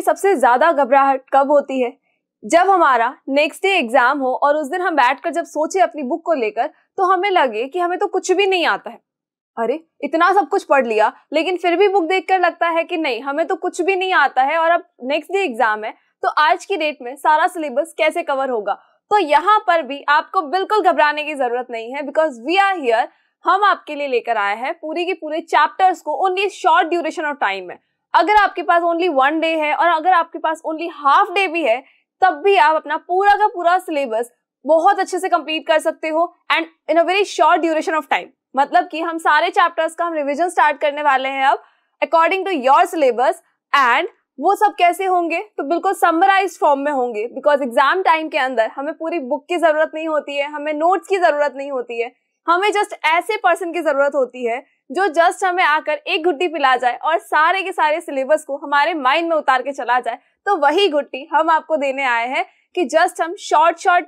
की सबसे ज्यादा घबराहट कब होती है जब हमारा नेक्स्ट डे एग्जाम हो और उस दिन हम बैठकर जब सोचे अपनी बुक को लेकर तो हमें लगे कि हमें तो कुछ भी नहीं आता है अरे इतना सब कुछ पढ़ लिया लेकिन फिर भी बुक देखकर लगता है कि नहीं हमें तो कुछ भी नहीं आता है और अब नेक्स्ट डे एग्जाम है तो आज की डेट में सारा सिलेबस कैसे कवर होगा तो यहाँ पर भी आपको बिल्कुल घबराने की जरूरत नहीं है बिकॉज वी आर हियर हम आपके लिए लेकर आए हैं पूरे के पूरे चैप्टर्स को only short duration of time में अगर आपके पास ओनली वन डे है और अगर आपके पास ओनली हाफ डे भी है तब भी आप अपना पूरा का पूरा सिलेबस बहुत अच्छे से कंप्लीट कर सकते हो and in a very short duration of time मतलब कि हम सारे चैप्टर्स का हम रिविजन स्टार्ट करने वाले हैं अब according to your syllabus and वो सब कैसे होंगे तो बिल्कुल समराइज फॉर्म में होंगे बिकॉज एग्जाम टाइम के अंदर हमें पूरी बुक की जरूरत नहीं होती है हमें नोट्स की जरूरत नहीं होती है हमें जस्ट ऐसे पर्सन की जरूरत होती है जो जस्ट हमें आकर एक घुट्टी पिला जाए और सारे के सारे सिलेबस को हमारे माइंड में उतार के चला जाए तो वही घुट्टी हम आपको देने आए हैं कि जस्ट हम शॉर्ट शॉर्ट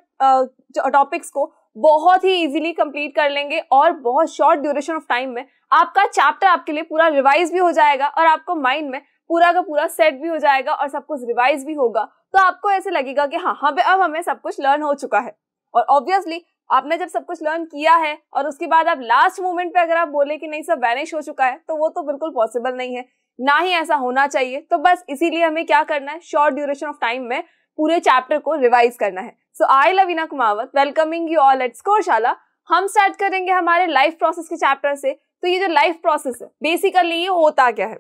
टॉपिक्स को बहुत ही इजीली कंप्लीट कर लेंगे और बहुत शॉर्ट ड्यूरेशन ऑफ टाइम में आपका चैप्टर आपके लिए पूरा रिवाइज भी हो जाएगा और आपको माइंड में पूरा का पूरा सेट भी हो जाएगा और सब कुछ रिवाइज भी होगा तो आपको ऐसे लगेगा कि हाँ हाँ अब हमें सब कुछ लर्न हो चुका है और ऑब्वियसली आपने जब सब कुछ लर्न किया है और उसके बाद आप लास्ट मोमेंट पे अगर आप बोले कि नहीं सब वैनिश हो चुका है तो वो तो बिल्कुल पॉसिबल नहीं है ना ही ऐसा होना चाहिए तो बस इसीलिए हमें क्या करना है शॉर्ट ड्यूरेशन ऑफ टाइम में पूरे चैप्टर को रिवाइज करना है so I Lavina Kumawat welcoming you all at Scoreshala हम स्टार्ट करेंगे हमारे लाइफ प्रोसेस के चैप्टर से तो ये जो लाइफ प्रोसेस है बेसिकली ये होता क्या है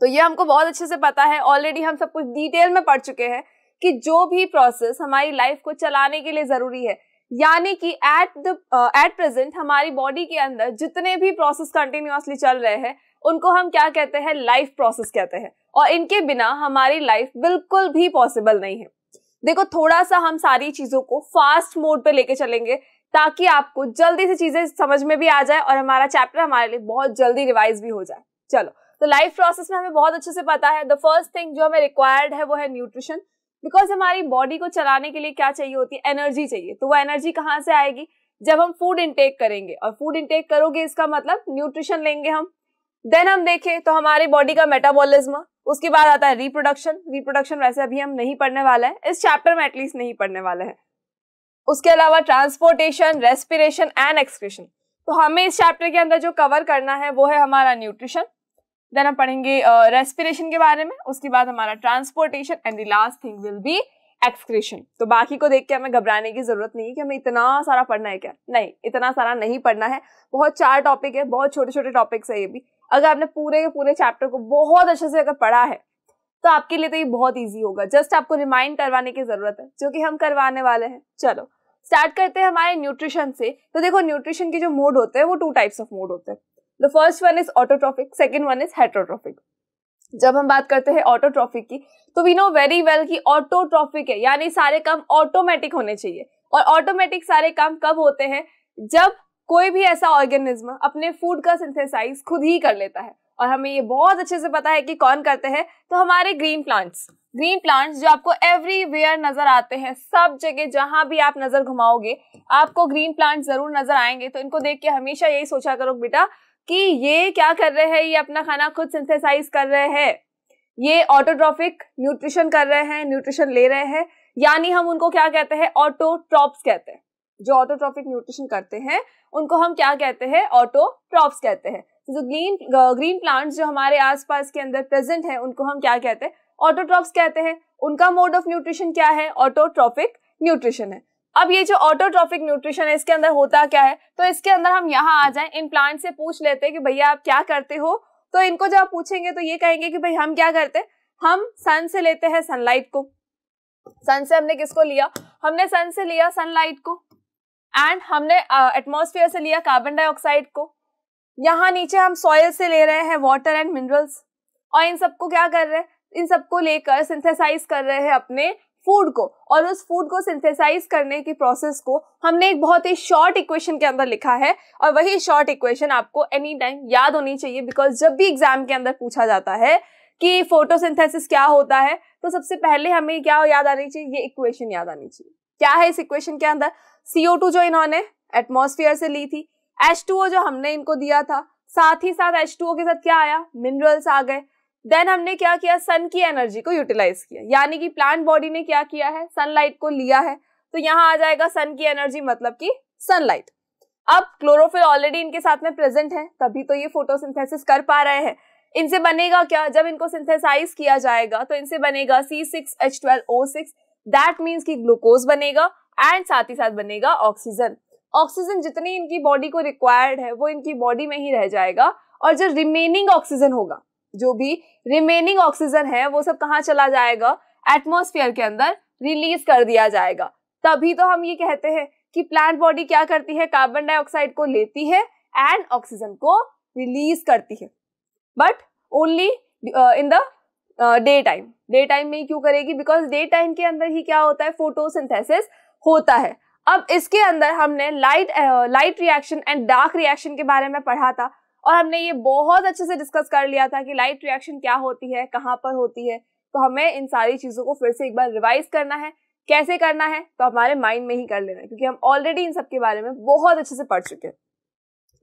तो ये हमको बहुत अच्छे से पता है ऑलरेडी हम सब कुछ डिटेल में पढ़ चुके हैं कि जो भी प्रोसेस हमारी लाइफ को चलाने के लिए ज़रूरी है यानी कि एट द एट प्रेजेंट हमारी बॉडी के अंदर जितने भी प्रोसेस कंटिन्यूसली चल रहे हैं उनको हम क्या कहते हैं लाइफ प्रोसेस कहते हैं और इनके बिना हमारी लाइफ बिल्कुल भी पॉसिबल नहीं है देखो थोड़ा सा हम सारी चीजों को फास्ट मोड पे लेके चलेंगे ताकि आपको जल्दी से चीजें समझ में भी आ जाए और हमारा चैप्टर हमारे लिए बहुत जल्दी रिवाइज भी हो जाए चलो तो लाइफ प्रोसेस में हमें बहुत अच्छे से पता है द फर्स्ट थिंग जो हमें रिक्वायर्ड है वो है न्यूट्रिशन बिकॉज हमारी बॉडी को चलाने के लिए क्या चाहिए होती है एनर्जी चाहिए तो वो एनर्जी कहाँ से आएगी जब हम फूड इनटेक करेंगे और फूड इनटेक करोगे इसका मतलब न्यूट्रिशन लेंगे हम देन हम देखें तो हमारे बॉडी का मेटाबॉलिज्म उसके बाद आता है रिप्रोडक्शन रिप्रोडक्शन वैसे अभी हम नहीं पढ़ने वाला है इस चैप्टर में एटलीस्ट नहीं पढ़ने वाला है उसके अलावा ट्रांसपोर्टेशन रेस्पिरेशन एंड एक्सक्रेशन तो हमें इस चैप्टर के अंदर जो कवर करना है वो है हमारा न्यूट्रिशन देन हम पढ़ेंगे रेस्पिरेशन uh, के बारे में उसके बाद हमारा transportation and the last thing will be excretion तो बाकी को देख के हमें घबराने की जरूरत नहीं है कि हमें इतना सारा पढ़ना है क्या नहीं इतना सारा नहीं पढ़ना है बहुत चार टॉपिक है बहुत छोटे छोटे टॉपिक्स है ये भी अगर आपने पूरे के पूरे चैप्टर को बहुत अच्छे से अगर पढ़ा है तो आपके लिए तो ये बहुत ईजी होगा जस्ट आपको रिमाइंड करवाने की जरूरत है जो कि हम करवाने वाले हैं चलो स्टार्ट करते हैं हमारे न्यूट्रिशन से तो देखो न्यूट्रिशन के जो मोड होते हैं वो टू टाइप्स ऑफ मोड होते हैं the first one is autotrophic second one is heterotrophic जब हम बात करते हैं ऑटोट्रॉफिक की तो वी नो वेरी वेल कि ऑटोट्रॉफिक है यानी सारे काम ऑटोमेटिक होने चाहिए और ऑटोमेटिक सारे काम कब होते हैं जब कोई भी ऐसा ऑर्गेनिज्म अपने फूड का सिंथेसाइज खुद ही कर लेता है और हमें ये बहुत अच्छे से पता है कि कौन करते हैं तो हमारे ग्रीन प्लांट्स ग्रीन प्लांट्स जो आपको एवरीवेयर नजर आते हैं सब जगह जहां भी आप नजर घुमाओगे आपको ग्रीन प्लांट्स जरूर नजर आएंगे तो इनको देख के हमेशा यही सोचा करो बेटा कि ये क्या कर रहे हैं ये अपना खाना खुद सिंथेसाइज कर रहे हैं ये ऑटोट्रॉफिक न्यूट्रिशन कर रहे हैं न्यूट्रिशन ले रहे हैं यानी हम उनको क्या कहते हैं ऑटोट्रॉप्स कहते हैं जो ऑटोट्रॉफिक न्यूट्रिशन करते हैं उनको हम क्या कहते हैं ऑटोट्रॉप्स कहते हैं तो जो ग्रीन ग्रीन प्लांट्स जो हमारे आसपास के अंदर प्रेजेंट हैं उनको हम क्या कहते हैं ऑटोट्रॉप्स कहते हैं उनका मोड ऑफ न्यूट्रिशन क्या है ऑटोट्रॉफिक न्यूट्रिशन है अब ये जो ऑटोट्रॉफिक न्यूट्रिशन है इसके अंदर होता क्या है तो इसके अंदर हम यहाँ आ जाए इन प्लांट से पूछ लेते हैं कि भैया आप क्या करते हो तो इनको जब आप पूछेंगे तो ये कहेंगे कि भाई हम क्या करते हम सन से लेते हैं सनलाइट को सन से हमने किसको लिया हमने सन से लिया सनलाइट को एंड हमने एटमोसफियर से लिया कार्बन डाइऑक्साइड को यहाँ नीचे हम सॉयल से ले रहे हैं वाटर एंड मिनरल्स और इन सबको क्या कर रहे हैं इन सबको लेकर सिंथेसाइज कर रहे हैं अपने फूड को और उस फूड को सिंथेसाइज करने की प्रोसेस को हमने एक बहुत ही शॉर्ट इक्वेशन के अंदर लिखा है और वही शॉर्ट इक्वेशन आपको एनी टाइम याद होनी चाहिए बिकॉज जब भी एग्जाम के अंदर पूछा जाता है कि फोटोसिंथेसिस क्या होता है तो सबसे पहले हमें क्या याद आनी चाहिए ये इक्वेशन याद आनी चाहिए क्या है इस इक्वेशन के अंदर सीओ टू जो इन्होंने एटमोस्फियर से ली थी एच टू ओ जो हमने इनको दिया था साथ ही साथ एच टू ओ के साथ क्या आया मिनरल्स आ गए देन हमने क्या किया सन की एनर्जी को यूटिलाइज किया यानी कि प्लांट बॉडी ने क्या किया है सनलाइट को लिया है तो यहाँ आ जाएगा सन की एनर्जी मतलब कि सनलाइट अब क्लोरोफिल ऑलरेडी इनके साथ में प्रेजेंट है तभी तो ये फोटोसिंथेसिस कर पा रहे हैं इनसे बनेगा क्या जब इनको सिंथेसाइज किया जाएगा तो इनसे बनेगा C six H twelve O six that means की ग्लूकोज बनेगा एंड साथ ही साथ बनेगा ऑक्सीजन ऑक्सीजन जितनी इनकी बॉडी को रिक्वायर्ड है वो इनकी बॉडी में ही रह जाएगा और जो रिमेनिंग ऑक्सीजन होगा जो भी रिमेनिंग ऑक्सीजन है वो सब कहाँ चला जाएगा एटमोसफियर के अंदर रिलीज कर दिया जाएगा तभी तो हम ये कहते हैं कि प्लांट बॉडी क्या करती है कार्बन डाइऑक्साइड को लेती है एंड ऑक्सीजन को रिलीज करती है but only in the day time day time में ही क्यों करेगी बिकॉज डे टाइम के अंदर ही क्या होता है फोटोसिंथेसिस होता है अब इसके अंदर हमने light light reaction and dark reaction के बारे में पढ़ा था और हमने ये बहुत अच्छे से डिस्कस कर लिया था कि लाइट रिएक्शन क्या होती है कहाँ पर होती है तो हमें इन सारी चीज़ों को फिर से एक बार रिवाइज करना है कैसे करना है तो हमारे माइंड में ही कर लेना है क्योंकि हम ऑलरेडी इन सब के बारे में बहुत अच्छे से पढ़ चुके हैं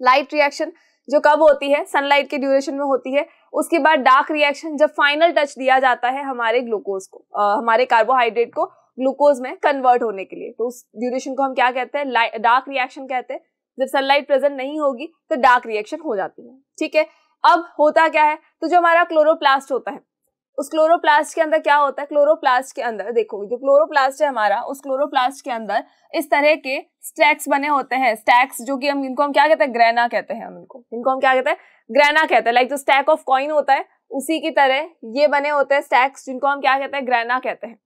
लाइट रिएक्शन जो कब होती है सनलाइट के ड्यूरेशन में होती है उसके बाद डार्क रिएक्शन जब फाइनल टच दिया जाता है हमारे ग्लूकोज को आ, हमारे कार्बोहाइड्रेट को ग्लूकोज में कन्वर्ट होने के लिए तो उस ड्यूरेशन को हम क्या कहते हैं डार्क रिएक्शन कहते हैं जब सनलाइट प्रेजेंट नहीं होगी तो डार्क रिएक्शन हो जाती है ठीक है अब होता क्या है तो जो हमारा क्लोरोप्लास्ट होता है उस क्लोरोप्लास्ट के अंदर क्या होता है क्लोरोप्लास्ट के अंदर देखो जो क्लोरोप्लास्ट है हमारा उस क्लोरोप्लास्ट के अंदर इस तरह के स्टैक्स बने होते हैं स्टैक्स जो कि हम इनको हम क्या कहते हैं ग्रेना कहते हैं हम इनको इनको हम क्या कहते हैं ग्रेना कहते हैं लाइक जो स्टैक ऑफ कॉइन होता है उसी की तरह ये बने होते हैं स्टैक्स जिनको हम क्या कहते हैं ग्रेना कहते हैं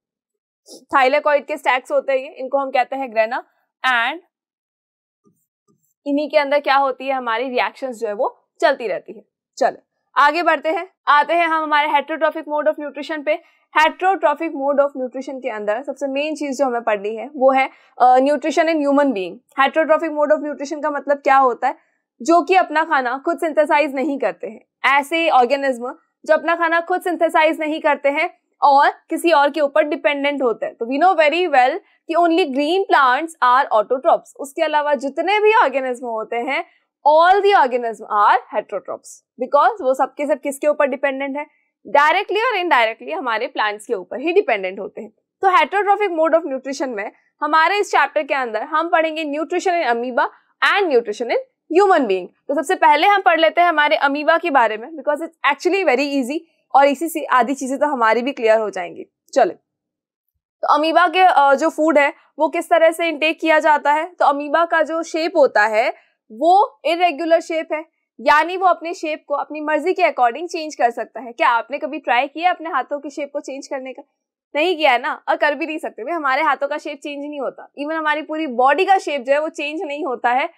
थाइलेकॉइड के स्टैक्स होते हैं ये इनको हम कहते हैं ग्रेना एंड इन्हीं के अंदर क्या होती है हमारी रिएक्शन जो है वो चलती रहती है चलो आगे बढ़ते हैं आते हैं हम हमारे हेट्रोट्रॉफिक मोड ऑफ न्यूट्रिशन पे हेट्रोट्रॉफिक मोड ऑफ न्यूट्रिशन के अंदर सबसे मेन चीज जो हमें पढ़नी है वो है nutrition in human being heterotrophic mode of nutrition का मतलब क्या होता है जो कि अपना खाना खुद सिंथेसाइज नहीं करते हैं ऐसे ऑर्गेनिज्म जो अपना खाना खुद सिंथेसाइज नहीं करते हैं और किसी और के ऊपर डिपेंडेंट होते हैं तो वी नो वेरी वेल कि only green plants are autotrophs उसके अलावा जितने भी ऑर्गेनिज्म होते हैं all the organism are heterotrophs because वो सबके सब किसके ऊपर डिपेंडेंट है डायरेक्टली और इनडायरेक्टली हमारे प्लांट्स के ऊपर ही डिपेंडेंट होते हैं तो हेट्रोट्रॉफिक मोड ऑफ न्यूट्रिशन में हमारे इस चैप्टर के अंदर हम पढ़ेंगे nutrition in amoeba and nutrition in human being तो सबसे पहले हम पढ़ लेते हैं हमारे अमीबा के बारे में because it's actually very easy और इसी से आधी चीज़ें तो हमारी भी क्लियर हो जाएंगी चले तो अमीबा के जो फूड है वो किस तरह से इंटेक किया जाता है तो अमीबा का जो शेप होता है वो इरेग्युलर शेप है यानी वो अपने शेप को अपनी मर्जी के अकॉर्डिंग चेंज कर सकता है क्या आपने कभी ट्राई किया अपने हाथों की शेप को चेंज करने का नहीं किया है ना और कर भी नहीं सकते भाई हमारे हाथों का शेप चेंज नहीं होता इवन हमारी पूरी बॉडी का शेप जो है वो चेंज नहीं होता है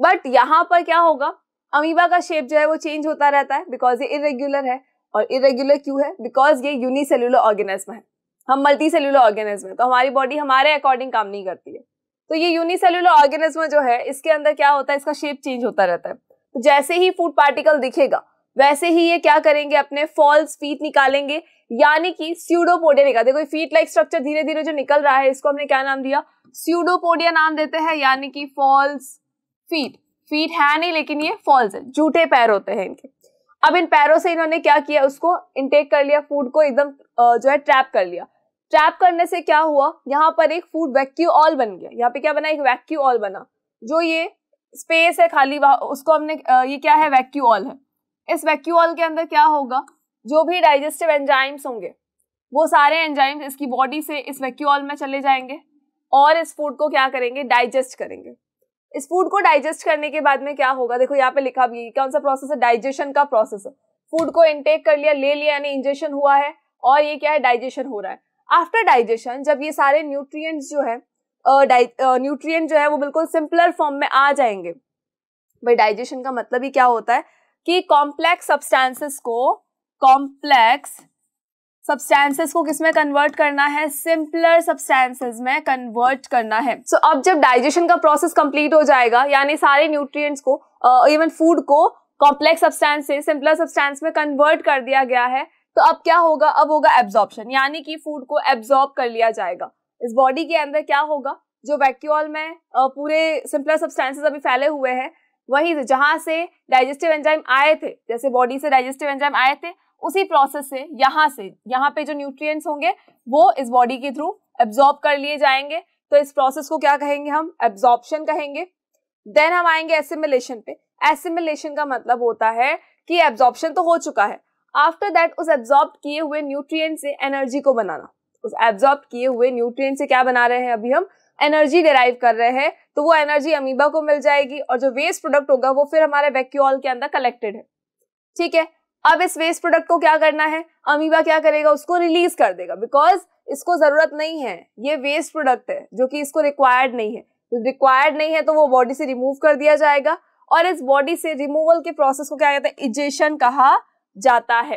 बट यहाँ पर क्या होगा अमीबा का शेप जो है वो चेंज होता रहता है बिकॉज ये इरेग्युलर है और इरेगुलर क्यों है बिकॉज ये यूनिसेलुलर ऑर्गेनिज्म है हम मल्टी सेलुलर ऑर्गेनिज्म है तो हमारी बॉडी हमारे अकॉर्डिंग काम नहीं करती है तो ये यूनिसेलुलर ऑर्गेनिज्म जो है इसके अंदर क्या होता है इसका शेप चेंज होता रहता है तो जैसे ही फूड पार्टिकल दिखेगा वैसे ही ये क्या करेंगे अपने फॉल्स फीट निकालेंगे यानी कि स्यूडोपोडिया निकाल देखो फीट लाइक स्ट्रक्चर धीरे धीरे जो निकल रहा है इसको हमने क्या नाम दिया स्यूडोपोडिया नाम देते हैं यानी कि फॉल्स फीट फीट है नहीं लेकिन ये फॉल्स है जूठे पैर होते हैं इनके अब इन पैरों से इन्होंने क्या किया उसको इनटेक कर लिया फूड को एकदम जो है ट्रैप कर लिया ट्रैप करने से क्या हुआ यहाँ पर एक फूड ऑल बन गया यहाँ पे क्या बना एक वैक्यूल बना जो ये स्पेस है खाली उसको हमने ये क्या है ऑल है इस ऑल के अंदर क्या होगा जो भी डाइजेस्टिव एंजाइम्स होंगे वो सारे एंजाइम्स इसकी बॉडी से इस ऑल में चले जाएंगे और इस फूड को क्या करेंगे डाइजेस्ट करेंगे इस फूड को डाइजेस्ट करने के बाद में क्या होगा देखो यहाँ पे लिखा भी कौन सा प्रोसेस है डाइजेशन का प्रोसेस है फूड को इनटेक कर लिया ले लिया यानी इंजेशन हुआ है और ये क्या है डाइजेशन हो रहा है आफ्टर डाइजेशन जब ये सारे न्यूट्रिएंट्स जो है न्यूट्रिएंट जो है वो बिल्कुल सिंपलर फॉर्म में आ जाएंगे भाई डाइजेशन का मतलब ही क्या होता है कि कॉम्प्लेक्स सब्सटेंसेस को कॉम्प्लेक्स सब्सटेंसेस को किसमें कन्वर्ट करना है सिंपलर सब्सटेंसेस में कन्वर्ट करना है सो so, अब जब डाइजेशन का प्रोसेस कंप्लीट हो जाएगा यानी सारे न्यूट्रिएंट्स को इवन uh, फूड को कॉम्प्लेक्स सब्सटेंस से सिंपलर सब्सटेंस में कन्वर्ट कर दिया गया है तो अब क्या होगा अब होगा एब्जॉर्प्शन यानी कि फूड को एब्जॉर्ब कर लिया जाएगा इस बॉडी के अंदर क्या होगा जो वैक्यूल में पूरे सिंपलर सब्सटेंसेज अभी फैले हुए हैं वही जहां से डाइजेस्टिव एंजाइम आए थे जैसे बॉडी से डाइजेस्टिव एंजाइम आए थे उसी प्रोसेस से यहाँ से यहाँ पे जो न्यूट्रिएंट्स होंगे वो इस बॉडी के थ्रू एब्जॉर्ब कर लिए जाएंगे तो इस प्रोसेस को क्या कहेंगे हम एब्जॉर्प्शन कहेंगे देन हम आएंगे एसिमिलेशन पे एसिमिलेशन का मतलब होता है कि एब्जॉर्प्शन तो हो चुका है आफ्टर दैट उस एब्जॉर्ब किए हुए न्यूट्रिएंट से एनर्जी को बनाना उस एब्जॉर्ब किए हुए न्यूट्रिएंट से क्या बना रहे हैं अभी हम एनर्जी डिराइव कर रहे हैं तो वो एनर्जी अमीबा को मिल जाएगी और जो वेस्ट प्रोडक्ट होगा वो फिर हमारे वैक्यूल के अंदर कलेक्टेड है ठीक है अब इस वेस्ट प्रोडक्ट को क्या करना है अमीबा क्या करेगा उसको रिलीज कर देगा बिकॉज इसको जरूरत नहीं है ये वेस्ट प्रोडक्ट है जो कि इसको रिक्वायर्ड नहीं है तो रिक्वायर्ड नहीं है तो वो बॉडी से रिमूव कर दिया जाएगा और इस बॉडी से रिमूवल के प्रोसेस को क्या कहते हैं इजेशन कहा जाता है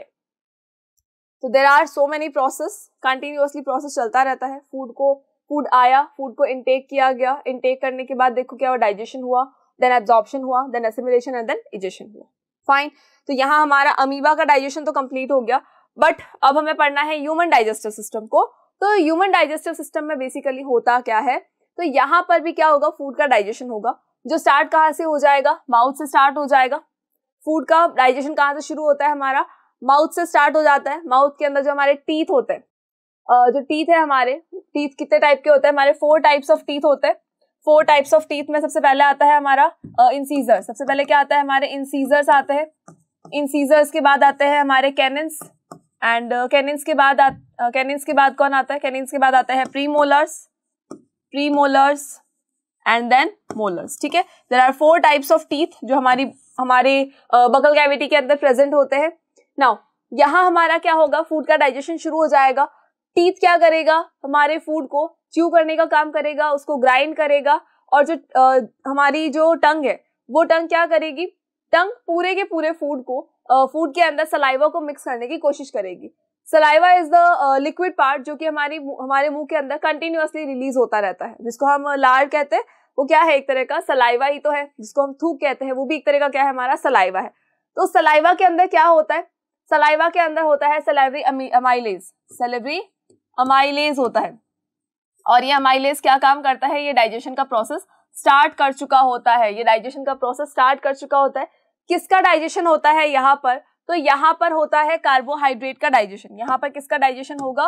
तो there are so many process continuously process चलता रहता है फूड को फूड आया फूड को इनटेक किया गया इनटेक करने के बाद देखो क्या वो डाइजेशन हुआ देन एब्जॉर्प्शन हुआ then assimilation and then egestion हुआ फाइन तो यहाँ हमारा अमीबा का डाइजेशन तो कंप्लीट हो गया बट अब हमें पढ़ना है ह्यूमन डाइजेस्टिव सिस्टम को तो ह्यूमन डाइजेस्टिव सिस्टम में बेसिकली होता क्या है तो यहाँ पर भी क्या होगा फूड का डाइजेशन होगा जो स्टार्ट कहाँ से हो जाएगा माउथ से स्टार्ट हो जाएगा फूड का डाइजेशन कहाँ से शुरू होता है हमारा माउथ से स्टार्ट हो जाता है माउथ के अंदर जो हमारे टीथ होते हैं जो टीथ है हमारे टीथ कितने टाइप के होते हैं हमारे फोर टाइप्स ऑफ टीथ होते हैं फोर टाइप्स ऑफ टीथ में सबसे पहले आता है हमारा इंसीजर uh, सबसे पहले क्या आता है हमारे इंसीजर्स आते हैं इंसीजर्स के बाद आते हैं हमारे कैनेंस एंड कैनेंस के बाद कैनेंस uh, के बाद कौन आता है कैनेंस के बाद आता है premolars premolars and then molars ठीक है there are four types of teeth जो हमारी हमारे बगल uh, कैविटी के अंदर प्रेजेंट होते हैं नाउ यहाँ हमारा क्या होगा फूड का डाइजेशन शुरू हो जाएगा टीथ क्या करेगा हमारे फूड को च्यू करने का काम करेगा उसको ग्राइंड करेगा और जो आ, हमारी जो टंग है वो टंग क्या करेगी टंग पूरे के पूरे फूड को फूड के अंदर सलाइवा को मिक्स करने की कोशिश करेगी saliva is the liquid part जो कि हमारी हमारे मुंह के अंदर कंटिन्यूअसली रिलीज होता रहता है जिसको हम लार कहते हैं वो क्या है एक तरह का सलाइवा ही तो है जिसको हम थूक कहते हैं वो भी एक तरह का क्या है हमारा सलाइवा है तो सलाइवा के अंदर क्या होता है सलाइवा के अंदर होता है सलाइवरी अमाइलेज सेलेब्री अमाइलेज होता है और ये अमाइलेज क्या काम करता है ये डाइजेशन का प्रोसेस स्टार्ट कर चुका होता है ये डाइजेशन का प्रोसेस स्टार्ट कर चुका होता है किसका डाइजेशन होता है यहाँ पर तो यहाँ पर होता है कार्बोहाइड्रेट का डाइजेशन यहाँ पर किसका डाइजेशन होगा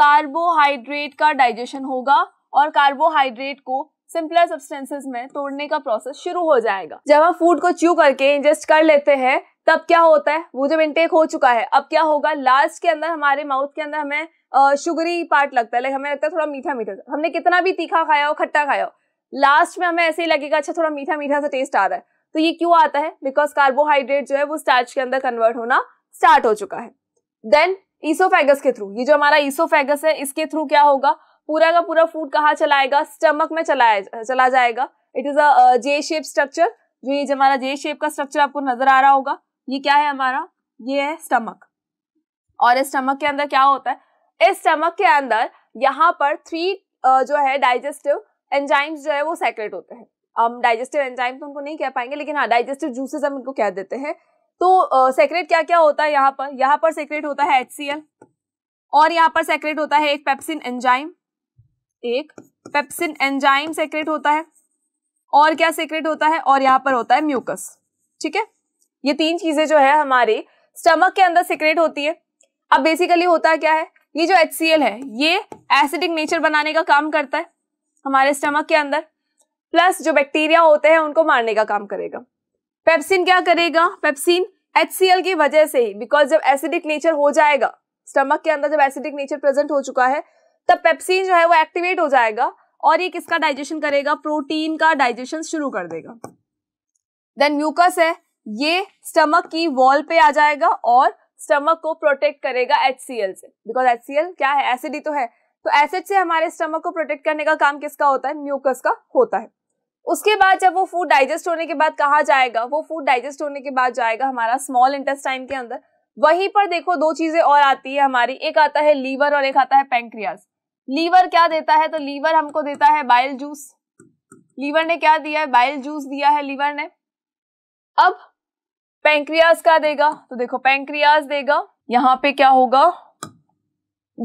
कार्बोहाइड्रेट का डाइजेशन होगा और कार्बोहाइड्रेट को सिंपलर सब्सटेंसेस में तोड़ने का प्रोसेस शुरू हो जाएगा जब हम फूड को च्यू करके इंजेस्ट कर लेते हैं तब क्या होता है वो जब इनटेक हो चुका है अब क्या होगा लास्ट के अंदर हमारे माउथ के अंदर हमें शुगरी पार्ट लगता है लाइक हमें लगता है थोड़ा मीठा मीठा हमने कितना भी तीखा खाया हो खट्टा खाया हो लास्ट में हमें ऐसे ही लगेगा अच्छा थोड़ा मीठा मीठा सा टेस्ट आ रहा है तो ये क्यों आता है बिकॉज कार्बोहाइड्रेट जो है वो स्टार्च के अंदर कन्वर्ट होना स्टार्ट हो चुका है देन ईसोफेगस के थ्रू ये जो हमारा ईसोफेगस है इसके थ्रू क्या होगा पूरा का पूरा फूड कहाँ चलाएगा स्टमक में चलाया चला जाएगा it is a J shape structure जो ये जो हमारा जे शेप का स्ट्रक्चर आपको नजर आ रहा होगा ये क्या है हमारा ये है स्टमक और इस स्टमक के अंदर क्या होता है इस स्टमक के अंदर यहाँ पर थ्री जो है डाइजेस्टिव एंजाइम्स जो है वो सेक्रेट होते हैं हम डाइजेस्टिव एंजाइम तो उनको नहीं कह पाएंगे लेकिन हाँ डाइजेस्टिव जूसेस हम उनको कह देते हैं तो सेक्रेट क्या क्या होता है यहाँ पर यहाँ पर सेक्रेट होता है एच और यहाँ पर सेक्रेट होता है एक पेप्सिन एंजाइम एक पेप्सिन एंजाइम सेक्रेट होता है और क्या सेक्रेट होता है और यहाँ पर होता है म्यूकस ठीक है ये तीन चीजें जो है हमारे स्टमक के अंदर सिक्रेट होती है अब बेसिकली होता क्या है ये जो एच है ये एसिडिक नेचर बनाने का काम करता है हमारे स्टमक के अंदर प्लस जो बैक्टीरिया होते हैं उनको मारने का काम करेगा पेप्सिन क्या करेगा पेप्सिन एच की वजह से ही बिकॉज जब एसिडिक नेचर हो जाएगा स्टमक के अंदर जब एसिडिक नेचर प्रेजेंट हो चुका है तब पेप्सिन जो है वो एक्टिवेट हो जाएगा और ये किसका डाइजेशन करेगा प्रोटीन का डाइजेशन शुरू कर देगा देन म्यूकस है ये स्टमक की वॉल पे आ जाएगा और स्टमक को प्रोटेक्ट करेगा एच से बिकॉज एच क्या है एसिड ही तो है तो एसिड से हमारे स्टमक को प्रोटेक्ट करने का काम किसका होता है म्यूकस का होता है उसके बाद जब वो फूड डाइजेस्ट होने के बाद कहा जाएगा वो फूड डाइजेस्ट होने के बाद जाएगा हमारा स्मॉल इंटेस्टाइन के अंदर वहीं पर देखो दो चीजें और आती है हमारी एक आता है लीवर और एक आता है पेंक्रियास लीवर क्या देता है तो लीवर हमको देता है बाइल जूस लीवर ने क्या दिया है बाइल जूस दिया है लीवर ने अब पैंक्रियाज क्या देगा तो देखो पैंक्रियाज देगा यहाँ पे क्या होगा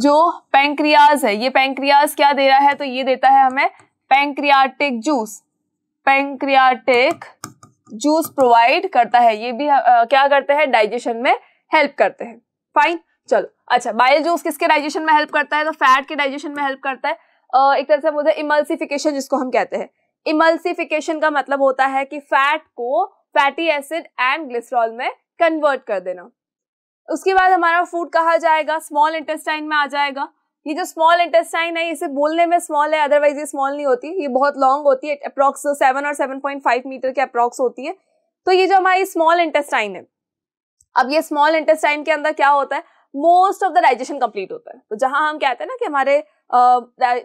जो पैंक्रियाज है ये पैंक्रियाज क्या दे रहा है तो ये देता है हमें pancreatic juice pancreatic juice provide करता है ये भी आ, क्या करते हैं डाइजेशन में हेल्प करते हैं फाइन चलो अच्छा बाइल जूस किसके डाइजेशन में हेल्प करता है तो फैट के डाइजेशन में हेल्प करता है आ, एक तरह से बोलते हैं इमल्सिफिकेशन जिसको हम कहते हैं इमल्सिफिकेशन का मतलब होता है कि फैट को फैटी एसिड एंड ग्लिसरॉल में कन्वर्ट कर देना उसके बाद हमारा फूड कहा जाएगा स्मॉल इंटेस्टाइन में आ जाएगा ये जो स्मॉल इंटेस्टाइन है इसे बोलने में स्मॉल है अदरवाइज ये स्मॉल नहीं होती ये बहुत लॉन्ग होती है अप्रॉक्स सेवन और सेवन पॉइंट फाइव मीटर के अप्रॉक्स होती है तो ये जो हमारी स्मॉल इंटेस्टाइन है अब ये स्मॉल इंटेस्टाइन के अंदर क्या होता है most of the digestion complete होता है तो जहां हम कहते हैं ना कि हमारे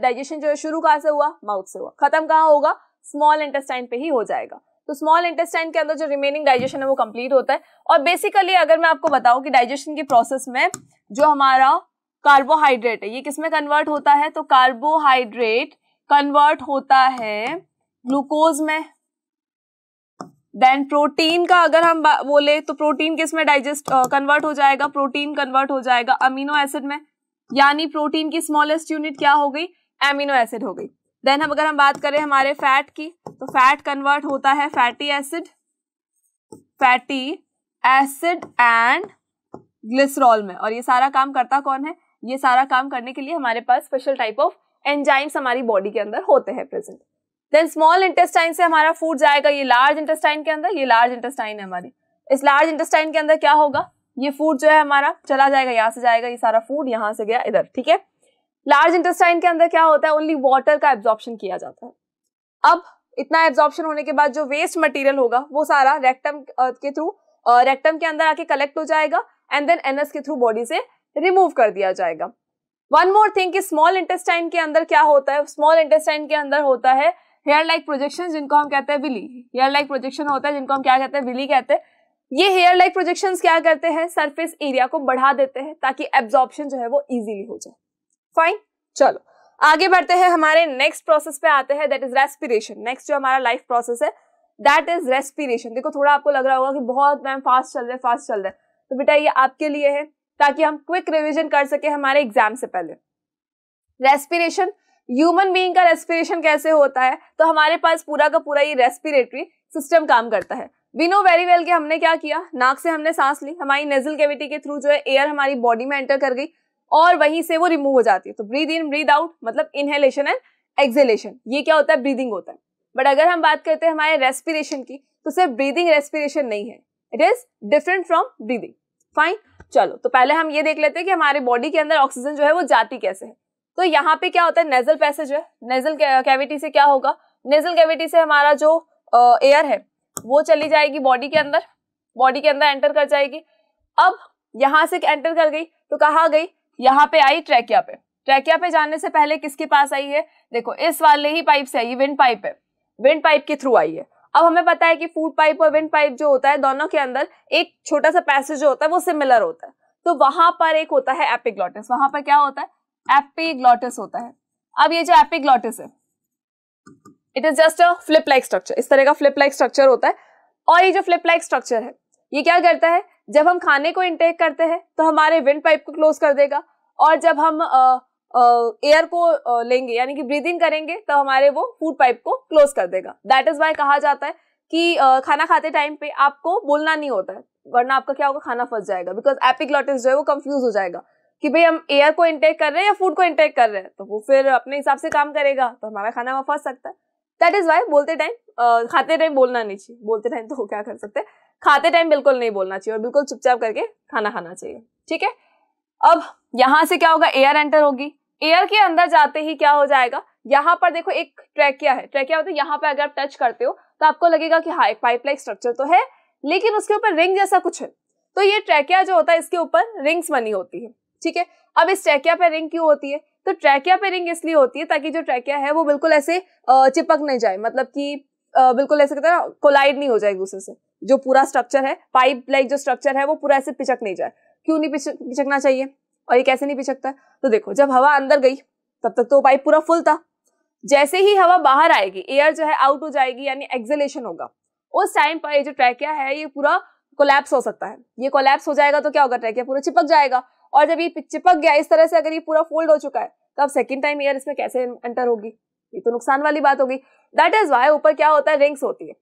डाइजेशन जो है शुरू कहाँ से हुआ माउथ से हुआ खत्म कहाँ होगा स्मॉल इंटेस्टाइन पे ही हो जाएगा तो स्मॉल इंटेस्टाइन के अंदर जो रिमेनिंग डाइजेशन है वो कंप्लीट होता है और बेसिकली अगर मैं आपको बताऊं कि डाइजेशन की प्रोसेस में जो हमारा कार्बोहाइड्रेट है ये किसमें कन्वर्ट होता है तो कार्बोहाइड्रेट कन्वर्ट होता है ग्लूकोज में देन प्रोटीन का अगर हम बोले तो प्रोटीन किसमें डाइजेस्ट कन्वर्ट हो जाएगा प्रोटीन कन्वर्ट हो जाएगा अमीनो एसिड में यानी प्रोटीन की स्मॉलेस्ट यूनिट क्या हो गई एमिनो एसिड हो गई देन हम अगर हम बात करें हमारे फैट की तो फैट कन्वर्ट होता है fatty acid fatty acid and glycerol में और ये सारा काम करता कौन है ये सारा काम करने के लिए हमारे पास स्पेशल टाइप ऑफ एंजाइम्स हमारी बॉडी के अंदर होते हैं प्रेजेंट देन स्मॉल इंटेस्टाइन से हमारा फूड जाएगा ये लार्ज इंटेस्टाइन के अंदर ये लार्ज इंटेस्टाइन है हमारी इस लार्ज इंटेस्टाइन के अंदर क्या होगा ये फूड जो है हमारा चला जाएगा यहाँ से जाएगा ये सारा फूड यहाँ से गया इधर ठीक है लार्ज इंटेस्टाइन के अंदर क्या होता है ओनली वाटर का एब्जॉर्प्शन किया जाता है अब इतना एब्जॉर्प्शन होने के बाद जो वेस्ट मटेरियल होगा वो सारा रेक्टम के थ्रू रेक्टम के अंदर आके कलेक्ट हो जाएगा एंड देन एनएस के थ्रू बॉडी से रिमूव कर दिया जाएगा वन मोर थिंग कि स्मॉल इंटेस्टाइन के अंदर क्या होता है स्मॉल इंटेस्टाइन के अंदर होता है हेयर लाइक प्रोजेक्शन जिनको हम कहते हैं विली हेयर लाइक प्रोजेक्शन होता है जिनको हम क्या कहते हैं विली कहते हैं ये हेयर लाइक प्रोजेक्शन क्या करते हैं सरफेस एरिया को बढ़ा देते हैं ताकि एब्जॉर्प्शन जो है वो ईजिली हो जाए फाइन चलो आगे बढ़ते हैं हमारे नेक्स्ट प्रोसेस पे आते हैं दैट इज रेस्पिरेशन नेक्स्ट जो हमारा लाइफ प्रोसेस है दैट इज रेस्पिरेशन देखो थोड़ा आपको लग रहा होगा कि बहुत मैम फास्ट चल रहे फास्ट चल रहे तो बेटा ये आपके लिए है ताकि हम क्विक रिविजन कर सके हमारे एग्जाम से पहले रेस्पिरेशन ह्यूमन बींग का रेस्पिरेशन कैसे होता है तो हमारे पास पूरा का पूरा ये रेस्पिरेटरी सिस्टम काम करता है वी नो वेरी वेल कि हमने क्या किया नाक से हमने सांस ली हमारी नेजल कैविटी के थ्रू जो है एयर हमारी बॉडी में एंटर कर गई और वहीं से वो रिमूव हो जाती है तो ब्रीद इन ब्रीद आउट मतलब इनहेलेशन एंड एक्सेलेशन ये क्या होता है ब्रीदिंग होता है बट अगर हम बात करते हैं हमारे रेस्पिरेशन की तो सिर्फ ब्रीदिंग रेस्पिरेशन नहीं है it is different from breathing fine चलो तो पहले हम ये देख लेते हैं कि हमारे बॉडी के अंदर ऑक्सीजन जो है वो जाती कैसे है तो यहाँ पे क्या होता है नेजल पैसेज है नेजल कैविटी से क्या होगा नेजल कैविटी से हमारा जो एयर है वो चली जाएगी बॉडी के अंदर बॉडी के अंदर एंटर कर जाएगी अब यहां से एंटर कर गई तो कहा गई यहाँ पे आई ट्रैकिया पे ट्रैकिया पे जाने से पहले किसके पास आई है देखो इस वाले ही पाइप से आई विंड पाइप है विंड पाइप के थ्रू आई है अब हमें पता है कि फूड पाइप और विंड पाइप जो होता है दोनों के अंदर एक छोटा सा पैसेज जो होता है वो सिमिलर होता है तो वहां पर एक होता है एपिग्लॉटिस वहां पर क्या होता है एपिग्लॉटिस होता है अब ये जो एपिग्लॉटिस है it is just a flip like structure इस तरह का फ्लिप लाइक स्ट्रक्चर होता है और ये जो फ्लिप लाइक स्ट्रक्चर है ये क्या करता है जब हम खाने को इंटेक करते हैं तो हमारे विंड पाइप को क्लोज कर देगा और जब हम एयर को लेंगे यानी कि ब्रीदिंग करेंगे तो हमारे वो फूड पाइप को क्लोज कर देगा दैट इज वाई कहा जाता है कि आ, खाना खाते टाइम पे आपको बोलना नहीं होता है वरना आपका क्या होगा खाना फंस जाएगा बिकॉज एपिग्लॉटिस जो है वो कंफ्यूज हो जाएगा कि भाई हम एयर को इंटेक कर रहे हैं या फूड को इंटेक कर रहे हैं तो वो फिर अपने हिसाब से काम करेगा तो हमारा खाना वहाँ फंस सकता है दैट इज वाई बोलते टाइम खाते टाइम बोलना नहीं चाहिए बोलते टाइम तो क्या कर सकते हैं खाते टाइम बिल्कुल नहीं बोलना चाहिए और बिल्कुल चुपचाप करके खाना खाना चाहिए ठीक है अब यहां से क्या होगा एयर एंटर होगी एयर के अंदर जाते ही क्या हो जाएगा यहाँ पर देखो एक ट्रैकिया है ट्रैकिया होता है यहाँ पर अगर आप टच करते हो तो आपको लगेगा कि हाँ एक पाइप लाइक स्ट्रक्चर तो है लेकिन उसके ऊपर रिंग जैसा कुछ है तो ये ट्रैकिया जो होता है इसके ऊपर रिंग्स बनी होती है ठीक है अब इस ट्रैकिया पे रिंग क्यों होती है तो ट्रैकिया पे रिंग इसलिए होती है ताकि जो ट्रैकिया है वो बिल्कुल ऐसे चिपक नहीं जाए मतलब कि बिल्कुल ऐसे कहते हैं कोलाइड नहीं हो जाए एक दूसरे से जो पूरा स्ट्रक्चर है पाइप लाइक जो स्ट्रक्चर है वो पूरा ऐसे पिचक नहीं जाए क्यों नहीं पिचक पिचकना चाहिए और ये कैसे नहीं पिचकता तो देखो जब हवा अंदर गई तब तक तो पाइप पूरा फुल था जैसे ही हवा बाहर आएगी एयर जो है आउट हो जाएगी यानी एक्सेलेशन होगा उस टाइम पर ये जो ट्रैकिया है ये पूरा कोलैप्स हो सकता है ये कोलैप्स हो जाएगा तो क्या होगा ट्रैकिया पूरा चिपक जाएगा और जब ये चिपक गया इस तरह से अगर ये पूरा फोल्ड हो चुका है तो अब सेकेंड टाइम एयर इसमें कैसे एंटर होगी ये तो नुकसान वाली बात होगी दैट इज वाई ऊपर क्या होता है रिंग्स होती है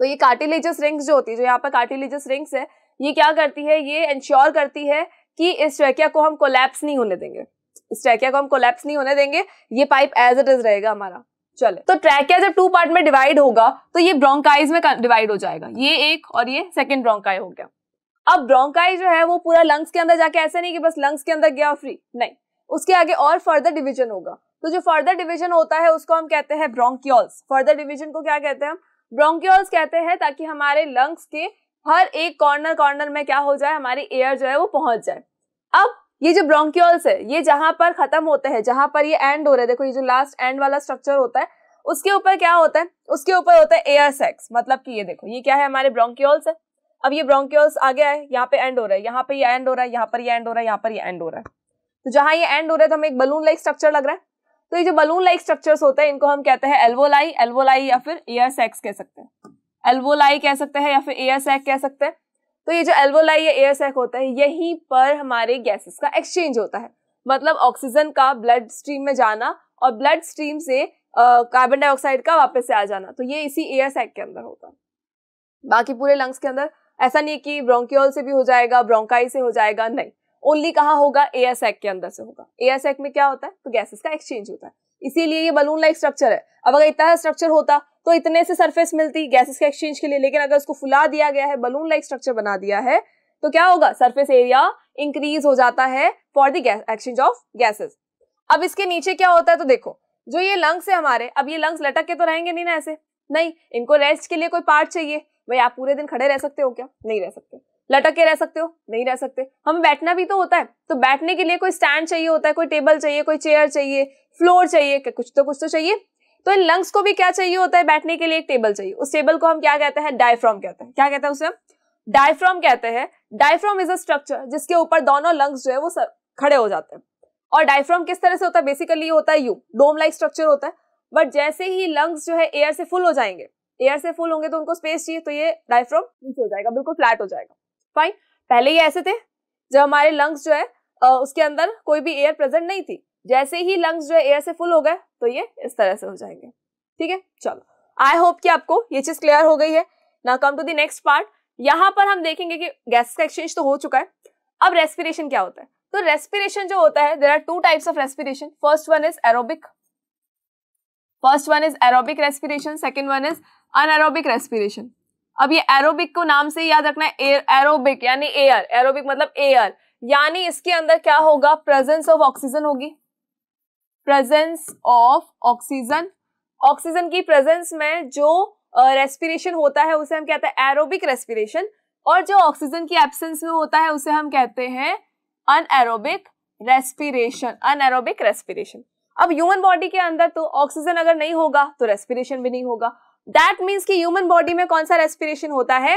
तो ये कार्टिलेजस रिंग्स जो होती है जो यहाँ पर कार्टिलेजस रिंग्स है ये क्या करती है ये इंश्योर करती है कि इस ट्रैकिया को हम कोलैप्स नहीं होने देंगे इस ट्रैकिया को हम कोलैप्स नहीं होने देंगे ये पाइप एज इट इज रहेगा हमारा चले तो ट्रैकिया जब टू पार्ट में डिवाइड होगा तो ये ब्रोंकाइज में डिवाइड हो जाएगा ये एक और ये सेकेंड ब्रोंकाई हो गया अब ब्रोंकाई जो है वो पूरा लंग्स के अंदर जाके ऐसे नहीं कि बस लंग्स के अंदर गया फ्री नहीं उसके आगे और फर्दर डिवीजन होगा तो जो फर्दर डिवीजन होता है उसको हम कहते हैं ब्रोंकियोल्स फर्दर डिवीजन को क्या कहते हैं हम ब्रोंक्योल्स कहते हैं ताकि हमारे लंग्स के हर एक कॉर्नर कॉर्नर में क्या हो जाए हमारी एयर जो है वो पहुंच जाए अब ये जो ब्रोंक्योल्स है ये जहां पर खत्म होते हैं जहां पर ये एंड हो रहे देखो ये जो लास्ट एंड वाला स्ट्रक्चर होता है उसके ऊपर क्या होता है उसके ऊपर होता है एयर सेक्स मतलब कि ये देखो ये क्या है हमारे ब्रोंक्योल्स है अब ये आ आगे आए यहाँ पे एंड हो रहा है यहाँ पे ये एंड हो रहा है यहाँ पर ये एंड हो रहा है यहाँ पर ये एंड हो रहा है तो जहां ये एंड हो रहा है तो हमें एक बलून लाइक स्ट्रक्चर लग रहा है तो ये जो बलून लाइक स्ट्रक्चर्स होते हैं इनको हम कहते हैं एल्वोलाई एल्वोलाई या फिर एयर सैक्स कह सकते हैं एल्वोलाई कह सकते हैं या फिर एयर सैक कह सकते हैं तो ये जो एल्वोलाई या एयर सैक होता है यहीं पर हमारे गैसेस का एक्सचेंज होता है मतलब ऑक्सीजन का ब्लड स्ट्रीम में जाना और ब्लड स्ट्रीम से कार्बन डाइऑक्साइड का वापस से आ जाना तो ये इसी एयर सैक के अंदर होता है बाकी पूरे लंग्स के अंदर ऐसा नहीं कि ब्रोंकियोल से भी हो जाएगा ब्रोंकाई से हो जाएगा नहीं ओनली कहा होगा एस सैक के अंदर से होगा एस सैक में क्या होता है तो गैसेस का एक्सचेंज होता है इसीलिए ये बलून लाइक स्ट्रक्चर है अब अगर इतना स्ट्रक्चर होता तो इतने से सरफेस मिलती गैसेस के एक्सचेंज के लिए लेकिन अगर उसको फुला दिया गया है बलून लाइक स्ट्रक्चर बना दिया है तो क्या होगा सरफेस एरिया इंक्रीज हो जाता है for the exchange of gases अब इसके नीचे क्या होता है तो देखो जो ये लंग्स है हमारे अब ये लंग्स लटक के तो रहेंगे नहीं ना ऐसे नहीं इनको रेस्ट के लिए कोई पार्ट चाहिए भाई आप पूरे दिन खड़े रह सकते हो क्या नहीं रह सकते लटक के रह सकते हो नहीं रह सकते हमें बैठना भी तो होता है तो बैठने के लिए कोई स्टैंड चाहिए होता है कोई टेबल चाहिए कोई चेयर चाहिए फ्लोर चाहिए कुछ तो कुछ तो चाहिए तो इन लंग्स को भी क्या चाहिए होता है बैठने के लिए एक टेबल चाहिए उस टेबल को हम क्या कहते हैं डायफ्रॉम कहते हैं क्या कहते हैं उसे हम डायफ्रॉम कहते हैं डायफ्रॉम इज अ स्ट्रक्चर जिसके ऊपर दोनों लंग्स जो है वो खड़े हो जाते हैं और डायफ्रॉम किस तरह से होता है बेसिकली होता है यू डोम लाइक स्ट्रक्चर होता है बट जैसे ही लंग्स जो है एयर से फुल हो जाएंगे एयर से फुल होंगे तो उनको स्पेस चाहिए तो ये डायफ्रॉम नीचे हो जाएगा बिल्कुल फ्लैट हो जाएगा फाइन पहले ये ऐसे थे जब हमारे लंग्स जो है उसके अंदर कोई भी एयर प्रेजेंट नहीं थी जैसे ही लंग्स जो है एयर से फुल हो गए तो ये इस तरह से हो जाएंगे ठीक है चलो आई होप कि आपको ये चीज क्लियर हो गई है ना come to the next part यहाँ पर हम देखेंगे कि गैस का एक्सचेंज तो हो चुका है अब रेस्पिरेशन क्या होता है तो रेस्पिरेशन जो होता है there are two types of respiration first one is aerobic first one is aerobic respiration second one is anaerobic respiration अब ये एरोबिक को नाम से याद रखना है एरोबिक यानी एयर एरोबिक मतलब एयर यानी इसके अंदर क्या होगा प्रेजेंस ऑफ ऑक्सीजन होगी प्रेजेंस ऑफ ऑक्सीजन ऑक्सीजन की प्रेजेंस में जो रेस्पिरेशन uh, होता है उसे हम कहते हैं एरोबिक रेस्पिरेशन और जो ऑक्सीजन की एब्सेंस में होता है उसे हम कहते हैं anaerobic respiration anaerobic respiration अब ह्यूमन बॉडी के अंदर तो ऑक्सीजन अगर नहीं होगा तो रेस्पिरेशन भी नहीं होगा दैट मीन्स कि ह्यूमन बॉडी में कौन सा रेस्पिरेशन होता है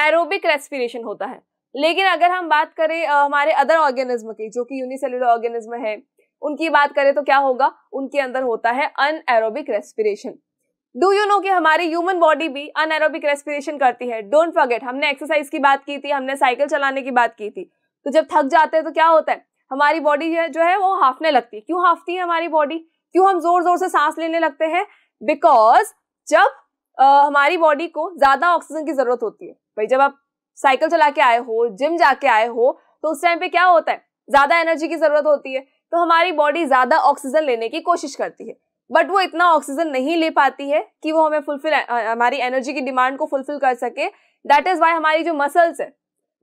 एरोबिक रेस्पिरेशन होता है लेकिन अगर हम बात करें हमारे अदर ऑर्गेनिज्म की जो कि यूनिसेलुलर ऑर्गेनिज्म है उनकी बात करें तो क्या होगा उनके अंदर होता है anaerobic respiration do you know कि हमारी ह्यूमन बॉडी भी अन एरोबिक रेस्पिरेशन करती है डोंट फॉरगेट हमने एक्सरसाइज की बात की थी हमने साइकिल चलाने की बात की थी तो जब थक जाते हैं तो क्या होता है हमारी बॉडी जो है वो हाफने लगती है क्यों हाफती है हमारी बॉडी क्यों हम जोर जोर से सांस लेने लगते हैं बिकॉज जब हमारी बॉडी को ज्यादा ऑक्सीजन की जरूरत होती है भाई जब आप साइकिल चला के आए हो जिम जाके आए हो तो उस टाइम पे क्या होता है ज्यादा एनर्जी की जरूरत होती है तो हमारी बॉडी ज्यादा ऑक्सीजन लेने की कोशिश करती है बट वो इतना ऑक्सीजन नहीं ले पाती है कि वो हमें फुलफिल हमारी एनर्जी की डिमांड को फुलफिल कर सके दैट इज वाई हमारी जो मसल्स है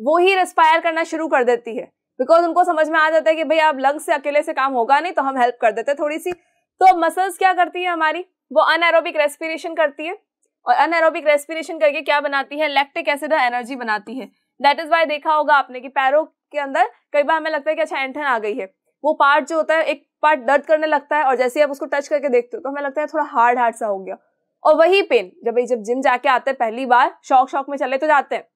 वो ही रेस्पायर करना शुरू कर देती है बिकॉज उनको समझ में आ जाता है कि भाई आप लंग्स से अकेले से काम होगा नहीं तो हम हेल्प कर देते थोड़ी सी तो मसल्स क्या करती है हमारी वो अनएरोबिक रेस्पिरेशन करती है और अनएरोबिक रेस्पिरेशन करके क्या बनाती है लैक्टिक एसिड एनर्जी बनाती है दैट इज वाई देखा होगा आपने कि पैरों के अंदर कई बार हमें लगता है कि अच्छा एंठन आ गई है वो पार्ट जो होता है एक पार्ट दर्द करने लगता है और जैसे ही आप उसको टच करके देखते हो तो हमें लगता है थोड़ा हार्ड हार्ड सा हो गया और वही पेन जब जब जिम जाके आते हैं पहली बार शौक शौक में चले तो जाते हैं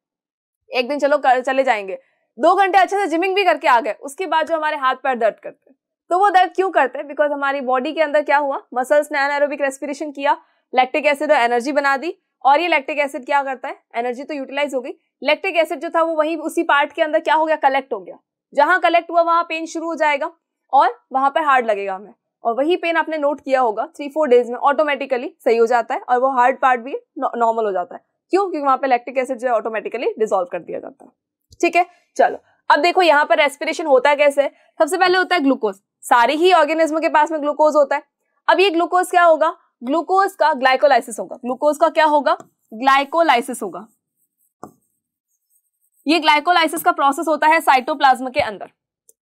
एक दिन चलो कर, चले जाएंगे दो घंटे अच्छे से जिमिंग भी करके आ गए उसके बाद जो हमारे हाथ पैर दर्द करते हैं तो वो दर्द क्यों करते हैं बिकॉज हमारी बॉडी के अंदर क्या हुआ मसल्स ने एनारोबिक रेस्पिरेशन किया लैक्टिक एसिड और एनर्जी बना दी और ये लैक्टिक एसिड क्या करता है एनर्जी तो यूटिलाइज हो गई लैक्टिक एसिड जो था वो वही उसी पार्ट के अंदर क्या हो गया कलेक्ट हो गया जहां कलेक्ट हुआ वहां पेन शुरू हो जाएगा और वहां पर हार्ड लगेगा हमें और वही पेन आपने नोट किया होगा थ्री फोर डेज में ऑटोमेटिकली सही हो जाता है और वो हार्ड पार्ट भी नॉर्मल हो जाता है क्यों क्योंकि वहां पर लैक्टिक एसिड जो है ऑटोमेटिकली डिजोल्व कर दिया जाता है ठीक है चलो अब देखो यहाँ पर रेस्पिरेशन होता है कैसे सबसे पहले होता है ग्लूकोज सारे ही ऑर्गेनिज्म के पास में ग्लूकोज होता है अब ये ग्लूकोज क्या होगा ग्लूकोज का ग्लाइकोलाइसिस होगा ग्लूकोज का क्या होगा ग्लाइकोलाइसिस होगा ये ग्लाइकोलाइसिस का प्रोसेस होता है साइटोप्लाज्म के अंदर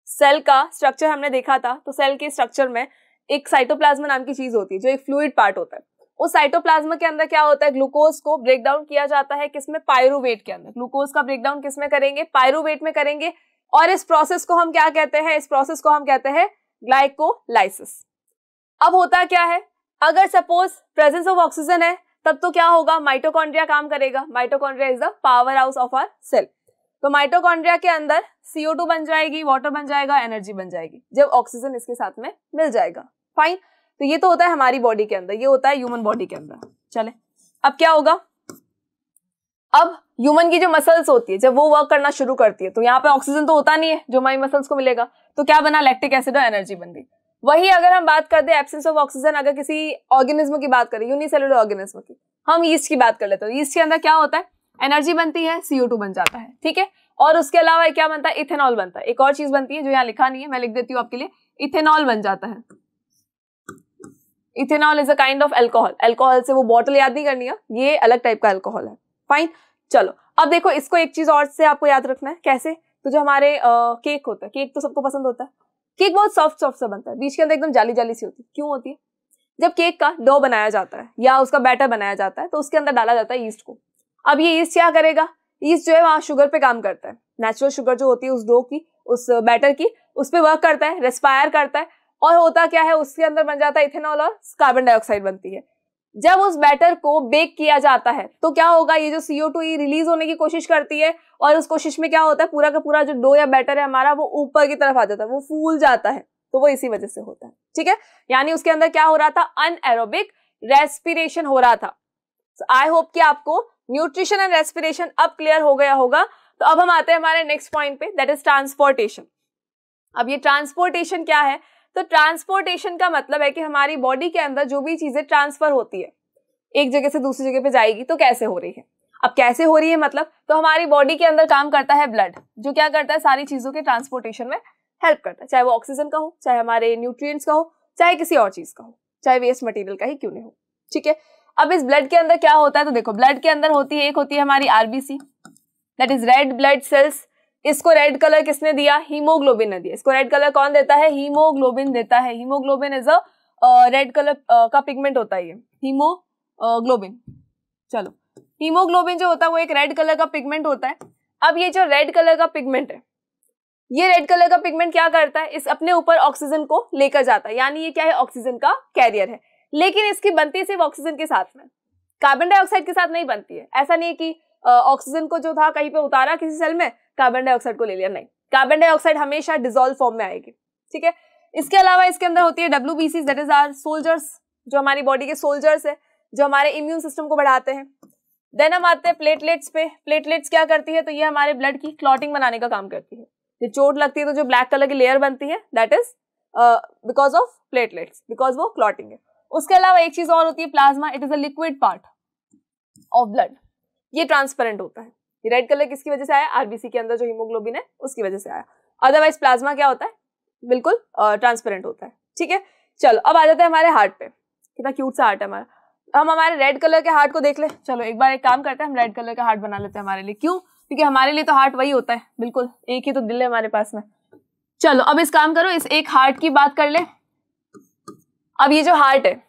सेल का स्ट्रक्चर हमने देखा था तो सेल के स्ट्रक्चर में एक साइटोप्लाज्म नाम की चीज होती है जो एक फ्लूइड पार्ट होता है उस साइटोप्लाज्म के अंदर क्या होता है ग्लूकोज को ब्रेकडाउन किया जाता है किसमें पायरुवेट के अंदर ग्लूकोज का ब्रेकडाउन किसमें करेंगे पायरुवेट में करेंगे और इस प्रोसेस को हम क्या कहते हैं इस प्रोसेस को हम कहते हैं ग्लाइकोलाइसिस अब होता क्या है अगर सपोज प्रेजेंस ऑफ ऑक्सीजन है तब तो क्या होगा माइटोकॉन्ड्रिया काम करेगा mitochondria is the power house of our cell तो माइटोकॉन्ड्रिया के अंदर सीओ टू बन जाएगी वाटर बन जाएगा एनर्जी बन जाएगी जब ऑक्सीजन इसके साथ में मिल जाएगा फाइन तो ये तो होता है हमारी बॉडी के अंदर ये होता है ह्यूमन बॉडी के अंदर चले अब क्या होगा अब ह्यूमन की जो मसल्स होती है जब वो वर्क करना शुरू करती है तो यहाँ पे ऑक्सीजन तो होता नहीं है जो हमारी मसल्स को मिलेगा तो क्या बना लैक्टिक एसिड और एनर्जी बन गई वही अगर हम बात करते हैं एब्सेंस ऑफ ऑक्सीजन अगर किसी ऑर्गेनिज्म की बात करें यूनिसेलुलर ऑर्गेनिज्म की हम ईस्ट की बात कर लेते हैं ईस्ट के अंदर क्या होता है एनर्जी बनती है सीओ बन जाता है ठीक है और उसके अलावा क्या बनता है इथेनॉल बनता है एक और चीज बनती है जो यहाँ लिखा नहीं है मैं लिख देती हूँ आपके लिए इथेनॉल बन जाता है ethanol is a kind of alcohol alcohol से वो बॉटल याद नहीं करनी है ये अलग टाइप का एल्कोहल है फाइन चलो अब देखो इसको एक चीज और से आपको याद रखना है कैसे तो जो हमारे आ, केक होता है केक तो सबको पसंद होता है केक बहुत सॉफ्ट सॉफ्ट सा बनता है बीच के अंदर एकदम जाली जाली सी होती है क्यों होती है जब केक का डो बनाया जाता है या उसका बैटर बनाया जाता है तो उसके अंदर डाला जाता है ईस्ट को अब ये ईस्ट क्या करेगा ईस्ट जो है वहाँ शुगर पे काम करता है नेचुरल शुगर जो होती है उस डो की उस बैटर की उस पर वर्क करता है रेस्पायर करता है और होता क्या है उसके अंदर बन जाता है इथेनॉल और कार्बन डाइऑक्साइड बनती है जब उस बैटर को बेक किया जाता है तो क्या होगा ये जो सीओ टू ये रिलीज होने की कोशिश करती है और उस कोशिश में क्या होता है पूरा का पूरा जो डो या बैटर है हमारा वो ऊपर की तरफ आ जाता है वो फूल जाता है तो वो इसी वजह से होता है ठीक है यानी उसके अंदर क्या हो रहा था अनएरोबिक रेस्पिरेशन हो रहा था आई so, होप कि आपको न्यूट्रिशन एंड रेस्पिरेशन अब क्लियर हो गया होगा तो अब हम आते हैं हमारे नेक्स्ट पॉइंट पे दैट इज ट्रांसपोर्टेशन अब ये ट्रांसपोर्टेशन क्या है तो ट्रांसपोर्टेशन का मतलब है कि हमारी बॉडी के अंदर जो भी चीज़ें ट्रांसफर होती है एक जगह से दूसरी जगह पे जाएगी तो कैसे हो रही है अब कैसे हो रही है मतलब तो हमारी बॉडी के अंदर काम करता है ब्लड जो क्या करता है सारी चीज़ों के ट्रांसपोर्टेशन में हेल्प करता है चाहे वो ऑक्सीजन का हो चाहे हमारे न्यूट्रिएंट्स का हो चाहे किसी और चीज़ का हो चाहे वेस्ट मटेरियल का ही क्यों नहीं हो ठीक है अब इस ब्लड के अंदर क्या होता है तो देखो ब्लड के अंदर होती है एक होती है हमारी RBC that is red blood cells इसको रेड कलर किसने दिया हीमोग्लोबिन ने दिया इसको रेड कलर कौन देता है हीमोग्लोबिन देता है haemoglobin is a red colour का पिगमेंट होता है ये हीमोग्लोबिन चलो हीमोग्लोबिन जो होता है वो एक रेड कलर का पिगमेंट होता है अब ये जो रेड कलर का पिगमेंट है ये रेड कलर का पिगमेंट क्या करता है इस अपने ऊपर ऑक्सीजन को लेकर जाता है यानी ये क्या है ऑक्सीजन का कैरियर है लेकिन इसकी बनती सिर्फ ऑक्सीजन के साथ में कार्बन डाइऑक्साइड के साथ नहीं बनती है ऐसा नहीं है कि ऑक्सीजन को जो था कहीं पे उतारा किसी सेल में कार्बन डाइऑक्साइड को ले लिया नहीं कार्बन डाइऑक्साइड हमेशा डिजोल्व फॉर्म में आएगी ठीक है इसके अलावा इसके अंदर होती है W B C that is our soldiers जो हमारी बॉडी के सोल्जर्स है जो हमारे इम्यून सिस्टम को बढ़ाते हैं देन हम आते हैं प्लेटलेट्स पे प्लेटलेट्स क्या करती है तो ये हमारे ब्लड की क्लॉटिंग बनाने का काम करती है जो चोट लगती है तो जो ब्लैक कलर की लेयर बनती है that is because of platelets because वो क्लॉटिंग है उसके अलावा एक चीज और होती है plasma it is a liquid part of blood ये ट्रांसपेरेंट होता है ये रेड कलर किसकी वजह से आया आरबीसी के अंदर जो हीमोग्लोबिन है उसकी वजह से आया अदरवाइज प्लाज्मा क्या होता है बिल्कुल ट्रांसपेरेंट होता है ठीक है चलो अब आ जाते हैं हमारे हार्ट पे कितना क्यूट सा हार्ट है हमारा हम हमारे रेड कलर के हार्ट को देख ले चलो एक बार एक काम करते हैं हम रेड कलर का हार्ट बना लेते हैं हमारे लिए क्यों क्योंकि हमारे लिए तो हार्ट वही होता है बिल्कुल एक ही तो दिल है हमारे पास में चलो अब इस काम करो इस एक हार्ट की बात कर ले अब ये जो हार्ट है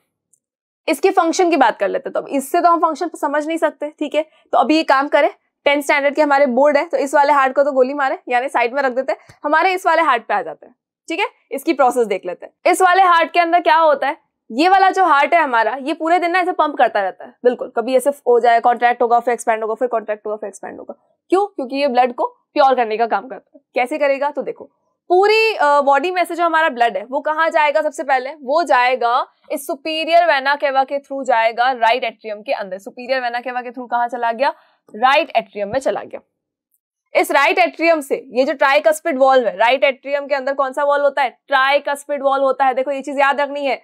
इसके फंक्शन की बात कर लेते तो अब इससे तो हम फंक्शन समझ नहीं सकते ठीक है तो अब ये काम करें टेंथ स्टैंडर्ड के हमारे बोर्ड है तो इस वाले हार्ट को तो गोली मारे यानी साइड में रख देते हैं हमारे इस वाले हार्ट पे आ जाते हैं ठीक है इसकी प्रोसेस देख लेते हैं इस वाले हार्ट के अंदर क्या होता है ये वाला जो हार्ट है हमारा ये पूरे दिन ना इसे पंप करता रहता है बिल्कुल कभी ऐसे हो जाए कॉन्ट्रैक्ट होगा फिर एक्सपैंड होगा फिर कॉन्ट्रैक्ट होगा फिर एक्सपैंड होगा क्यों क्योंकि ये ब्लड को प्योर करने का काम करता है कैसे करेगा तो देखो पूरी बॉडी में से जो हमारा ब्लड है वो कहाँ जाएगा सबसे पहले वो जाएगा इस सुपीरियर वेना केवा के थ्रू जाएगा राइट एट्रियम के अंदर सुपीरियर वेना केवा के थ्रू कहाँ चला गया राइट एट्रियम में चला गया इस राइट एट्रियम से ये जो ट्राइकस्पिड वॉल्व है राइट एट्रियम के अंदर कौन सा वॉल्व होता है ट्राइकस्पिड वॉल्व होता है देखो ये चीज याद रखनी है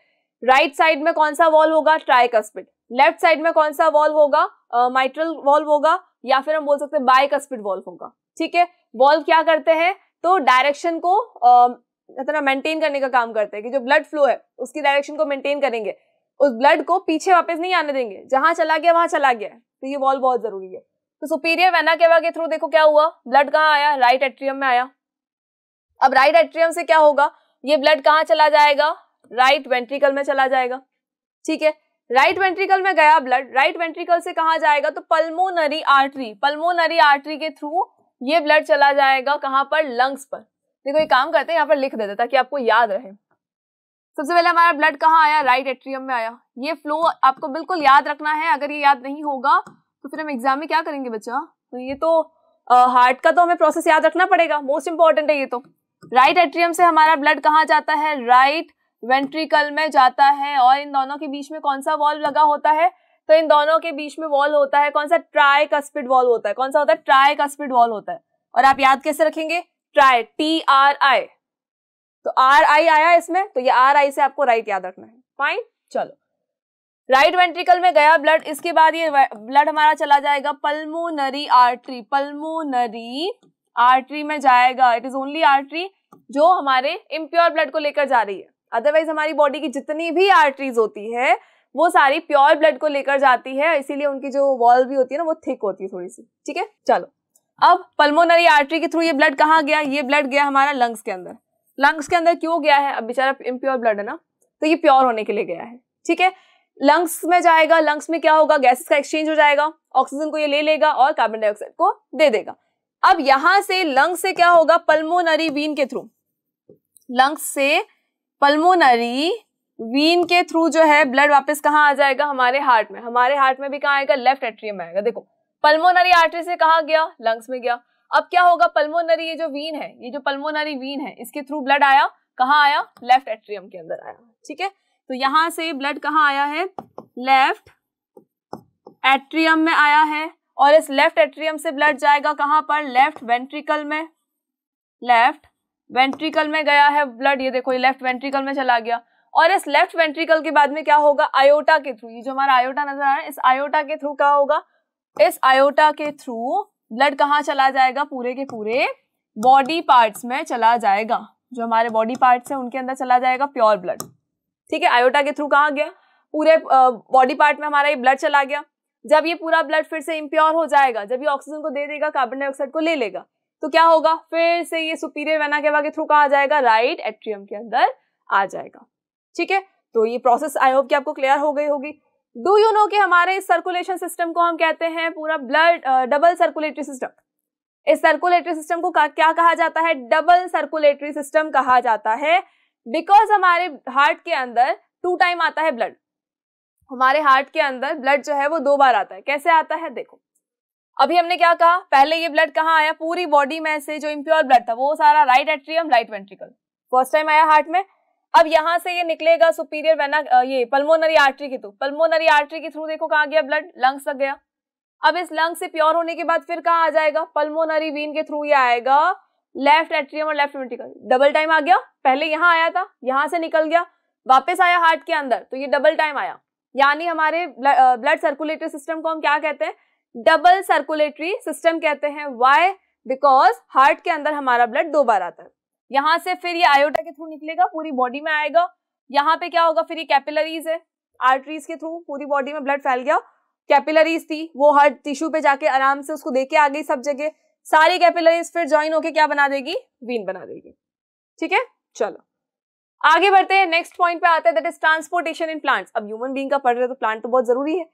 राइट right साइड में कौन सा वॉल्व होगा ट्राइकस्पिड लेफ्ट साइड में कौन सा वॉल्व होगा माइट्रल वॉल्व होगा या फिर हम बोल सकते हैं बाइकस्पिड वॉल्व होगा ठीक है वॉल्व क्या करते हैं तो डायरेक्शन को uh, मेंटेन करने का काम करते हैं कि जो ब्लड फ्लो है उसकी डायरेक्शन को मेंटेन करेंगे उस ब्लड को पीछे वापस नहीं आने देंगे जहां चला गया वहां चला गया तो ये वॉल्व बहुत जरूरी है तो सुपीरियर वेना केवा के थ्रू देखो क्या हुआ ब्लड कहाँ आया राइट एट्रियम में आया अब राइट एट्रियम से क्या होगा ये ब्लड कहाँ चला जाएगा राइट वेंट्रिकल में चला जाएगा ठीक है राइट वेंट्रिकल में गया ब्लड राइट वेंट्रिकल से कहा जाएगा तो पल्मोनरी आर्टरी पल्मोनरी आर्टरी के थ्रू ये ब्लड चला जाएगा कहाँ पर लंग्स पर देखो ये काम करते हैं यहाँ पर लिख देते ताकि आपको याद रहे सबसे पहले हमारा ब्लड कहाँ आया राइट एट्रियम में आया ये फ्लो आपको बिल्कुल याद रखना है अगर ये याद नहीं होगा तो फिर हम एग्जाम में क्या करेंगे बच्चा तो ये तो हार्ट का तो हमें प्रोसेस याद रखना पड़ेगा मोस्ट इंपॉर्टेंट है ये तो राइट right एट्रियम से हमारा ब्लड कहाँ जाता है राइट right वेंट्रिकल में जाता है और इन दोनों के बीच में कौन सा वॉल्व लगा होता है तो इन दोनों के बीच में वॉल्व होता है कौन सा ट्राई कस्पिड वॉल्व होता है कौन सा होता है ट्राई कस्पिड वॉल्व होता है और आप याद कैसे रखेंगे ट्राई टी आर आई तो आर आई आया इसमें तो ये आर आई से आपको राइट याद रखना है फाइन चलो राइट वेंट्रिकल में गया ब्लड इसके बाद ये ब्लड हमारा चला जाएगा पल्मोनरी आर्टरी पल्मोनरी आर्टरी में जाएगा इट इज ओनली आर्टरी जो हमारे इम्प्योर ब्लड को लेकर जा रही है अदरवाइज हमारी बॉडी की जितनी भी आर्टरीज होती है वो सारी प्योर ब्लड को लेकर जाती है इसीलिए उनकी जो वॉल भी होती है ना वो थिक होती है थोड़ी सी ठीक है चलो अब पल्मोनरी आर्टरी के थ्रू ये ब्लड कहाँ गया ये ब्लड गया हमारा लंग्स के अंदर लंग्स के अंदर क्यों गया है अब बेचारा इम्प्योर ब्लड है ना तो ये प्योर होने के लिए गया है ठीक है लंग्स में जाएगा लंग्स में क्या होगा गैसेस का एक्सचेंज हो जाएगा ऑक्सीजन को ये ले लेगा और कार्बन डाइऑक्साइड को दे देगा अब यहां से लंग्स से क्या होगा पल्मोनरी वीन के थ्रू लंग्स से पल्मोनरी वीन के थ्रू जो है ब्लड वापस कहाँ आ जाएगा हमारे हार्ट में हमारे हार्ट में भी कहाँ आएगा लेफ्ट एट्रियम में आएगा देखो पल्मोनरी आर्टरी से कहा गया लंग्स में गया अब क्या होगा पल्मोनरी ये जो वीन है ये जो पल्मोनरी वीन है इसके थ्रू ब्लड आया कहाँ आया लेफ्ट एट्रियम के अंदर आया ठीक है तो यहां से ब्लड कहाँ आया है लेफ्ट एट्रियम में आया है और इस लेफ्ट एट्रियम से ब्लड जाएगा कहां पर लेफ्ट वेंट्रिकल में लेफ्ट वेंट्रिकल में गया है ब्लड ये देखो ये लेफ्ट वेंट्रिकल में चला गया और इस लेफ्ट वेंट्रिकल के बाद में क्या होगा आयोटा के थ्रू ये जो हमारा आयोटा नजर आ रहा है इस आयोटा के थ्रू क्या होगा इस आयोटा के थ्रू ब्लड कहाँ चला जाएगा पूरे के पूरे बॉडी पार्ट्स में चला जाएगा जो हमारे बॉडी पार्ट्स हैं उनके अंदर चला जाएगा प्योर ब्लड ठीक है आयोटा के थ्रू कहाँ गया पूरे बॉडी पार्ट में हमारा ये ब्लड चला गया जब ये पूरा ब्लड फिर से इम्प्योर हो जाएगा जब ये ऑक्सीजन को दे देगा कार्बन डाइऑक्साइड को ले लेगा तो क्या होगा फिर से ये सुपीरियर वेना केवा के थ्रू कहाँ आ जाएगा राइट एट्रियम के अंदर आ जाएगा ठीक है तो ये प्रोसेस आई होप कि आपको क्लियर हो गई होगी डू यू नो कि हमारे इस सर्कुलेशन सिस्टम को हम कहते हैं पूरा ब्लड डबल सर्कुलेटरी सिस्टम इस सर्कुलेटरी सिस्टम को क्या कहा जाता है डबल सर्कुलेटरी सिस्टम कहा जाता है बिकॉज हमारे हार्ट के अंदर टू टाइम आता है ब्लड हमारे हार्ट के अंदर ब्लड जो है वो दो बार आता है कैसे आता है देखो अभी हमने क्या कहा पहले ये ब्लड कहाँ आया पूरी बॉडी में से जो इम्प्योर ब्लड था वो सारा right atrium right ventricle first time आया हार्ट में अब यहाँ से ये निकलेगा सुपीरियर वेना ये पल्मोनरी आर्टरी के थ्रू पल्मोनरी आर्टरी के थ्रू देखो कहाँ गया ब्लड लंग्स तक गया अब इस लंग से प्योर होने के बाद फिर कहाँ आ जाएगा पल्मोनरी वीन के थ्रू ये आएगा लेफ्ट एट्रियम और लेफ्ट वेंट्रिकल डबल टाइम आ गया पहले यहाँ आया था यहाँ से निकल गया वापस आया हार्ट के अंदर तो ये डबल टाइम आया यानी हमारे ब्लड सर्कुलेटरी सिस्टम को हम क्या कहते हैं डबल सर्कुलेटरी सिस्टम कहते हैं वाई बिकॉज हार्ट के अंदर हमारा ब्लड दो बार आता है यहाँ से फिर ये आयोटा के थ्रू निकलेगा पूरी बॉडी में आएगा यहाँ पे क्या होगा फिर ये कैपिलरीज है आर्टरीज के थ्रू पूरी बॉडी में ब्लड फैल गया कैपिलरीज थी वो हर टिश्यू पे जाके आराम से उसको देके आ गई सब जगह सारी कैपिलरीज फिर ज्वाइन होके क्या बना देगी वीन बना देगी ठीक है चलो आगे बढ़ते हैं नेक्स्ट पॉइंट पे आते हैं that is transportation in plants अब ह्यूमन बींग का पढ़ रहे हो तो प्लांट तो बहुत जरूरी है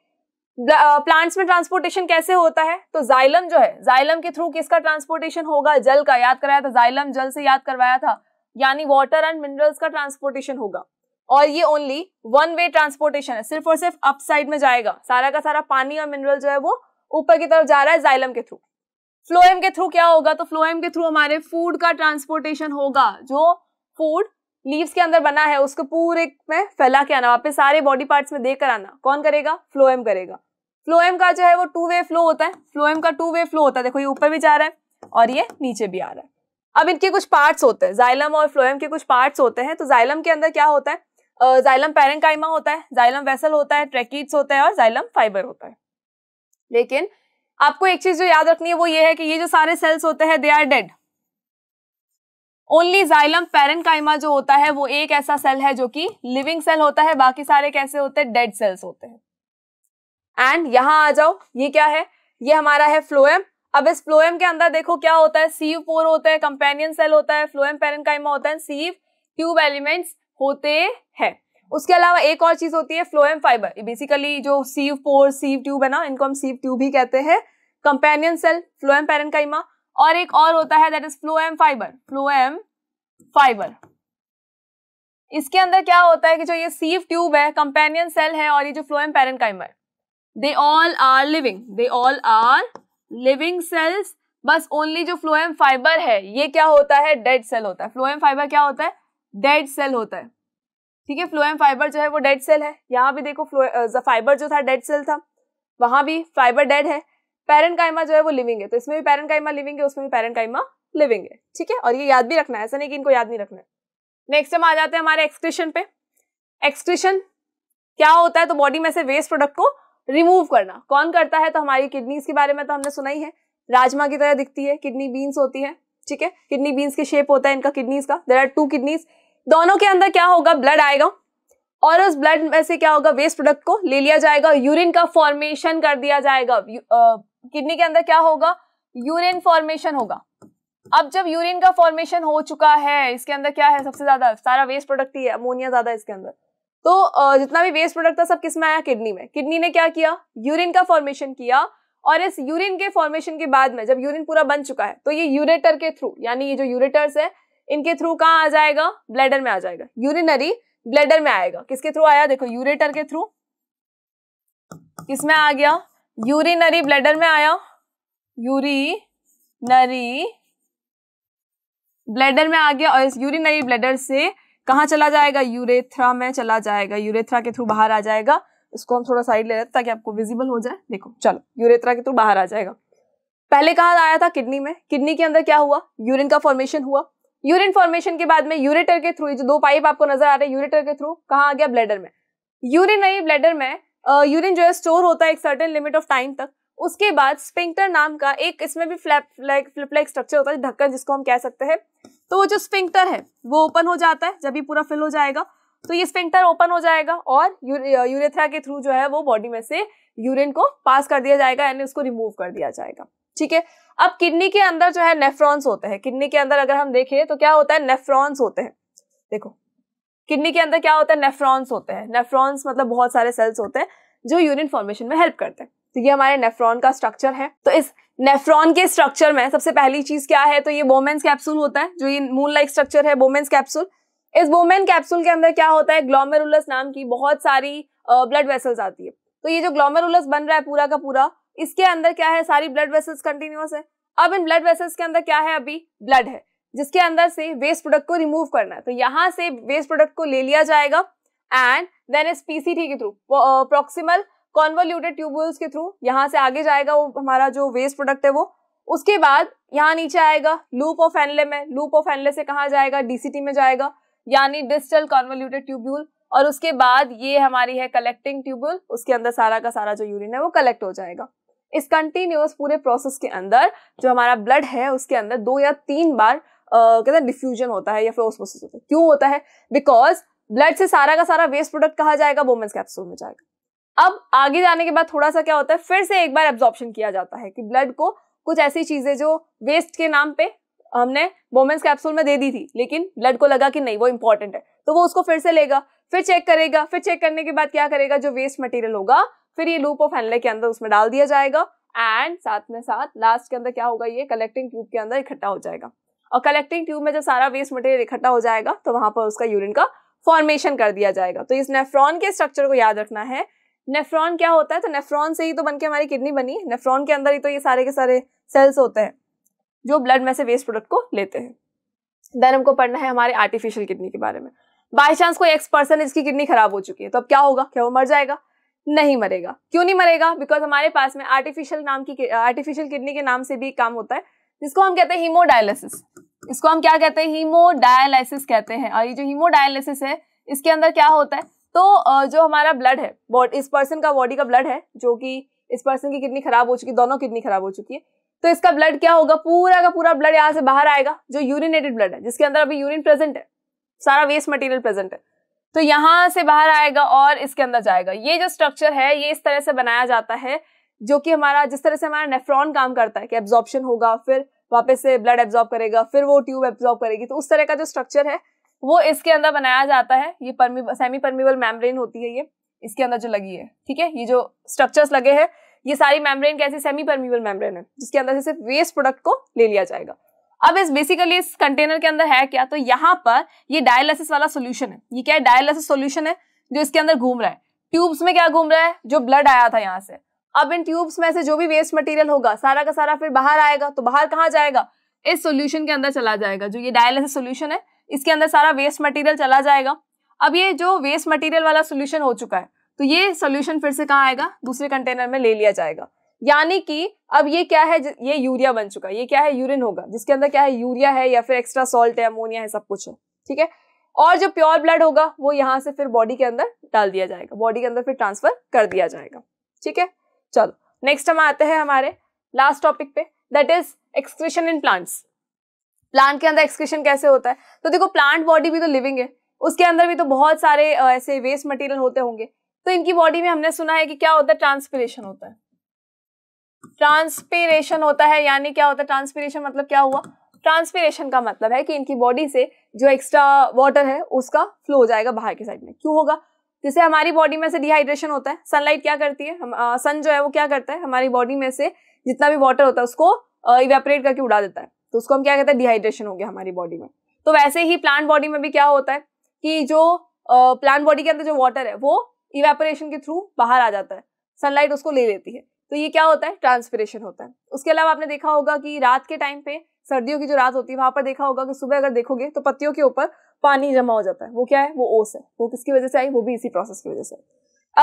प्लांट्स में ट्रांसपोर्टेशन कैसे होता है तो जाइलम जो है जाइलम के थ्रू किसका ट्रांसपोर्टेशन होगा जल का याद कराया था जाइलम जल से याद करवाया था यानी वाटर एंड मिनरल्स का ट्रांसपोर्टेशन होगा और ये ओनली वन वे ट्रांसपोर्टेशन है सिर्फ और सिर्फ अपसाइड में जाएगा सारा का सारा पानी और मिनरल जो है वो ऊपर की तरफ जा रहा है जाइलम के थ्रू फ्लोएम के थ्रू क्या होगा तो फ्लोएम के थ्रू हमारे फूड का ट्रांसपोर्टेशन होगा जो फूड लीव्स के अंदर बना है उसको पूरे में फैला के आना वापस सारे बॉडी पार्ट्स में देकर आना कौन करेगा फ्लोएम करेगा फ्लोएम का जो है वो टू वे फ्लो होता है फ्लोएम का टू वे फ्लो होता है देखो ये ऊपर भी जा रहा है और ये नीचे भी आ रहा है अब इनके कुछ पार्ट्स होते हैं जाइलम और फ्लोएम के कुछ पार्ट्स होते हैं तो जाइलम के अंदर क्या होता है जाइलम पेरेंकाइमा होता है जाइलम वेसल होता है ट्रैकिट्स होता है और जाइलम फाइबर होता है लेकिन आपको एक चीज जो याद रखनी है वो ये है कि ये जो सारे सेल्स होते हैं they are dead only xylem parenchyma जो होता है वो एक ऐसा सेल है जो कि लिविंग सेल होता है बाकी सारे कैसे होते हैं डेड सेल्स होते हैं एंड यहां आ जाओ ये क्या है ये हमारा है फ्लोएम अब इस फ्लोएम के अंदर देखो क्या होता है सीव फोर होता है कंपेनियन सेल होता है फ्लोएम पेरन होता है सीव ट्यूब एलिमेंट्स होते हैं उसके अलावा एक और चीज़ होती है फ्लोएम फाइबर बेसिकली जो सीव पोर सीव ट्यूब है ना इनको हम सीव ट्यूब ही कहते हैं कंपेनियन सेल फ्लोएम पेरेंकाइमा और एक और होता है that is phloem fibre phloem fibre इसके अंदर क्या होता है कि जो ये सीव ट्यूब है कंपेनियन सेल है और ये जो फ्लोएम पेरेंकाइमा है they all are living they all are living cells बस ओनली जो फ्लोएम फाइबर है ये क्या होता है डेड सेल होता है फ्लोएम फाइबर क्या होता है डेड सेल होता है ठीक है फ्लोएम फाइबर जो है वो डेड सेल है यहाँ भी देखो फ्लो फाइबर जो था डेड सेल था वहां भी फाइबर डेड है पेरेंट कायमा जो है वो लिविंग है तो इसमें भी पेरेंट काइमा लिविंग है उसमें भी पेरेंट काइमा लिविंग है ठीक है और ये याद भी रखना है ऐसा नहीं कि इनको याद नहीं रखना है नेक्स्ट हम आ जाते हैं हमारे एक्सक्रीशन पे एक्सक्रीशन क्या होता है तो बॉडी में से वेस्ट प्रोडक्ट को रिमूव करना कौन करता है तो हमारी किडनीज के बारे में तो हमने सुना ही है राजमा की तरह दिखती है किडनी बीन्स होती है ठीक है किडनी बीन्स के शेप होता है इनका किडनीज का देर आर टू किडनीज दोनों के अंदर क्या होगा ब्लड आएगा और उस ब्लड में से क्या होगा वेस्ट प्रोडक्ट को ले लिया जाएगा यूरिन का फॉर्मेशन कर दिया जाएगा किडनी के अंदर क्या होगा यूरिन फॉर्मेशन होगा अब जब यूरिन का फॉर्मेशन हो चुका है इसके अंदर क्या है सबसे ज्यादा सारा वेस्ट प्रोडक्ट ही है अमोनिया ज्यादा इसके अंदर तो जितना भी वेस्ट प्रोडक्ट था सब किस में आया किडनी में किडनी ने क्या किया यूरिन का फॉर्मेशन किया और इस यूरिन के फॉर्मेशन के बाद में जब यूरिन पूरा बन चुका है तो ये यूरेटर के थ्रू यानी ये जो यूरेटर्स है इनके थ्रू कहाँ आ जाएगा ब्लैडर में आ जाएगा यूरिनरी ब्लैडर में आएगा किसके थ्रू आया देखो यूरेटर के थ्रू किसमें आ गया यूरिनरी ब्लैडर में आया नरी ब्लैडर में आ गया और इस यूरिनरी ब्लैडर से कहाँ चला जाएगा यूरेथ्रा में चला जाएगा यूरेथ्रा के थ्रू बाहर आ जाएगा इसको हम थोड़ा साइड ले लेते ताकि आपको विजिबल हो जाए देखो चलो यूरेथ्रा के थ्रू बाहर आ जाएगा पहले कहाँ आया था किडनी में किडनी के अंदर क्या हुआ यूरिन का फॉर्मेशन हुआ यूरिन फॉर्मेशन के बाद में यूरेटर के थ्रू जो दो पाइप आपको नजर आ रहे हैं यूरेटर के थ्रू कहाँ आ गया ब्लैडर में यूरिन नहीं ब्लैडर में यूरिन जो है स्टोर होता है एक सर्टेन लिमिट ऑफ टाइम तक उसके बाद स्पिंक्टर नाम का एक इसमें भी फ्लैप फ्लिप लाइक स्ट्रक्चर होता है ढक्कन जिसको हम कह सकते हैं तो वो जो स्पिंक्टर है वो ओपन हो जाता है जब ये पूरा फिल हो जाएगा तो ये स्पिंक्टर ओपन हो जाएगा और यूरेथ्रा के थ्रू जो है वो बॉडी में से यूरिन को पास कर दिया जाएगा यानी उसको रिमूव कर दिया जाएगा ठीक है अब किडनी के अंदर जो है नेफ्रॉन्स होते हैं किडनी के अंदर अगर हम देखें तो क्या होता है नेफ्रॉन्स होते हैं देखो किडनी के अंदर क्या होता है नेफ्रॉन्स होते हैं नेफ्रॉन्स मतलब बहुत सारे सेल्स होते हैं जो यूरिन फॉर्मेशन में हेल्प करते हैं तो ये हमारे नेफ्रॉन का स्ट्रक्चर है तो इस नेफ्रॉन के स्ट्रक्चर में सबसे पहली चीज क्या है तो ये बोमेन्स कैप्सूल होता है जो ये मून लाइक स्ट्रक्चर है बोमेंस कैप्सूल इस बोमेन कैप्सूल के अंदर क्या होता है ग्लोमेरुलस नाम की बहुत सारी ब्लड वेसल्स आती है तो ये जो ग्लोमेरुलस बन रहा है पूरा का पूरा इसके अंदर क्या है सारी ब्लड वेसल्स कंटिन्यूस है अब इन ब्लड वेसल्स के अंदर क्या है अभी ब्लड है जिसके अंदर से वेस्ट प्रोडक्ट को रिमूव करना है तो यहाँ से वेस्ट प्रोडक्ट को ले लिया जाएगा एंड देन इस पीसीटी के थ्रू प्रॉक्सिमल कॉन्वोल्यूटेड ट्यूबुल्स के थ्रू यहाँ से आगे जाएगा वो हमारा जो वेस्ट प्रोडक्ट है वो उसके बाद यहाँ नीचे आएगा लूप ऑफ एनले में लूप ऑफ एनले से कहाँ जाएगा डीसीटी में जाएगा यानी डिजिटल कॉन्वोल्यूटेड ट्यूब्यूल और उसके बाद ये हमारी है कलेक्टिंग ट्यूबुल उसके अंदर सारा का सारा जो यूरिन है वो कलेक्ट हो जाएगा इस कंटिन्यूस पूरे प्रोसेस के अंदर जो हमारा ब्लड है उसके अंदर दो या तीन बार कहते हैं डिफ्यूजन होता है या फिर ओस्मोसिस होता है क्यों होता है बिकॉज ब्लड से सारा का सारा वेस्ट प्रोडक्ट कहा जाएगा वोमेंस कैप्सूल में जाएगा अब आगे जाने के बाद थोड़ा सा क्या होता है फिर से एक बार एब्जॉर्प्शन किया जाता है कि ब्लड को कुछ ऐसी चीजें जो वेस्ट के नाम पे हमने वोमेंस कैप्सूल में दे दी थी लेकिन ब्लड को लगा कि नहीं वो इंपॉर्टेंट है तो वो उसको फिर से लेगा फिर चेक करेगा फिर चेक करने के बाद क्या करेगा जो वेस्ट मटेरियल होगा फिर ये लूप ऑफ हैंडले के अंदर उसमें डाल दिया जाएगा एंड साथ में साथ लास्ट के अंदर क्या होगा ये कलेक्टिंग ट्यूब के अंदर इकट्ठा हो जाएगा और कलेक्टिंग ट्यूब में जब सारा वेस्ट मटेरियल इकट्ठा हो जाएगा तो वहां पर उसका यूरिन का फॉर्मेशन कर दिया जाएगा तो इस नेफ्रॉन के स्ट्रक्चर को याद रखना है नेफ्रॉन क्या होता है तो नेफ्रॉन से ही तो बनके हमारी किडनी बनी नेफ्रॉन के अंदर ही तो ये सारे के सारे सेल्स होते हैं जो ब्लड में से वेस्ट प्रोडक्ट को लेते हैं देन हमको पढ़ना है हमारे आर्टिफिशियल किडनी के बारे में बाई चांस कोई एक्स पर्सन इसकी किडनी खराब हो चुकी है तो अब क्या होगा क्या वो मर जाएगा नहीं मरेगा क्यों नहीं मरेगा बिकॉज हमारे पास में आर्टिफिशियल नाम की आर्टिफिशियल किडनी के नाम से भी काम होता है जिसको हम कहते हैं हीमोडायलिसिस इसको हम क्या कहते हैं हीमोडायलिसिस कहते हैं और ये जो हीमोडायलिसिस है इसके अंदर क्या होता है तो जो हमारा ब्लड है इस पर्सन का बॉडी का ब्लड है जो कि इस पर्सन की किडनी खराब हो चुकी है दोनों किडनी खराब हो चुकी है तो इसका ब्लड क्या होगा पूरा का पूरा ब्लड यहाँ से बाहर आएगा जो यूरिनेटेड ब्लड है जिसके अंदर अभी यूरिन प्रेजेंट है सारा वेस्ट मटेरियल प्रेजेंट है तो यहाँ से बाहर आएगा और इसके अंदर जाएगा ये जो स्ट्रक्चर है ये इस तरह से बनाया जाता है जो कि हमारा जिस तरह से हमारा नेफ्रॉन काम करता है कि एब्जॉर्प्शन होगा फिर वापस से ब्लड एब्जॉर्ब करेगा फिर वो ट्यूब एब्जॉर्ब करेगी तो उस तरह का जो स्ट्रक्चर है वो इसके अंदर बनाया जाता है ये परमि सेमी परमिबल मैमब्रेन होती है ये इसके अंदर जो लगी है ठीक है ये जो स्ट्रक्चर्स लगे हैं ये सारी मैमब्रेन कैसी सेमी परमिबल मैमब्रेन है जिसके अंदर से सिर्फ वेस्ट प्रोडक्ट को ले लिया जाएगा अब इस बेसिकली इस कंटेनर के अंदर है क्या तो यहाँ पर ये डायलिसिस वाला सोल्यूशन है ये क्या है डायलिसिस सोल्यूशन है जो इसके अंदर घूम रहा है ट्यूब्स में क्या घूम रहा है जो ब्लड आया था यहाँ से अब इन ट्यूब्स में से जो भी वेस्ट मटेरियल होगा सारा का सारा फिर बाहर आएगा तो बाहर कहाँ जाएगा इस सोल्यूशन के अंदर चला जाएगा जो ये डायलिसिस सोल्यूशन है इसके अंदर सारा वेस्ट मटीरियल चला जाएगा अब ये जो वेस्ट मटीरियल वाला सोल्यूशन हो चुका है तो ये सोल्यूशन फिर से कहाँ आएगा दूसरे कंटेनर में ले लिया जाएगा यानी कि अब ये क्या है ये यूरिया बन चुका है ये क्या है यूरिन होगा जिसके अंदर क्या है यूरिया है या फिर एक्स्ट्रा सॉल्ट है अमोनिया है सब कुछ है ठीक है और जो प्योर ब्लड होगा वो यहाँ से फिर बॉडी के अंदर डाल दिया जाएगा बॉडी के अंदर फिर ट्रांसफर कर दिया जाएगा ठीक है चलो नेक्स्ट हम आते हैं हमारे लास्ट टॉपिक पे that is excretion in plants plant के अंदर एक्सक्रीशन कैसे होता है तो देखो प्लांट बॉडी भी तो लिविंग है उसके अंदर भी तो बहुत सारे ऐसे वेस्ट मटेरियल होते होंगे तो इनकी बॉडी में हमने सुना है कि क्या होता है ट्रांसपिरेशन होता है ट्रांसपीरेशन होता है यानी क्या होता है ट्रांसपीरेशन मतलब क्या हुआ ट्रांसपीरेशन का मतलब है कि इनकी बॉडी से जो एक्स्ट्रा वाटर है उसका फ्लो हो जाएगा बाहर के साइड में क्यों होगा जैसे हमारी बॉडी में से डिहाइड्रेशन होता है सनलाइट क्या करती है हम सन जो है वो क्या करता है हमारी बॉडी में से जितना भी वाटर होता है उसको इवेपरेट करके उड़ा देता है तो उसको हम क्या कहते हैं डिहाइड्रेशन हो गया हमारी बॉडी में तो वैसे ही प्लांट बॉडी में भी क्या होता है कि जो प्लांट बॉडी के अंदर जो वाटर है वो इवेपोरेशन के थ्रू बाहर आ जाता है सनलाइट उसको ले लेती है तो ये क्या होता है ट्रांसपिरेशन होता है उसके अलावा आपने देखा होगा कि रात के टाइम पे सर्दियों की जो रात होती है वहां पर देखा होगा कि सुबह अगर देखोगे तो पत्तियों के ऊपर पानी जमा हो जाता है वो क्या है वो ओस है वो किसकी वजह से आई वो भी इसी प्रोसेस की वजह से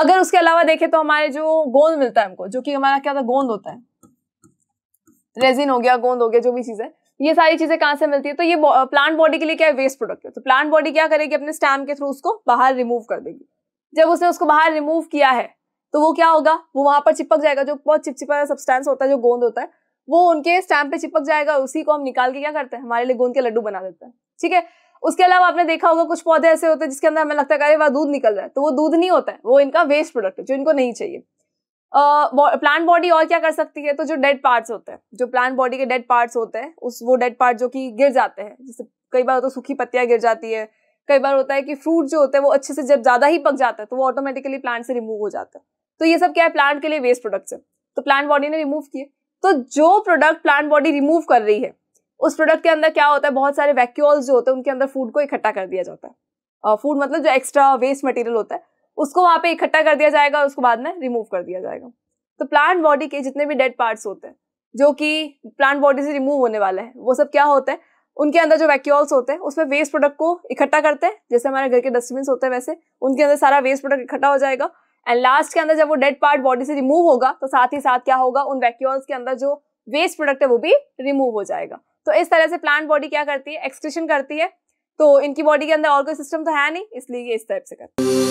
अगर उसके अलावा देखें तो हमारे जो गोंद मिलता है हमको जो कि हमारा क्या होता है गोंद होता है रेजिन हो गया गोंद हो गया जो भी चीज़ है ये सारी चीज़ें कहाँ से मिलती है तो ये प्लांट बॉडी के लिए क्या है वेस्ट प्रोडक्ट है तो प्लांट बॉडी क्या करेगी अपने स्टैम के थ्रू उसको बाहर रिमूव कर देगी जब उसने उसको बाहर रिमूव किया है तो वो क्या होगा वो वहां पर चिपक जाएगा जो बहुत चिपचिपा सब्सटेंस होता है जो गोंद होता है वो उनके स्टैम्प पे चिपक जाएगा उसी को हम निकाल के क्या करते हैं हमारे लिए गोंद के लड्डू बना देते हैं ठीक है उसके अलावा आपने देखा होगा कुछ पौधे ऐसे होते हैं जिसके अंदर हमें लगता है अरे वह दूध निकल रहा है तो वो दूध नहीं होता है वो इनका वेस्ट प्रोडक्ट है जो इनको नहीं चाहिए प्लांट uh, बॉडी और क्या कर सकती है तो जो डेड पार्ट्स होते हैं जो प्लांट बॉडी के डेड पार्ट्स होते हैं उस वो डेड पार्ट जो कि गिर जाते हैं जैसे कई बार तो सूखी पत्तियां गिर जाती है कई बार होता है कि फ्रूट जो होता है वो अच्छे से जब ज्यादा ही पक जाता है तो वो ऑटोमेटिकली प्लांट से रिमूव हो जाता है तो ये सब क्या है प्लांट के लिए वेस्ट प्रोडक्ट्स है तो प्लांट बॉडी ने रिमूव किए तो जो प्रोडक्ट प्लांट बॉडी रिमूव कर रही है उस प्रोडक्ट के अंदर क्या होता है बहुत सारे वैक्यूल्स जो होते हैं उनके अंदर फूड को इकट्ठा कर दिया जाता है फूड uh, मतलब जो एक्स्ट्रा वेस्ट मटेरियल होता है उसको वहाँ पे इकट्ठा कर दिया जाएगा और उसको बाद में रिमूव कर दिया जाएगा तो प्लांट बॉडी के जितने भी डेड पार्ट्स होते हैं जो कि प्लांट बॉडी से रिमूव होने वाला है वो सब क्या होता है उनके अंदर जो वैक्यूल्स होते हैं उसमें वेस्ट प्रोडक्ट को इकट्ठा करते हैं जैसे हमारे घर के डस्टबिन होते हैं वैसे उनके अंदर सारा वेस्ट प्रोडक्ट इकट्ठा हो जाएगा एंड लास्ट के अंदर जब वो डेड पार्ट बॉडी से रिमूव होगा तो साथ ही साथ क्या होगा उन वैक्यूल्स के अंदर जो वेस्ट प्रोडक्ट है वो भी रिमूव हो जाएगा तो इस तरह से प्लांट बॉडी क्या करती है एक्सक्रीशन करती है तो इनकी बॉडी के अंदर और कोई सिस्टम तो है नहीं इसलिए ये इस टाइप से करती है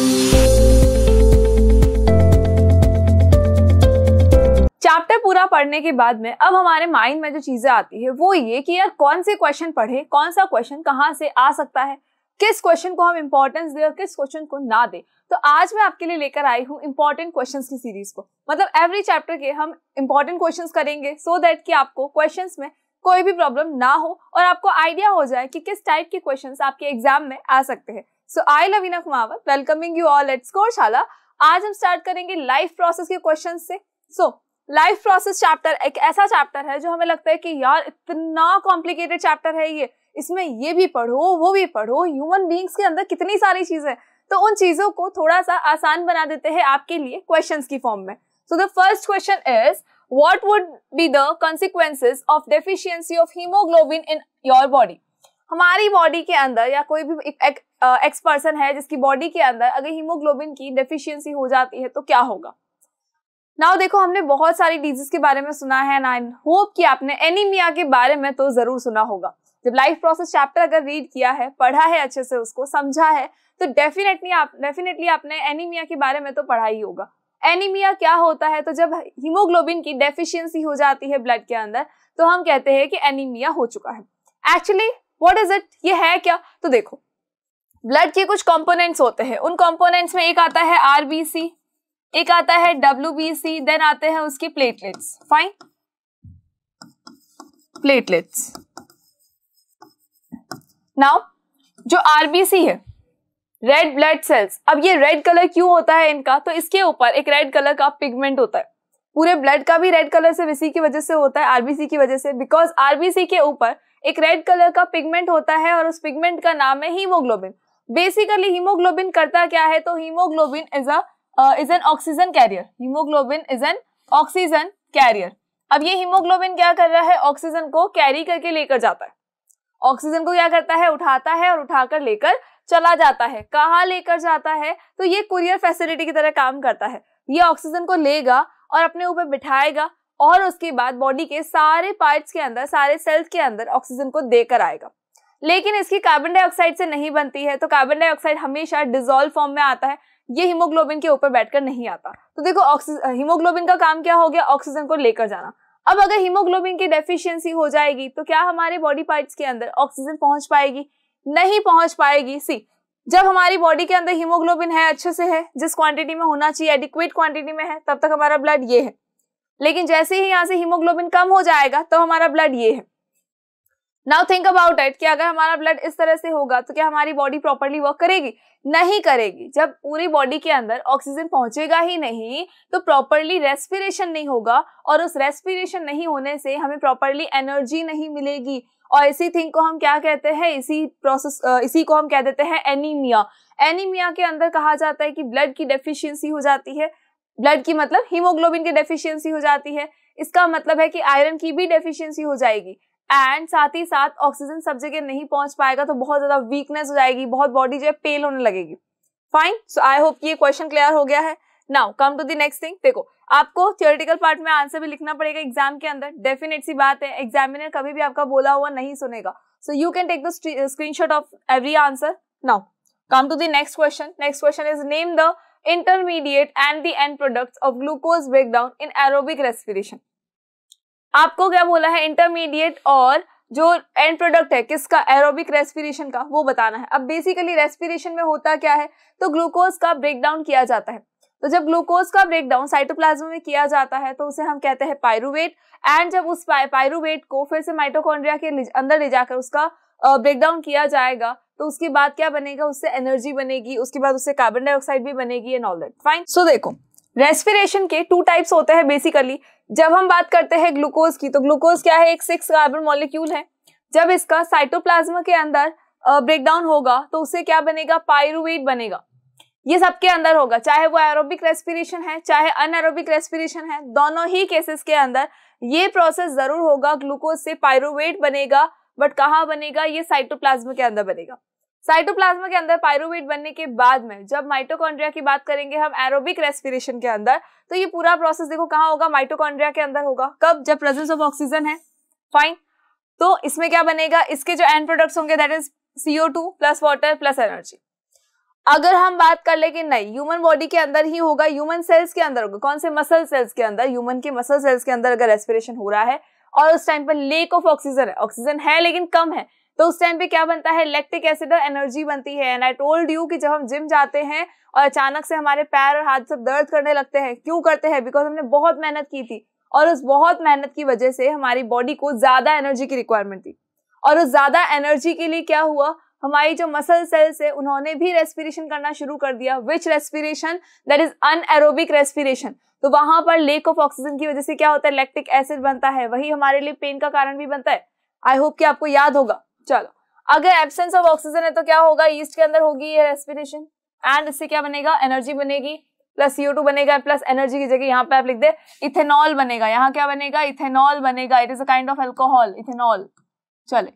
चैप्टर पूरा पढ़ने के बाद में अब हमारे माइंड में जो चीजें आती है वो ये कि यार कौन से क्वेश्चन पढ़े कौन सा क्वेश्चन कहाँ से आ सकता है किस क्वेश्चन को हम इंपॉर्टेंस दें और किस क्वेश्चन को ना दें तो आज मैं आपके लिए लेकर आई हूँ इंपॉर्टेंट क्वेश्चन की सीरीज को मतलब एवरी चैप्टर के हम इंपॉर्टेंट क्वेश्चन करेंगे सो so दैट कि आपको क्वेश्चन में कोई भी प्रॉब्लम ना हो और आपको आइडिया हो जाए कि किस टाइप के क्वेश्चन आपके एग्जाम में आ सकते हैं सो आई इनफ मावर welcoming you all at Shaala आज हम स्टार्ट करेंगे लाइफ प्रोसेस के क्वेश्चन से so so, life process chapter एक ऐसा चैप्टर है जो हमें लगता है कि यार इतना कॉम्प्लिकेटेड चैप्टर है ये इसमें ये भी पढ़ो वो भी पढ़ो ह्यूमन बींग्स के अंदर कितनी सारी चीज़ें तो उन चीज़ों को थोड़ा सा आसान बना देते हैं आपके लिए क्वेश्चन की फॉर्म में so the first question is what would be the consequences of deficiency of haemoglobin in your body हमारी बॉडी के अंदर या कोई भी एक, एक, एक्स पर्सन है जिसकी बॉडी के अंदर अगर हीमोग्लोबिन की डेफिशिएंसी हो जाती है तो क्या होगा नाउ देखो हमने बहुत सारी डिजीज के बारे में सुना है एंड आई होप कि आपने एनीमिया के बारे में तो जरूर सुना होगा जब लाइफ प्रोसेस चैप्टर अगर रीड किया है पढ़ा है अच्छे से उसको समझा है तो डेफिनेटली आप डेफिनेटली आपने एनीमिया के बारे में तो पढ़ा ही होगा एनीमिया क्या होता है तो जब हीमोग्लोबिन की डेफिशिएंसी हो जाती है ब्लड के अंदर तो हम कहते हैं कि एनीमिया हो चुका है एक्चुअली व्हाट इज इट ये है क्या तो देखो ब्लड के कुछ कंपोनेंट्स होते हैं उन कंपोनेंट्स में एक आता है आरबीसी एक आता है डब्ल्यू देन आते हैं उसके प्लेटलेट्स फाइन प्लेटलेट्स नाउ जो आरबीसी है रेड ब्लड सेल्स अब ये रेड कलर क्यों होता है इनका तो इसके ऊपर एक रेड कलर का पिगमेंट होता है पूरे ब्लड का भी रेड कलर से इसी की वजह से होता है आरबीसी की वजह से बिकॉज आरबीसी के ऊपर एक रेड कलर का पिगमेंट होता है और उस पिगमेंट का नाम है हीमोग्लोबिन बेसिकली हीमोग्लोबिन करता क्या है तो haemoglobin is a is an oxygen carrier haemoglobin is an oxygen carrier अब ये हीमोग्लोबिन क्या कर रहा है ऑक्सीजन को कैरी करके लेकर जाता है ऑक्सीजन को क्या करता है उठाता है और उठाकर लेकर चला जाता है कहाँ लेकर जाता है तो ये कुरियर फैसिलिटी की तरह काम करता है ये ऑक्सीजन को लेगा और अपने ऊपर बिठाएगा और उसके बाद बॉडी के सारे पार्ट्स के अंदर सारे सेल्स के अंदर ऑक्सीजन को देकर आएगा लेकिन इसकी कार्बन डाइऑक्साइड से नहीं बनती है तो कार्बन डाइऑक्साइड हमेशा डिजोल्व फॉर्म में आता है ये हीमोग्लोबिन के ऊपर बैठकर नहीं आता तो देखो ऑक्सीजन हीमोग्लोबिन का काम क्या हो गया ऑक्सीजन को लेकर जाना अब अगर हीमोग्लोबिन की डेफिशिएंसी हो जाएगी तो क्या हमारे बॉडी पार्ट्स के अंदर ऑक्सीजन पहुंच पाएगी नहीं पहुंच पाएगी सी जब हमारी बॉडी के अंदर हीमोग्लोबिन है अच्छे से है जिस क्वांटिटी में होना चाहिए एडिक्वेट क्वांटिटी में है तब तक हमारा ब्लड ये है लेकिन जैसे ही यहाँ से हीमोग्लोबिन कम हो जाएगा तो हमारा ब्लड ये है नाउ थिंक अबाउट इट कि अगर हमारा ब्लड इस तरह से होगा तो क्या हमारी बॉडी प्रॉपरली वर्क करेगी नहीं करेगी जब पूरी बॉडी के अंदर ऑक्सीजन पहुंचेगा ही नहीं तो प्रॉपरली रेस्पिरेशन नहीं होगा और उस रेस्पिरेशन नहीं होने से हमें प्रॉपरली एनर्जी नहीं मिलेगी और इसी थिंग को हम क्या कहते हैं इसी प्रोसेस इसी को हम कह देते हैं एनीमिया एनीमिया के अंदर कहा जाता है कि ब्लड की डेफिशिएंसी हो जाती है ब्लड की मतलब हीमोग्लोबिन की डेफिशिएंसी हो जाती है इसका मतलब है कि आयरन की भी डेफिशिएंसी हो जाएगी एंड साथ ही साथ ऑक्सीजन सब जगह नहीं पहुंच पाएगा तो बहुत ज्यादा वीकनेस हो जाएगी बहुत बॉडी जो है पेल होने लगेगी फाइन सो आई होप ये क्वेश्चन क्लियर हो गया है now come to the next thing देखो आपको थियोरिटिकल पार्ट में आंसर भी लिखना पड़ेगा एग्जाम के अंदर डेफिनेट सी बात है एग्जामिनर कभी भी आपका बोला हुआ नहीं सुनेगा so you can take the shot of every answer now come to the next question next question is name the intermediate and the end products of glucose breakdown in aerobic respiration आपको क्या बोला है intermediate और जो and product है किसका aerobic respiration का वो बताना है अब बेसिकली रेस्पिरेशन में होता क्या है तो ग्लूकोज का ब्रेकडाउन किया जाता है तो जब ग्लूकोज का ब्रेकडाउन साइटोप्लाज्म में किया जाता है तो उसे हम कहते हैं पायरुवेट एंड जब उस पायरुवेट को फिर से माइटोकॉन्ड्रिया के अंदर ले जाकर उसका ब्रेकडाउन किया जाएगा तो उसके बाद क्या बनेगा उससे एनर्जी बनेगी उसके बाद उससे कार्बन डाइऑक्साइड भी बनेगी and all that fine so देखो रेस्पिरेशन के टू टाइप्स होते हैं बेसिकली जब हम बात करते हैं ग्लूकोज की तो ग्लूकोज क्या है एक सिक्स कार्बन मॉलिक्यूल है जब इसका साइटोप्लाज्मा के अंदर ब्रेकडाउन होगा तो उससे क्या बनेगा पायरुवेट बनेगा ये सबके अंदर होगा चाहे वो एरोबिक रेस्पिरेशन है चाहे अनएरोबिक रेस्पिरेशन है दोनों ही केसेस के अंदर ये प्रोसेस जरूर होगा ग्लूकोज से पायरुवेट बनेगा बट कहाँ बनेगा ये साइटोप्लाज्मा के अंदर बनेगा साइटोप्लाज्मा के अंदर पायरुवेट बनने के बाद में जब माइटोकॉन्ड्रिया की बात करेंगे हम एरोबिक रेस्पिरेशन के अंदर तो ये पूरा प्रोसेस देखो कहाँ होगा माइटोकॉन्ड्रिया के अंदर होगा कब जब प्रेजेंस ऑफ ऑक्सीजन है फाइन तो इसमें क्या बनेगा इसके जो एंड प्रोडक्ट्स होंगे that is CO two plus water plus energy अगर हम बात कर ले कि नहीं ह्यूमन बॉडी के अंदर ही होगा ह्यूमन सेल्स के अंदर होगा कौन से मसल सेल्स के अंदर ह्यूमन के मसल सेल्स के अंदर अगर रेस्पिरेशन हो रहा है और उस टाइम पर लेक ऑफ ऑक्सीजन है ऑक्सीजन है लेकिन कम है तो उस टाइम पे क्या बनता है इलेक्ट्रिक एसिड और एनर्जी बनती है एंड आई टोल्ड यू कि जब हम जिम जाते हैं और अचानक से हमारे पैर और हाथ सब दर्द करने लगते हैं क्यों करते हैं बिकॉज हमने बहुत मेहनत की थी और उस बहुत मेहनत की वजह से हमारी बॉडी को ज़्यादा एनर्जी की रिक्वायरमेंट थी और उस ज़्यादा एनर्जी के लिए क्या हुआ हमारी जो मसल सेल्स है उन्होंने भी रेस्पिरेशन करना शुरू कर दिया which respiration that is anaerobic respiration तो वहां पर लेक ऑफ ऑक्सीजन की वजह से क्या होता है लैक्टिक एसिड बनता है वही हमारे लिए पेन का कारण भी बनता है आई होप कि आपको याद होगा चलो अगर एबसेंस ऑफ ऑक्सीजन है तो क्या होगा ईस्ट के अंदर होगी ये रेस्पिरेशन एंड इससे क्या बनेगा एनर्जी बनेगी प्लस सीओ टू बनेगा प्लस एनर्जी की जगह यहाँ पे आप लिख दे इथेनॉल बनेगा यहाँ क्या बनेगा इथेनॉल बनेगा it is a kind of alcohol ethanol चले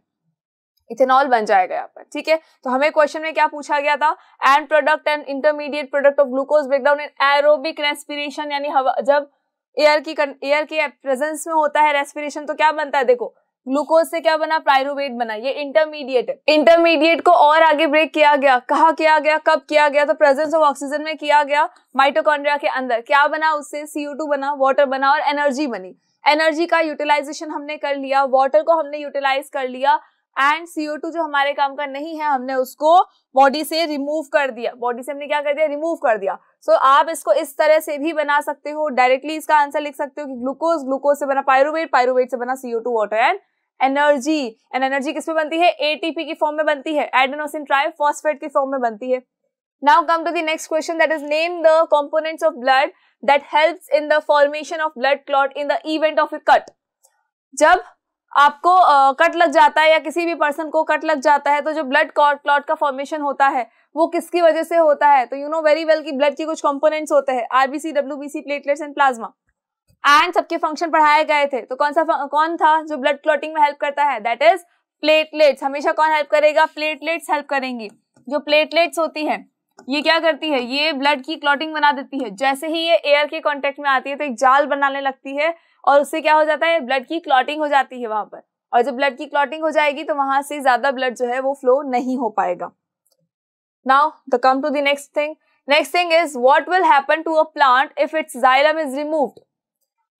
इथेनॉल बन जाएगा यहाँ पर ठीक है तो हमें क्वेश्चन में क्या पूछा गया था end product end intermediate product of glucose breakdown in aerobic respiration यानी जब एयर की एयर के प्रेजेंस में होता है रेस्पिरेशन तो क्या बनता है देखो ग्लूकोज से क्या बना पायरुवेट बना ये इंटरमीडिएट इंटरमीडिएट को और आगे ब्रेक किया गया कहा किया गया कब किया गया तो प्रेजेंस ऑफ ऑक्सीजन में किया गया माइटोकॉन्ड्रिया के अंदर क्या बना उससे सीओ बना वाटर बना और एनर्जी बनी एनर्जी का यूटिलाइजेशन हमने कर लिया वाटर को हमने यूटिलाइज कर लिया एंड सीओ टू जो हमारे काम का नहीं है हमने उसको बॉडी से रिमूव कर दिया बॉडी से हमने क्या कर दिया रिमूव कर दिया सो so, आप इसको इस तरह से भी बना सकते हो डायरेक्टली इसका आंसर लिख सकते हो कि ग्लूकोज ग्लूकोज से बना पायरुवेट पायरुवेट से बना CO two water and energy and energy किस में बनती है एटीपी की फॉर्म में बनती है एडेनोसिन ट्राइफॉस्फेट की फॉर्म में बनती है now come to the next question that is name the components of blood that helps in the formation of blood clot in the event of a cut जब आपको cut uh, लग जाता है या किसी भी पर्सन को कट लग जाता है तो जो ब्लड क्लॉट का फॉर्मेशन होता है वो किसकी वजह से होता है तो यू नो वेरी वेल कि ब्लड के कुछ कंपोनेंट्स होते हैं RBC WBC platelets and plasma and सबके फंक्शन पढ़ाए गए थे तो कौन सा कौन था जो ब्लड क्लॉटिंग में हेल्प करता है दैट इज प्लेटलेट्स हमेशा कौन हेल्प करेगा प्लेटलेट्स हेल्प करेंगी जो प्लेटलेट्स होती है ये क्या करती है ये ब्लड की क्लॉटिंग बना देती है जैसे ही ये एयर के कॉन्टेक्ट में आती है तो एक जाल बनाने लगती है और उससे क्या हो जाता है ब्लड की क्लॉटिंग हो जाती है वहां पर और जब ब्लड की क्लॉटिंग हो जाएगी तो वहां से ज्यादा ब्लड जो है वो फ्लो नहीं हो पाएगा now the come to the next thing next thing is what will happen to a plant if its xylem is removed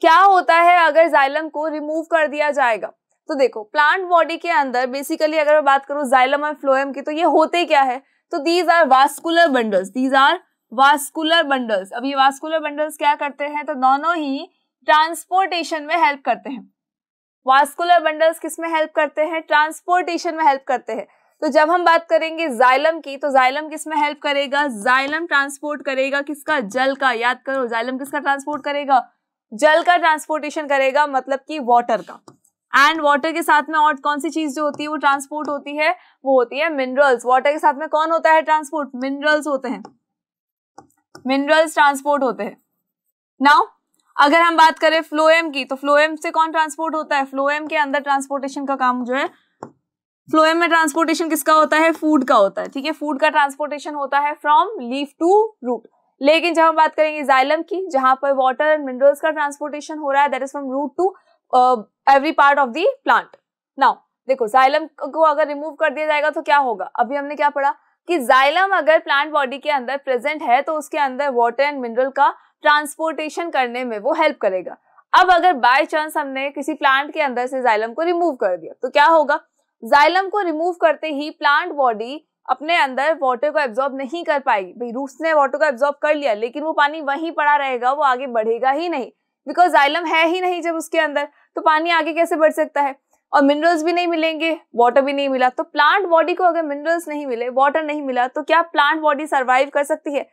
क्या होता है अगर जाइलम को रिमूव कर दिया जाएगा तो देखो प्लांट बॉडी के अंदर बेसिकली अगर मैं बात करूँ जाइलम और फ्लोएम की तो ये होते क्या है तो these are vascular bundles these are vascular bundles अब ये वास्कुलर बंडल्स क्या करते हैं तो दोनों ही ट्रांसपोर्टेशन में हेल्प करते हैं वास्कुलर बंडल्स किस में हेल्प करते हैं ट्रांसपोर्टेशन में हेल्प करते हैं तो जब हम बात करेंगे जाइलम की तो जाइलम किस में हेल्प करेगा जाइलम ट्रांसपोर्ट करेगा किसका जल का याद करो जाइलम किसका ट्रांसपोर्ट करेगा जल का ट्रांसपोर्टेशन करेगा मतलब कि वाटर का एंड वाटर के साथ में और कौन सी चीज जो होती है वो ट्रांसपोर्ट होती है वो होती है मिनरल्स वाटर के साथ में कौन होता है ट्रांसपोर्ट मिनरल्स होते हैं मिनरल्स ट्रांसपोर्ट होते हैं नाउ अगर हम बात करें फ्लोएम की तो फ्लोएम से कौन ट्रांसपोर्ट होता है फ्लोएम के अंदर ट्रांसपोर्टेशन का काम जो है फ्लोएम में ट्रांसपोर्टेशन किसका होता है फूड का होता है ठीक है फूड का ट्रांसपोर्टेशन होता है फ्रॉम लीफ टू रूट लेकिन जब हम बात करेंगे जाइलम की जहां पर वाटर एंड मिनरल्स का ट्रांसपोर्टेशन हो रहा है that is from root to every part of the plant now देखो जाइलम को अगर रिमूव कर दिया जाएगा तो क्या होगा अभी हमने क्या पढ़ा कि जाइलम अगर प्लांट बॉडी के अंदर प्रेजेंट है तो उसके अंदर वाटर एंड मिनरल का ट्रांसपोर्टेशन करने में वो हेल्प करेगा अब अगर बाय चांस हमने किसी प्लांट के अंदर से जाइलम को रिमूव कर दिया तो क्या होगा जाइलम को रिमूव करते ही प्लांट बॉडी अपने अंदर वाटर को एब्जॉर्ब नहीं कर पाएगी भाई रूट्स ने वाटर को एब्जॉर्ब कर लिया लेकिन वो पानी वहीं पड़ा रहेगा वो आगे बढ़ेगा ही नहीं बिकॉज जाइलम है ही नहीं जब उसके अंदर तो पानी आगे कैसे बढ़ सकता है और मिनरल्स भी नहीं मिलेंगे वाटर भी नहीं मिला तो प्लांट बॉडी को अगर मिनरल्स नहीं मिले वाटर नहीं मिला तो क्या प्लांट बॉडी सर्वाइव कर सकती है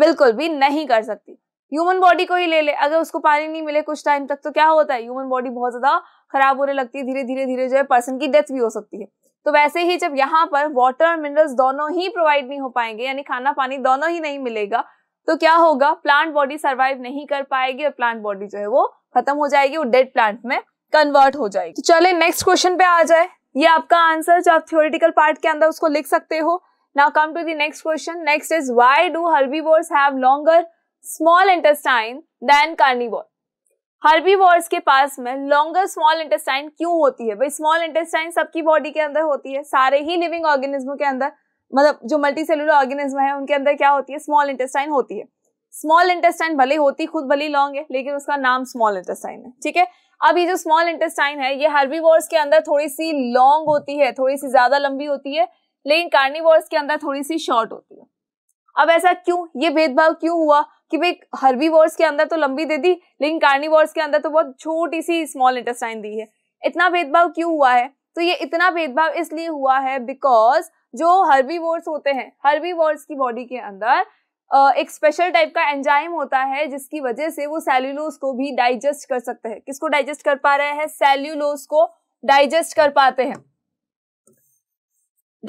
बिल्कुल भी नहीं कर सकती ह्यूमन बॉडी को ही ले ले अगर उसको पानी नहीं मिले कुछ टाइम तक तो क्या होता है ह्यूमन बॉडी बहुत ज्यादा खराब होने लगती है धीरे धीरे धीरे जो है पर्सन की डेथ भी हो सकती है तो वैसे ही जब यहाँ पर वाटर और मिनरल्स दोनों ही प्रोवाइड नहीं हो पाएंगे यानी खाना पानी दोनों ही नहीं मिलेगा तो क्या होगा प्लांट बॉडी सर्वाइव नहीं कर पाएगी और प्लांट बॉडी जो है वो खत्म हो जाएगी वो डेड प्लांट में कन्वर्ट हो जाएगी तो चले नेक्स्ट क्वेश्चन पे आ जाए ये आपका आंसर जो आप थियोरिटिकल पार्ट के अंदर उसको लिख सकते हो now come to the next question next is why do herbivores have longer small intestine than carnivore herbivores के पास में लॉन्गर स्मॉल इंटेस्टाइन क्यों होती है भाई स्मॉल इंटेस्टाइन सबकी बॉडी के अंदर होती है सारे ही लिविंग ऑर्गेनिज्मों के अंदर मतलब जो मल्टी सेलुलर ऑर्गेनिज्म है उनके अंदर क्या होती है स्मॉल इंटेस्टाइन होती है स्मॉल इंटेस्टाइन भले होती खुद भले लॉन्ग है लेकिन उसका नाम स्मॉल इंटेस्टाइन है ठीक है अब ये जो स्मॉल इंटेस्टाइन है ये हर्बी वॉर्स के अंदर थोड़ी सी लॉन्ग होती है थोड़ी सी ज्यादा लंबी होती है लेकिन कार्निवोर्स के अंदर थोड़ी सी शॉर्ट होती है अब ऐसा क्यों ये भेदभाव क्यों हुआ कि भाई हर्बी वॉर्स के अंदर तो लंबी दे दी लेकिन कार्नी वॉर्स के अंदर तो बहुत छोटी सी स्मॉल इंटेस्टाइन दी है इतना भेदभाव क्यों हुआ है तो ये इतना भेदभाव इसलिए हुआ है बिकॉज जो हर्बी वॉर्स होते हैं हर्बी वॉर्स की बॉडी के अंदर एक स्पेशल टाइप का एंजाइम होता है जिसकी वजह से वो सेल्यूलोस को भी डाइजेस्ट कर सकते हैं किसको डाइजेस्ट कर पा रहे हैं सेल्यूलोस को डाइजेस्ट कर पाते हैं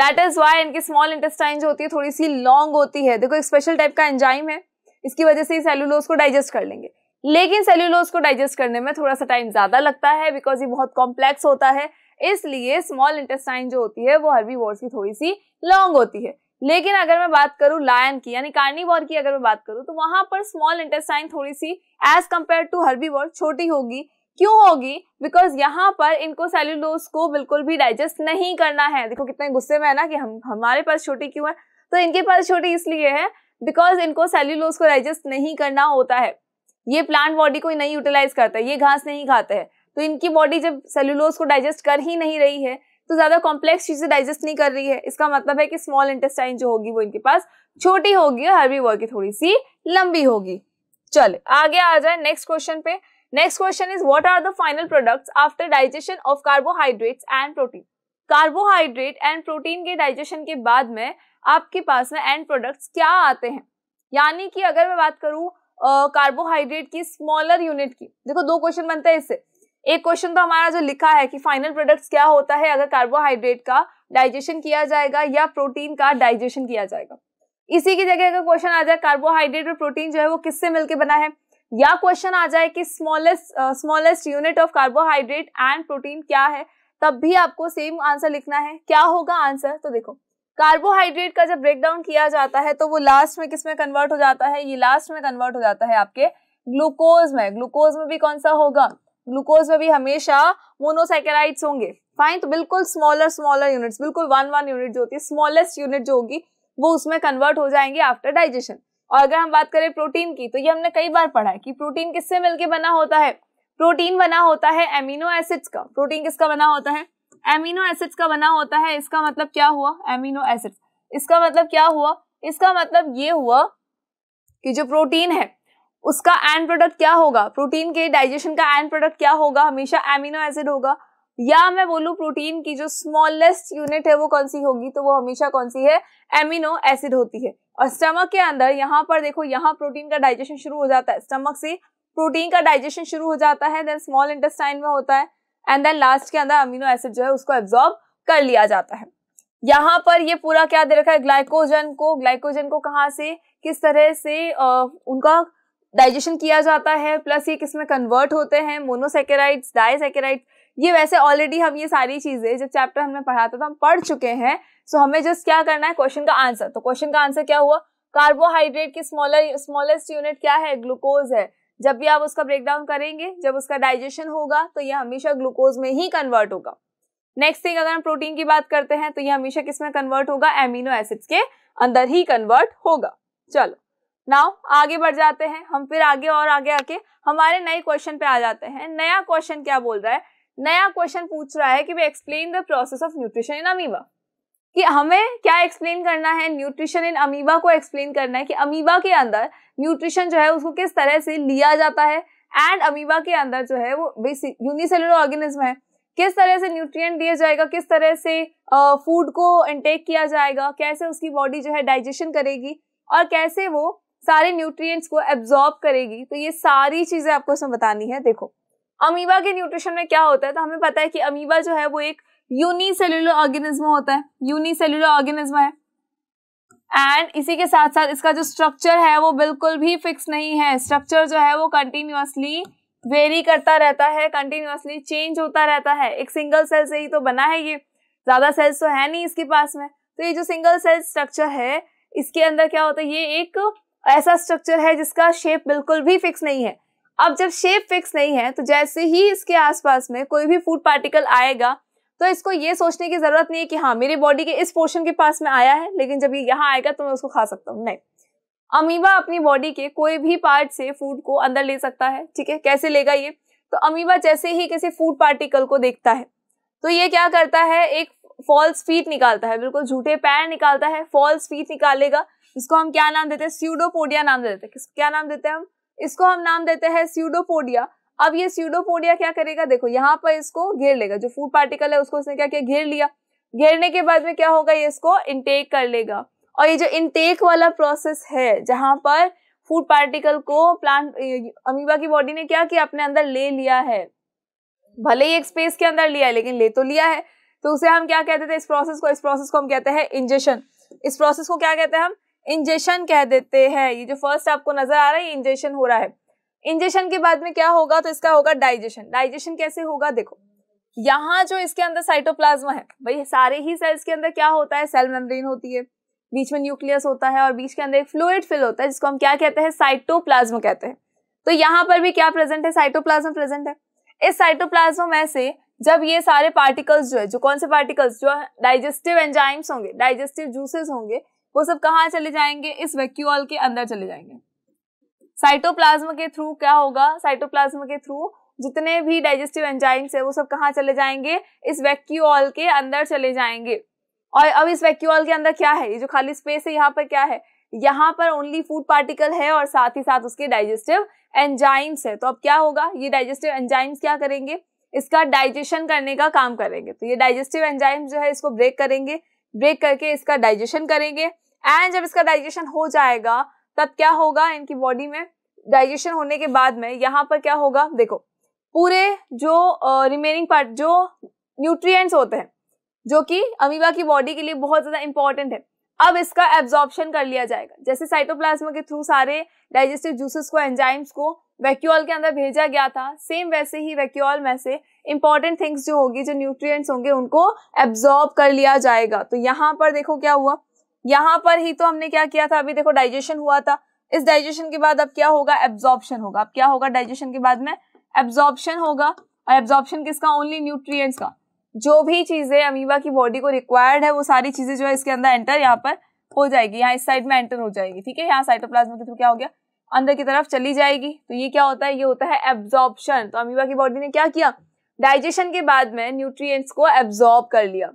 दैट इज वाई इनकी स्मॉल इंटेस्टाइन जो होती है थोड़ी सी लॉन्ग होती है देखो एक स्पेशल टाइप का एंजाइम है इसकी वजह से ही सेलुलोज को डाइजेस्ट कर लेंगे लेकिन सेल्यूलोज को डाइजेस्ट करने में थोड़ा सा टाइम ज़्यादा लगता है बिकॉज ये बहुत कॉम्प्लेक्स होता है इसलिए स्मॉल इंटेस्टाइन जो होती है वो हर्बी वॉर्स की थोड़ी सी लॉन्ग होती है लेकिन अगर मैं बात करूँ लायन की यानी कार्निवोर की अगर मैं बात करूँ तो वहां पर स्मॉल इंटेस्टाइन थोड़ी सी एज कम्पेयर टू हर्बी छोटी होगी क्यों होगी बिकॉज यहाँ पर इनको सेल्यूलोज को बिल्कुल भी डाइजेस्ट नहीं करना है देखो कितने गुस्से में है ना कि हम हमारे पास छोटी क्यों है तो इनके पास छोटी इसलिए है बिकॉज इनको सेल्यूलोज को डाइजेस्ट नहीं करना होता है ये प्लांट बॉडी को नहीं यूटिलाइज करता है ये घास नहीं खाते हैं तो इनकी बॉडी जब सेल्यूलोज को डाइजेस्ट कर ही नहीं रही है तो ज़्यादा कॉम्प्लेक्स चीज़ें डाइजेस्ट नहीं कर रही है इसका मतलब है कि स्मॉल इंटेस्टाइन जो होगी वो इनके पास छोटी होगी और वर्ग की थोड़ी सी लंबी होगी चले आगे आ जाए नेक्स्ट क्वेश्चन पे next question is what are the final products after digestion of carbohydrates and protein carbohydrate and protein के डाइजेशन के बाद में आपके पास में एंड प्रोडक्ट्स क्या आते हैं यानी कि अगर मैं बात करूँ कार्बोहाइड्रेट की स्मॉलर यूनिट की देखो दो क्वेश्चन बनते हैं इससे एक क्वेश्चन तो हमारा जो लिखा है कि फाइनल प्रोडक्ट्स क्या होता है अगर कार्बोहाइड्रेट का डाइजेशन किया जाएगा या प्रोटीन का डाइजेशन किया जाएगा इसी की जगह अगर क्वेश्चन आ जाए कार्बोहाइड्रेट और प्रोटीन जो है वो किससे मिलकर बना है या क्वेश्चन आ जाए कि smallest smallest unit of carbohydrate and protein क्या है तब भी आपको सेम आंसर लिखना है क्या होगा आंसर तो देखो कार्बोहाइड्रेट का जब ब्रेकडाउन किया जाता है तो वो लास्ट में किस में कन्वर्ट हो जाता है ये लास्ट में कन्वर्ट हो जाता है आपके ग्लूकोज में ग्लूकोज में भी कौन सा होगा ग्लूकोज में भी हमेशा मोनोसाइकेराइड्स होंगे फाइन तो बिल्कुल स्मॉलर स्मॉलर यूनिट्स बिल्कुल वन वन यूनिट जो होती है स्मॉलेस्ट यूनिट जो होगी वो उसमें कन्वर्ट हो जाएंगे आफ्टर डाइजेशन और अगर हम बात करें प्रोटीन की तो ये हमने कई बार पढ़ा है कि प्रोटीन किससे मिलके बना होता है प्रोटीन बना होता है एमिनो एसिड्स का प्रोटीन किसका बना होता है एमिनो एसिड्स का बना होता है इसका मतलब क्या हुआ एमिनो एसिड्स इसका मतलब क्या हुआ इसका मतलब ये हुआ कि जो प्रोटीन है उसका एंड प्रोडक्ट क्या होगा प्रोटीन के डाइजेशन का एंड प्रोडक्ट क्या होगा हमेशा एमिनो एसिड होगा या मैं बोलूँ प्रोटीन की जो स्मॉलेस्ट यूनिट है वो कौन सी होगी तो वो हमेशा कौन सी है एमिनो एसिड होती है और स्टमक के अंदर यहाँ पर देखो यहाँ प्रोटीन का डाइजेशन शुरू हो जाता है स्टमक से प्रोटीन का डाइजेशन शुरू हो जाता है देन स्मॉल इंटेस्टाइन में होता है एंड देन लास्ट के अंदर अमीनो एसिड जो है उसको एब्जॉर्ब कर लिया जाता है यहाँ पर ये पूरा क्या दे रखा है ग्लाइकोजन को ग्लाइकोजन को कहाँ से किस तरह से आ, उनका डाइजेशन किया जाता है प्लस ये किसमें कन्वर्ट होते हैं मोनोसेकेराइड्स डाइसेकेराइड्स ये वैसे ऑलरेडी हम ये सारी चीजें जब चैप्टर हमने पढ़ा था तो हम पढ़ चुके हैं सो so हमें जस्ट क्या करना है क्वेश्चन का आंसर तो क्वेश्चन का आंसर क्या हुआ कार्बोहाइड्रेट की स्मॉलर स्मॉलेस्ट यूनिट क्या है ग्लूकोज है जब भी आप उसका ब्रेकडाउन करेंगे जब उसका डाइजेशन होगा तो यह हमेशा ग्लूकोज में ही कन्वर्ट होगा नेक्स्ट थिंग अगर हम प्रोटीन की बात करते हैं तो यह हमेशा किस में कन्वर्ट होगा एमिनो एसिड्स के अंदर ही कन्वर्ट होगा चलो नाउ आगे बढ़ जाते हैं हम फिर आगे और आगे आके हमारे नए क्वेश्चन पे आ जाते हैं नया क्वेश्चन क्या बोल रहा है नया क्वेश्चन पूछ रहा है कि वे explain the process of nutrition in amoeba कि हमें क्या एक्सप्लेन करना है न्यूट्रिशन इन अमीबा को एक्सप्लेन करना है कि अमीबा के अंदर न्यूट्रिशन जो है उसको किस तरह से लिया जाता है एंड अमीबा के अंदर जो है वो यूनिसेलुलर ऑर्गेनिज्म है किस तरह से न्यूट्रिएंट दिया जाएगा किस तरह से फूड uh, को इंटेक किया जाएगा कैसे उसकी बॉडी जो है डाइजेशन करेगी और कैसे वो सारे न्यूट्रिएंट्स को एब्जॉर्ब करेगी तो ये सारी चीज़ें आपको इसमें बतानी है देखो अमीबा के न्यूट्रिशन में क्या होता है तो हमें पता है कि अमीबा जो है वो एक यूनिसेल्यूलर ऑर्गेनिज्म होता है सेल्यूलर ऑर्गेनिज्म है एंड इसी के साथ साथ इसका जो स्ट्रक्चर है वो बिल्कुल भी फिक्स नहीं है स्ट्रक्चर जो है वो कंटिन्यूसली वेरी करता रहता है कंटिन्यूसली चेंज होता रहता है एक सिंगल सेल से ही तो बना है ये ज़्यादा सेल्स तो है नहीं इसके पास में तो ये जो सिंगल सेल स्ट्रक्चर है इसके अंदर क्या होता है ये एक ऐसा स्ट्रक्चर है जिसका शेप बिल्कुल भी फिक्स नहीं है अब जब शेप फिक्स नहीं है तो जैसे ही इसके आसपास में कोई भी फूड पार्टिकल आएगा तो इसको ये सोचने की ज़रूरत नहीं है कि हाँ मेरी बॉडी के इस पोर्शन के पास में आया है लेकिन जब ये यहाँ आएगा तो मैं उसको खा सकता हूँ नहीं अमीबा अपनी बॉडी के कोई भी पार्ट से फूड को अंदर ले सकता है ठीक है कैसे लेगा ये तो अमीबा जैसे ही किसी फूड पार्टिकल को देखता है तो ये क्या करता है एक फॉल्स फीट निकालता है बिल्कुल झूठे पैर निकालता है फॉल्स फीट निकालेगा इसको हम क्या नाम देते हैं स्यूडोपोडिया नाम देते हैं क्या नाम देते हैं हम इसको हम नाम देते हैं स्यूडोपोडिया अब ये सीडोपोडिया क्या करेगा देखो यहाँ पर इसको घेर लेगा जो फूड पार्टिकल है उसको इसने क्या किया घेर लिया घेरने के बाद में क्या होगा ये इसको इनटेक कर लेगा और ये जो इनटेक वाला प्रोसेस है जहाँ पर फूड पार्टिकल को प्लांट अमीबा की बॉडी ने क्या किया अपने अंदर ले लिया है भले ही एक स्पेस के अंदर लिया है लेकिन ले तो लिया है तो उसे हम क्या कहते थे इस प्रोसेस को इस प्रोसेस को हम कहते हैं इंजेशन इस प्रोसेस को क्या कहते हैं हम इंजेशन कह देते हैं ये जो फर्स्ट आपको नजर आ रहा है इंजेशन हो रहा है इंजेशन के बाद में क्या होगा तो इसका होगा डाइजेशन डाइजेशन कैसे होगा देखो यहाँ जो इसके अंदर साइटोप्लाज्मा है भाई सारे ही सेल्स के अंदर क्या होता है सेल मेम्ब्रेन होती है बीच में न्यूक्लियस होता है और बीच के अंदर एक फ्लूड फिल होता है जिसको हम क्या कहते हैं साइटोप्लाज्म कहते हैं तो यहाँ पर भी क्या प्रेजेंट है साइटोप्लाज्म प्रेजेंट है इस साइटोप्लाज्म में से जब ये सारे पार्टिकल्स जो है जो कौन से पार्टिकल्स जो है डाइजेस्टिव एंजाइम्स होंगे डाइजेस्टिव जूसेस होंगे वो सब कहाँ चले जाएंगे इस वैक्यूल के अंदर चले जाएंगे साइटोप्लाज्म के थ्रू क्या होगा साइटोप्लाज्म के थ्रू जितने भी डाइजेस्टिव एंजाइम्स है वो सब कहाँ चले जाएंगे इस वैक्यूल के अंदर चले जाएंगे और अब इस वैक्यूल के अंदर क्या है ये जो खाली स्पेस है यहाँ पर क्या है यहाँ पर ओनली फूड पार्टिकल है और साथ ही साथ उसके डाइजेस्टिव एंजाइम्स है तो अब क्या होगा ये डाइजेस्टिव एंजाइम्स क्या करेंगे इसका डाइजेशन करने का काम करेंगे तो ये डाइजेस्टिव एंजाइम्स जो है इसको ब्रेक करेंगे ब्रेक करके इसका डाइजेशन करेंगे एंड जब इसका डाइजेशन हो जाएगा तब क्या होगा इनकी बॉडी में डाइजेशन होने के बाद में यहाँ पर क्या होगा देखो पूरे जो रिमेनिंग पार्ट जो न्यूट्रिएंट्स होते हैं जो कि अमीबा की बॉडी के लिए बहुत ज़्यादा इंपॉर्टेंट है अब इसका एब्जॉर्प्शन कर लिया जाएगा जैसे साइटोप्लाज्मा के थ्रू सारे डाइजेस्टिव जूसेस को एंजाइम्स को वैक्यूल के अंदर भेजा गया था सेम वैसे ही वैक्यूल में से इंपॉर्टेंट थिंग्स जो होगी जो न्यूट्रिएंट्स होंगे उनको एब्जॉर्ब कर लिया जाएगा तो यहाँ पर देखो क्या हुआ यहाँ पर ही तो हमने क्या किया था अभी देखो डाइजेशन हुआ था इस डाइजेशन के बाद अब क्या होगा एब्जॉर्प्शन होगा अब क्या होगा डाइजेशन के बाद में एब्जॉर्प्शन होगा और एब्जॉर्प्शन किसका ओनली न्यूट्रिएंट्स का जो भी चीज़ें अमीबा की बॉडी को रिक्वायर्ड है वो सारी चीज़ें जो है इसके अंदर एंटर यहाँ पर हो जाएगी यहाँ इस साइड में एंटर हो जाएगी ठीक है यहाँ साइटोप्लाज्मा के थ्रू क्या हो गया अंदर की तरफ चली जाएगी तो ये क्या होता है ये होता है एब्जॉर्प्शन तो अमीबा की बॉडी ने क्या किया डाइजेशन के बाद में न्यूट्रिएंट्स को एब्जॉर्ब कर लिया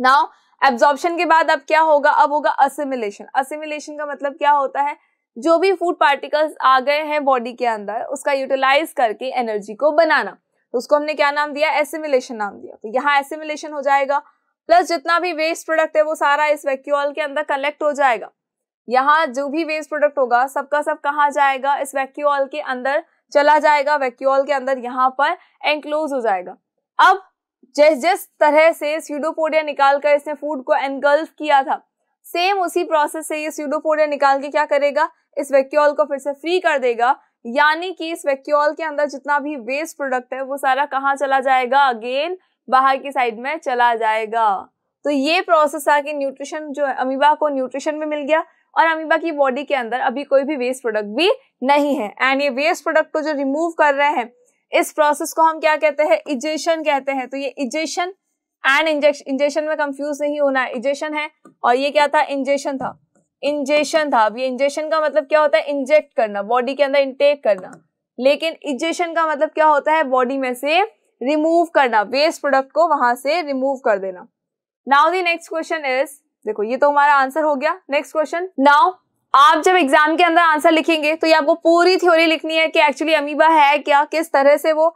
नाउ एब्जॉर्प्शन के बाद अब क्या होगा अब होगा असिमिलेशन असिमिलेशन का मतलब क्या होता है जो भी फूड पार्टिकल्स आ गए हैं बॉडी के अंदर उसका यूटिलाइज करके एनर्जी को बनाना तो उसको हमने क्या नाम दिया एसिमिलेशन नाम दिया तो यहाँ एसिमिलेशन हो जाएगा प्लस जितना भी वेस्ट प्रोडक्ट है वो सारा इस वैक्यूल के अंदर कलेक्ट हो जाएगा यहाँ जो भी वेस्ट प्रोडक्ट होगा सबका सब कहा जाएगा इस वैक्यूल के अंदर चला जाएगा वैक्यूल के अंदर यहाँ पर एंक्लोज हो जाएगा अब जिस जिस तरह से स्यूडोपोडिया निकाल कर इसने फूड को एनगल्फ किया था सेम उसी प्रोसेस से ये स्यूडोपोडिया निकाल के क्या करेगा इस वैक्यूल को फिर से फ्री कर देगा यानी कि इस वैक्यूल के अंदर जितना भी वेस्ट प्रोडक्ट है वो सारा कहाँ चला जाएगा अगेन बाहर की साइड में चला जाएगा तो ये प्रोसेस था कि न्यूट्रिशन जो है अमीबा को न्यूट्रिशन में मिल गया और अमीबा की बॉडी के अंदर अभी कोई भी वेस्ट प्रोडक्ट भी नहीं है एंड ये वेस्ट प्रोडक्ट को जो रिमूव कर रहे हैं इस प्रोसेस को हम क्या कहते हैं इजेशन कहते हैं तो ये इजेशन एंड इंजेक्शन इंजेशन में कंफ्यूज नहीं होना है इजेशन है और ये क्या था इंजेशन था इंजेशन था अब ये इंजेशन का मतलब क्या होता है इंजेक्ट करना बॉडी के अंदर इंटेक करना लेकिन इजेशन का मतलब क्या होता है बॉडी में से रिमूव करना वेस्ट प्रोडक्ट को वहां से रिमूव कर देना now the next question is देखो ये तो हमारा आंसर हो गया नेक्स्ट क्वेश्चन नाउ आप जब एग्जाम के अंदर आंसर लिखेंगे तो ये आपको पूरी थ्योरी लिखनी है कि एक्चुअली अमीबा है क्या किस तरह से वो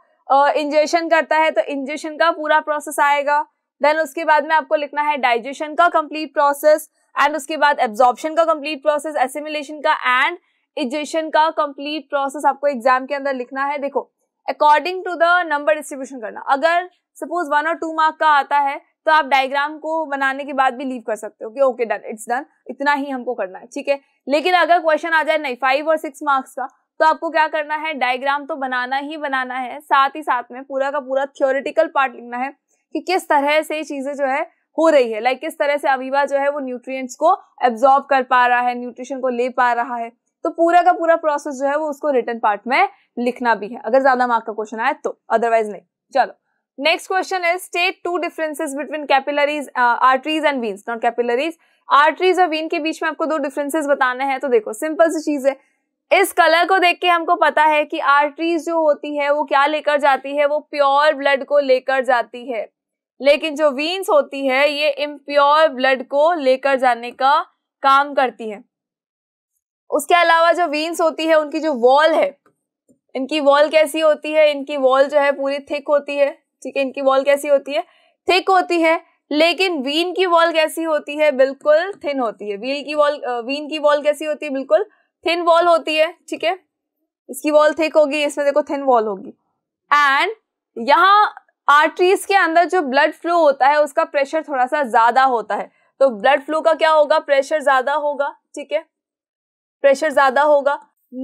इंजेशन करता है तो इंजेशन का पूरा प्रोसेस आएगा देन उसके बाद में आपको लिखना है डाइजेशन का कंप्लीट प्रोसेस एंड उसके बाद एब्जॉर्बन का कंप्लीट प्रोसेस एसिमिलेशन का एंड इजेशन का कंप्लीट प्रोसेस आपको एग्जाम के अंदर लिखना है देखो according to the number distribution करना अगर सपोज वन और टू मार्क का आता है तो आप डायग्राम को बनाने के बाद भी लीव कर सकते हो कि ओके डन इट्स डन इतना ही हमको करना है ठीक है लेकिन अगर क्वेश्चन आ जाए नहीं फाइव और सिक्स मार्क्स का तो आपको क्या करना है डायग्राम तो बनाना ही बनाना है साथ ही साथ में पूरा का पूरा थियोरिटिकल पार्ट लिखना है कि किस तरह से चीजें जो है हो रही है लाइक किस तरह से अमीबा जो है वो न्यूट्रिएंट्स को एब्जॉर्ब कर पा रहा है न्यूट्रिशन को ले पा रहा है तो पूरा का पूरा प्रोसेस जो है वो उसको रिटर्न पार्ट में लिखना भी है अगर ज्यादा मार्क का क्वेश्चन आए तो अदरवाइज नहीं चलो next question is state two differences between capillaries arteries and veins not capillaries arteries और वीन के बीच में आपको दो डिफरेंसेस बताना है तो देखो सिंपल सी चीज है इस कलर को देख के हमको पता है कि आर्टरीज जो होती है वो क्या लेकर जाती है वो प्योर ब्लड को लेकर जाती है लेकिन जो वीन्स होती है ये इम्प्योर ब्लड को लेकर जाने का काम करती है उसके अलावा जो वीन्स होती है उनकी जो वॉल है इनकी वॉल कैसी होती है इनकी वॉल जो है पूरी थिक होती है ठीक है इनकी वॉल कैसी होती है थिक होती है लेकिन वीन की वॉल कैसी होती है बिल्कुल थिन होती है व्हील की वॉल वीन की वॉल कैसी होती है बिल्कुल थिन वॉल होती है ठीक है इसकी वॉल थिक होगी इसमें देखो थिन वॉल होगी एंड यहाँ आर्टरीज के अंदर जो ब्लड फ्लो होता है उसका प्रेशर थोड़ा सा ज्यादा होता है तो ब्लड फ्लो का क्या होगा प्रेशर ज्यादा होगा ठीक है प्रेशर ज्यादा होगा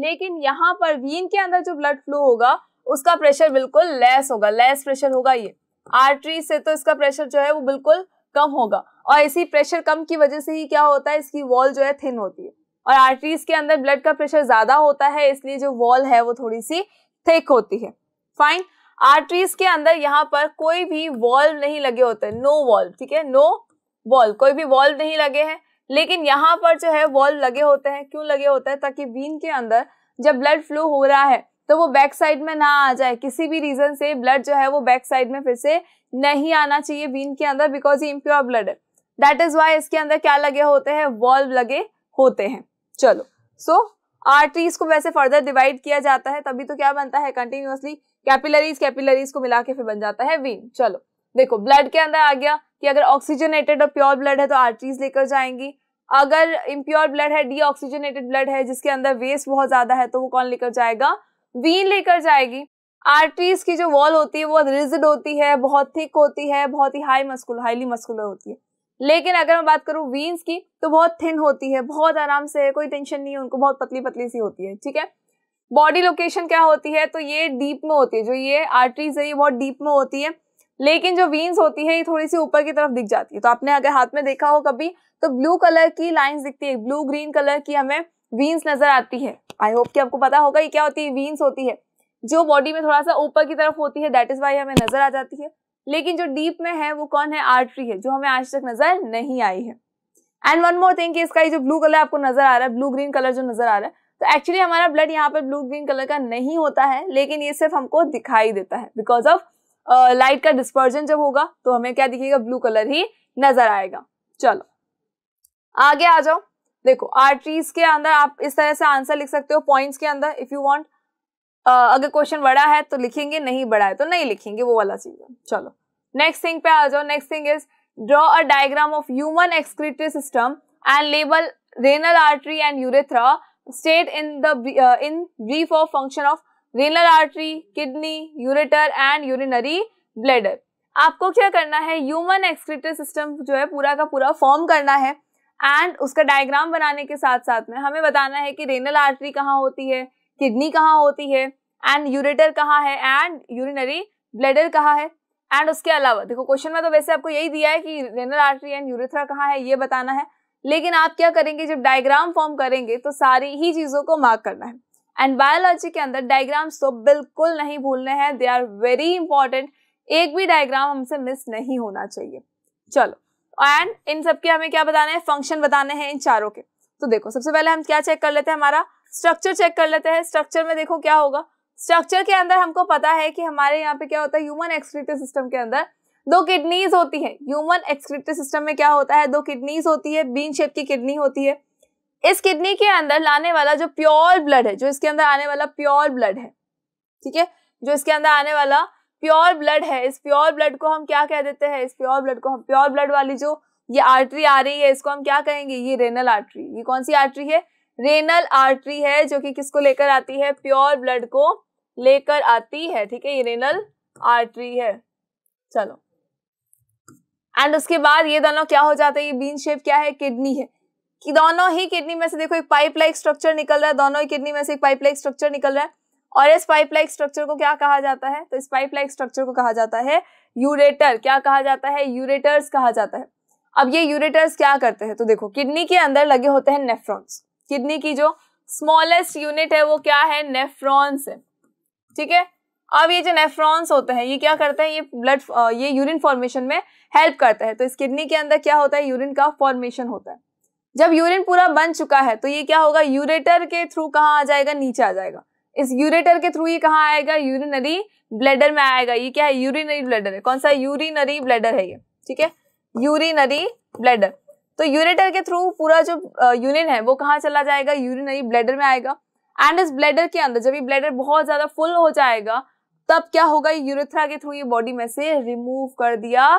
लेकिन यहाँ पर वीन के अंदर जो ब्लड फ्लो होगा उसका प्रेशर बिल्कुल लेस होगा लेस प्रेशर होगा ये आर्टरी से तो इसका प्रेशर जो है वो बिल्कुल कम होगा और इसी प्रेशर कम की वजह से ही क्या होता है इसकी वॉल जो है थिन होती है और आर्टरीज के अंदर ब्लड का प्रेशर ज्यादा होता है इसलिए जो वॉल है वो थोड़ी सी थिक होती है फाइन आर्टरीज के अंदर यहाँ पर कोई भी वॉल्व नहीं लगे होते नो वॉल्व ठीक है नो वॉल्व कोई भी वॉल्व नहीं लगे हैं लेकिन यहाँ पर जो है वॉल्व लगे होते हैं क्यों लगे होते हैं ताकि वीन के अंदर जब ब्लड फ्लो हो रहा है तो वो बैक साइड में ना आ जाए किसी भी रीजन से ब्लड जो है वो बैक साइड में फिर से नहीं आना चाहिए बीन के अंदर बिकॉज ये इम्प्योर ब्लड है दैट इज वाई इसके अंदर क्या लगे होते हैं वॉल्व लगे होते हैं चलो सो so, आर्टरीज को वैसे फर्दर डिवाइड किया जाता है तभी तो क्या बनता है कंटिन्यूसली कैपिलरीज कैपिलरीज को मिला के फिर बन जाता है वीन चलो देखो ब्लड के अंदर आ गया कि अगर ऑक्सीजनेटेड और प्योर ब्लड है तो आर्टरीज लेकर जाएंगी अगर इम्प्योर ब्लड है डी ऑक्सीजनेटेड ब्लड है जिसके अंदर वेस्ट बहुत ज्यादा है तो वो कौन लेकर जाएगा वीन लेकर जाएगी आर्टरीज की जो वॉल होती है वो रिजिड होती है बहुत थिक होती है बहुत ही हाई मस्कुलर हाईली मस्कुलर होती है लेकिन अगर मैं बात करूँ वीन्स की तो बहुत थिन होती है बहुत आराम से कोई टेंशन नहीं है उनको बहुत पतली पतली सी होती है ठीक है बॉडी लोकेशन क्या होती है तो ये डीप में होती है जो ये आर्टरीज है ये बहुत डीप में होती है लेकिन जो वीन्स होती है ये थोड़ी सी ऊपर की तरफ दिख जाती है तो आपने अगर हाथ में देखा हो कभी तो ब्लू कलर की लाइंस दिखती है ब्लू ग्रीन कलर की हमें वीन्स नजर आती है आई होप कि आपको पता होगा ये क्या होती है वीन्स होती है जो बॉडी में थोड़ा सा ऊपर की तरफ होती है दैट इज वाई हमें नजर आ जाती है लेकिन जो डीप में है वो कौन है आर्टरी है जो हमें आज तक नजर नहीं आई है एंड वन मोर थिंग इसका ये जो ब्लू कलर आपको नजर आ रहा है ब्लू ग्रीन कलर जो नजर आ रहा है तो एक्चुअली हमारा ब्लड यहाँ पर ब्लू ग्रीन कलर का नहीं होता है लेकिन ये सिर्फ हमको दिखाई देता है बिकॉज ऑफ लाइट का डिस्पर्जन जब होगा तो हमें क्या दिखेगा ब्लू कलर ही नजर आएगा चलो आगे आ जाओ देखो आर्टरीज के अंदर आप इस तरह से आंसर लिख सकते हो पॉइंट्स के अंदर इफ यू वांट अगर क्वेश्चन बड़ा है तो लिखेंगे नहीं बड़ा है तो नहीं लिखेंगे वो वाला चीज है चलो नेक्स्ट थिंग पे आ जाओ next thing is draw a diagram of human excretory system and label renal artery and urethra state in the in brief of function of renal artery kidney ureter and urinary bladder आपको क्या करना है human excretory system जो है पूरा का पूरा form करना है एंड उसका डायग्राम बनाने के साथ साथ में हमें बताना है कि रेनल आर्टरी कहाँ होती है किडनी कहाँ होती है एंड यूरेटर कहाँ है एंड यूरिनरी ब्लेडर कहाँ है एंड उसके अलावा देखो क्वेश्चन में तो वैसे आपको यही दिया है कि रेनल आर्टरी एंड यूरेथ्रा कहाँ है ये बताना है लेकिन आप क्या करेंगे जब डायग्राम फॉर्म करेंगे तो सारी ही चीज़ों को मार्क करना है एंड बायोलॉजी के अंदर डायग्राम्स तो बिल्कुल नहीं भूलने हैं दे आर वेरी इंपॉर्टेंट एक भी डायग्राम हमसे मिस नहीं होना चाहिए चलो एंड इन सब के हमें क्या बताने है फंक्शन बताने हैं इन चारों के तो देखो सबसे पहले हम क्या चेक कर लेते हैं हमारा स्ट्रक्चर चेक कर लेते हैं स्ट्रक्चर में देखो क्या होगा स्ट्रक्चर के अंदर हमको पता है कि हमारे यहाँ पे क्या होता है ह्यूमन एक्सक्रीटिव सिस्टम के अंदर दो किडनीज होती है ह्यूमन एक्सक्रीटिव सिस्टम में क्या होता है दो किडनीज होती है बीन शेप की किडनी होती है इस किडनी के अंदर लाने वाला जो प्योर ब्लड है जो इसके अंदर आने वाला प्योर ब्लड है ठीक है जो इसके अंदर आने वाला प्योर ब्लड है इस प्योर ब्लड को हम क्या कह देते हैं इस प्योर ब्लड को हम प्योर ब्लड वाली जो ये आर्टरी आ रही है इसको हम क्या कहेंगे ये रेनल आर्टरी ये कौन सी आर्टरी है रेनल आर्टरी है जो कि किसको लेकर आती है प्योर ब्लड को लेकर आती है ठीक है ये रेनल आर्टरी है चलो एंड उसके बाद ये दोनों क्या हो जाता है ये बीन शेप क्या है किडनी है कि दोनों ही किडनी में से देखो एक पाइप लाइक स्ट्रक्चर निकल रहा है दोनों ही किडनी में से एक पाइप लाइक स्ट्रक्चर निकल रहा है और इस पाइप लाइक स्ट्रक्चर को क्या कहा जाता है तो इस पाइप लाइक स्ट्रक्चर को कहा जाता है यूरेटर क्या कहा जाता है यूरेटर्स कहा जाता है अब ये यूरेटर्स क्या करते हैं तो देखो किडनी के अंदर लगे होते हैं नेफ्रॉन्स किडनी की जो स्मॉलेस्ट यूनिट है वो क्या है नेफ्रॉन्स है ठीक है अब ये जो नेफ्रॉन्स होते हैं ये क्या करते हैं ये ब्लड ये यूरिन फॉर्मेशन में हेल्प करते हैं तो इस किडनी के अंदर क्या होता है यूरिन का फॉर्मेशन होता है जब यूरिन पूरा बन चुका है तो ये क्या होगा यूरेटर के थ्रू कहाँ आ जाएगा नीचे आ जाएगा इस यूरेटर के थ्रू ये कहाँ आएगा यूरिनरी ब्लेडर में आएगा ये क्या है यूरिनरी ब्लेडर है कौन सा यूरिनरी ब्लेडर है ये ठीक है यूरिनरी ब्लेडर तो यूरेटर के थ्रू पूरा जो यूरिन है वो कहाँ चला जाएगा यूरिनरी ब्लेडर में आएगा एंड इस ब्लेडर के अंदर जब ये ब्लेडर बहुत ज्यादा फुल हो जाएगा तब क्या होगा यूरेथ्रा के थ्रू ये बॉडी में से रिमूव कर दिया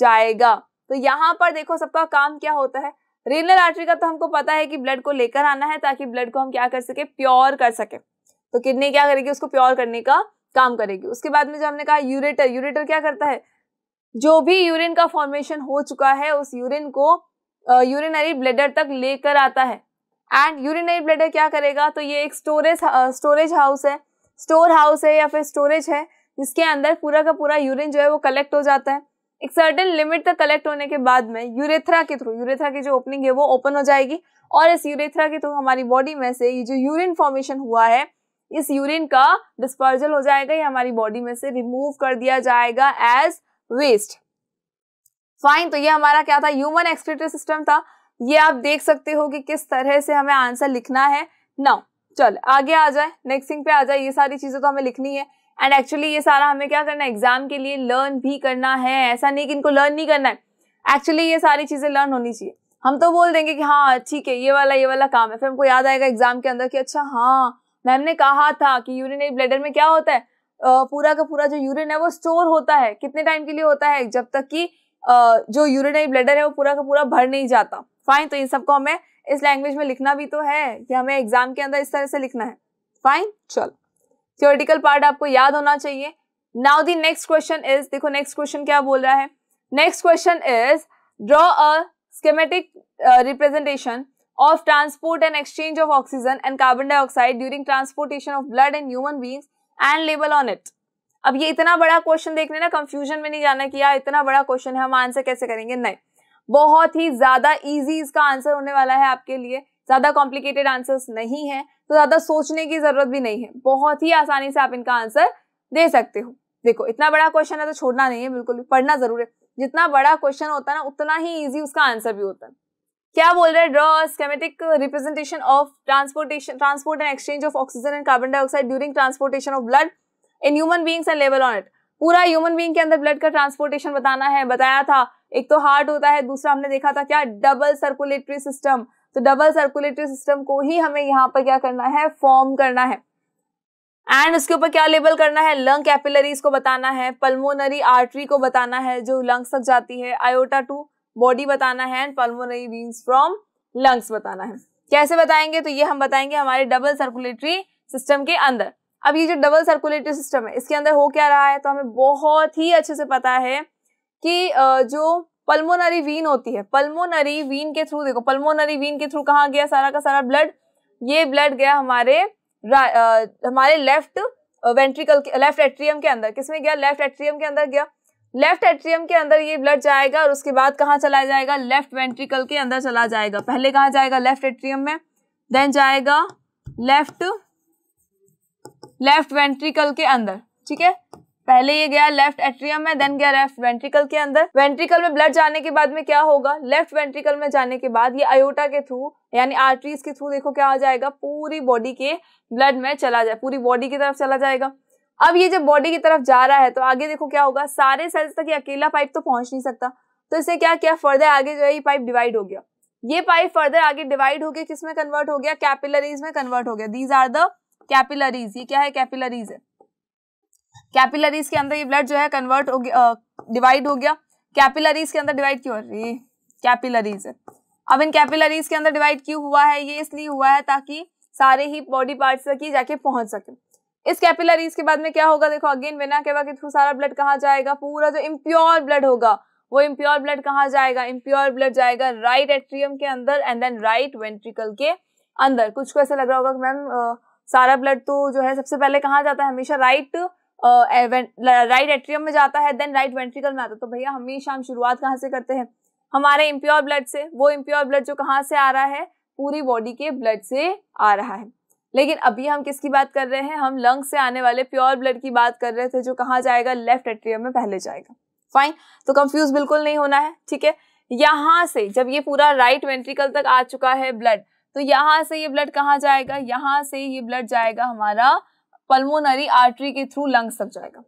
जाएगा तो यहाँ पर देखो सबका काम क्या होता है रेनल आर्टरी का तो हमको पता है कि ब्लड को लेकर आना है ताकि ब्लड को हम क्या कर सके प्योर कर सके तो किडनी क्या करेगी उसको प्योर करने का काम करेगी उसके बाद में जो हमने कहा यूरेटर यूरेटर क्या करता है जो भी यूरिन का फॉर्मेशन हो चुका है उस यूरिन को यूरिनरी ब्लेडर तक लेकर आता है एंड यूरिनरी ब्लेडर क्या करेगा तो ये एक स्टोरेज स्टोरेज हाउस है स्टोर हाउस है या फिर स्टोरेज है जिसके अंदर पूरा का पूरा यूरिन जो है वो कलेक्ट हो जाता है एक सर्टन लिमिट तक कलेक्ट होने के बाद में यूरेथ्रा के थ्रू यूरेथ्रा की जो ओपनिंग है वो ओपन हो जाएगी और इस यूरेथ्रा के थ्रू हमारी बॉडी में से ये जो यूरिन फॉर्मेशन हुआ है इस यूरिन का डिस्पर्जल हो जाएगा ये हमारी बॉडी में से रिमूव कर दिया जाएगा एज वेस्ट फाइन तो ये हमारा क्या था ह्यूमन एक्सक्रेटरी सिस्टम था ये आप देख सकते हो कि किस तरह से हमें आंसर लिखना है नाउ चल आगे आ जाए नेक्स्ट थिंग पे आ जाए ये सारी चीजें तो हमें लिखनी है एंड एक्चुअली ये सारा हमें क्या करना है एग्जाम के लिए लर्न भी करना है ऐसा नहीं कि इनको लर्न नहीं करना है एक्चुअली ये सारी चीजें लर्न होनी चाहिए हम तो बोल देंगे कि हाँ ठीक है ये वाला ये वाला काम है फिर हमको याद आएगा एग्जाम के अंदर कि अच्छा हाँ मैम ने कहा था कि यूरिनरी ब्लेडर में क्या होता है पूरा का पूरा जो यूरिन है वो स्टोर होता है कितने टाइम के लिए होता है जब तक कि जो यूरिनरी ब्लेडर है वो पूरा का पूरा भर नहीं जाता फाइन तो इन सबको हमें इस लैंग्वेज में लिखना भी तो है कि हमें एग्जाम के अंदर इस तरह से लिखना है फाइन चलो थियोरिटिकल पार्ट आपको याद होना चाहिए now the next question is देखो नेक्स्ट क्वेश्चन क्या बोल रहा है next question is draw a schematic representation of transport and exchange of oxygen and carbon dioxide during transportation of blood in human beings and label on it. अब ये इतना बड़ा question देखने ना कंफ्यूजन में नहीं जाना कि यार इतना बड़ा क्वेश्चन है हम आंसर कैसे करेंगे नहीं बहुत ही ज्यादा इजी इसका आंसर होने वाला है आपके लिए ज्यादा कॉम्प्लिकेटेड आंसर्स नहीं है तो ज्यादा सोचने की जरूरत भी नहीं है बहुत ही आसानी से आप इनका आंसर दे सकते हो देखो इतना बड़ा क्वेश्चन है तो छोड़ना नहीं है बिल्कुल भी पढ़ना जरूर है जितना बड़ा क्वेश्चन होता है ना उतना ही ईजी उसका आंसर भी होता है क्या बोल रहे हैं draw representation of transportation transport and exchange of oxygen and carbon dioxide during transportation of blood in human beings and level on it पूरा ह्यूमन बींग के अंदर ब्लड का ट्रांसपोर्टेशन बताना है बताया था एक तो हार्ट होता है दूसरा हमने देखा था क्या डबल सर्कुलेटरी सिस्टम तो डबल सर्कुलेटरी सिस्टम को ही हमें यहाँ पर क्या करना है फॉर्म करना है एंड उसके ऊपर क्या लेबल करना है लंग कैपिलरीज को बताना है पल्मोनरी आर्टरी को बताना है जो लंग्स तक जाती है आयोटा टू बॉडी बताना है and pulmonary veins from lungs बताना है कैसे बताएंगे तो ये हम बताएंगे हमारे डबल सर्कुलेटरी सिस्टम के अंदर अब ये जो डबल सर्कुलेटरी सिस्टम है इसके अंदर हो क्या रहा है तो हमें बहुत ही अच्छे से पता है कि जो पल्मोनरी वीन होती है पल्मोनरी वीन के थ्रू देखो पल्मोनरी वीन के थ्रू कहाँ गया सारा का सारा ब्लड ये ब्लड गया हमारे आ, हमारे लेफ्ट वेंट्रिकल के लेफ्ट एट्रियम के अंदर किसमें गया लेफ्ट एट्रियम के अंदर गया लेफ्ट एट्रियम के अंदर ये ब्लड जाएगा और उसके बाद कहाँ चला जाएगा लेफ्ट वेंट्रिकल के अंदर चला जाएगा पहले कहाँ जाएगा लेफ्ट एट्रियम में देन जाएगा लेफ्ट लेफ्ट वेंट्रिकल के अंदर ठीक है पहले ये गया लेफ्ट एट्रियम में देन गया लेफ्ट वेंट्रिकल के अंदर वेंट्रिकल में ब्लड जाने के बाद में क्या होगा लेफ्ट वेंट्रिकल में जाने के बाद ये आयोटा के थ्रू यानी आर्टरीज के थ्रू देखो क्या हो जाएगा पूरी बॉडी के ब्लड में चला जाए पूरी बॉडी की तरफ चला जाएगा अब ये जब बॉडी की तरफ जा रहा है तो आगे देखो क्या होगा सारे सेल्स तक ये अकेला पाइप तो पहुंच नहीं सकता तो इससे क्या किया फर्दर आगे जो है ये पाइप डिवाइड हो गया ये पाइप फर्दर आगे डिवाइड होकर किस में कन्वर्ट हो गया कैपिलरीज में कन्वर्ट हो गया दीज आर द कैपिलरीज ये क्या है कैपिलरीज है कैपिलरीज के अंदर ये ब्लड जो है कन्वर्ट हो गया डिवाइड हो गया कैपिलरीज के अंदर डिवाइड क्यों अरे कैपिलरीज है अब इन कैपिलरीज के अंदर डिवाइड क्यों हुआ है ये इसलिए हुआ है ताकि सारे ही बॉडी पार्ट्स तक ही जाके पहुंच सके इस कैपिलरीज के बाद में क्या होगा देखो अगेन वेना केवा के थ्रू सारा ब्लड कहाँ जाएगा पूरा जो इम्प्योर ब्लड होगा वो इम्प्योर ब्लड कहाँ जाएगा इम्प्योर ब्लड जाएगा राइट एट्रियम के अंदर एंड देन राइट वेंट्रिकल के अंदर कुछ को ऐसा लग रहा होगा कि मैम सारा ब्लड तो जो है सबसे पहले कहाँ जाता है हमेशा राइट राइट एट्रियम में जाता है देन राइट वेंट्रिकल में आता है तो भैया हमेशा हम शुरुआत कहाँ से करते हैं हमारे इम्प्योर ब्लड से वो इम्प्योर ब्लड जो कहाँ से आ रहा है पूरी बॉडी के ब्लड से आ रहा है लेकिन अभी हम किसकी बात कर रहे हैं हम लंग से आने वाले प्योर ब्लड की बात कर रहे थे जो कहाँ जाएगा लेफ्ट एट्रियम में पहले जाएगा फाइन तो कंफ्यूज बिल्कुल नहीं होना है ठीक है यहां से जब ये पूरा राइट वेंट्रिकल तक आ चुका है ब्लड तो यहां से ये ब्लड कहाँ जाएगा यहां से ये ब्लड जाएगा हमारा पल्मोनरी आर्टरी के थ्रू लंग्स तक जाएगा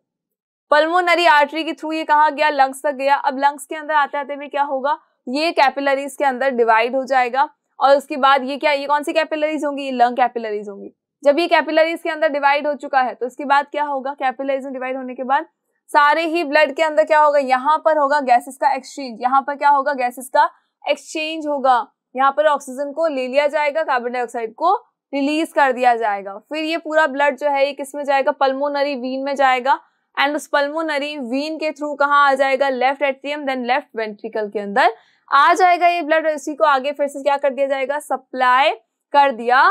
पल्मोनरी आर्टरी के थ्रू ये कहा गया लंग्स तक गया अब लंग्स के अंदर आते आते में क्या होगा ये कैपिलरीज के अंदर डिवाइड हो जाएगा और उसके बाद ये क्या ये कौन सी कैपिलरीज होंगी ये लंग कैपिलरीज होंगी जब ये कैपिलरीज के अंदर डिवाइड हो चुका है तो उसके बाद क्या होगा कैपिलरीज में डिवाइड होने के बाद सारे ही ब्लड के अंदर क्या होगा यहाँ पर होगा गैसेस का एक्सचेंज यहाँ पर क्या होगा गैसेस का एक्सचेंज होगा यहाँ पर ऑक्सीजन को ले लिया जाएगा कार्बन डाइऑक्साइड को रिलीज कर दिया जाएगा फिर ये पूरा ब्लड जो है ये किस में जाएगा पल्मोनरी वीन में जाएगा एंड उस पल्मोनरी वीन के थ्रू कहाँ आ जाएगा left atrium then left ventricle के अंदर आ जाएगा ये ब्लड इसी को आगे फिर से क्या कर दिया जाएगा सप्लाई कर दिया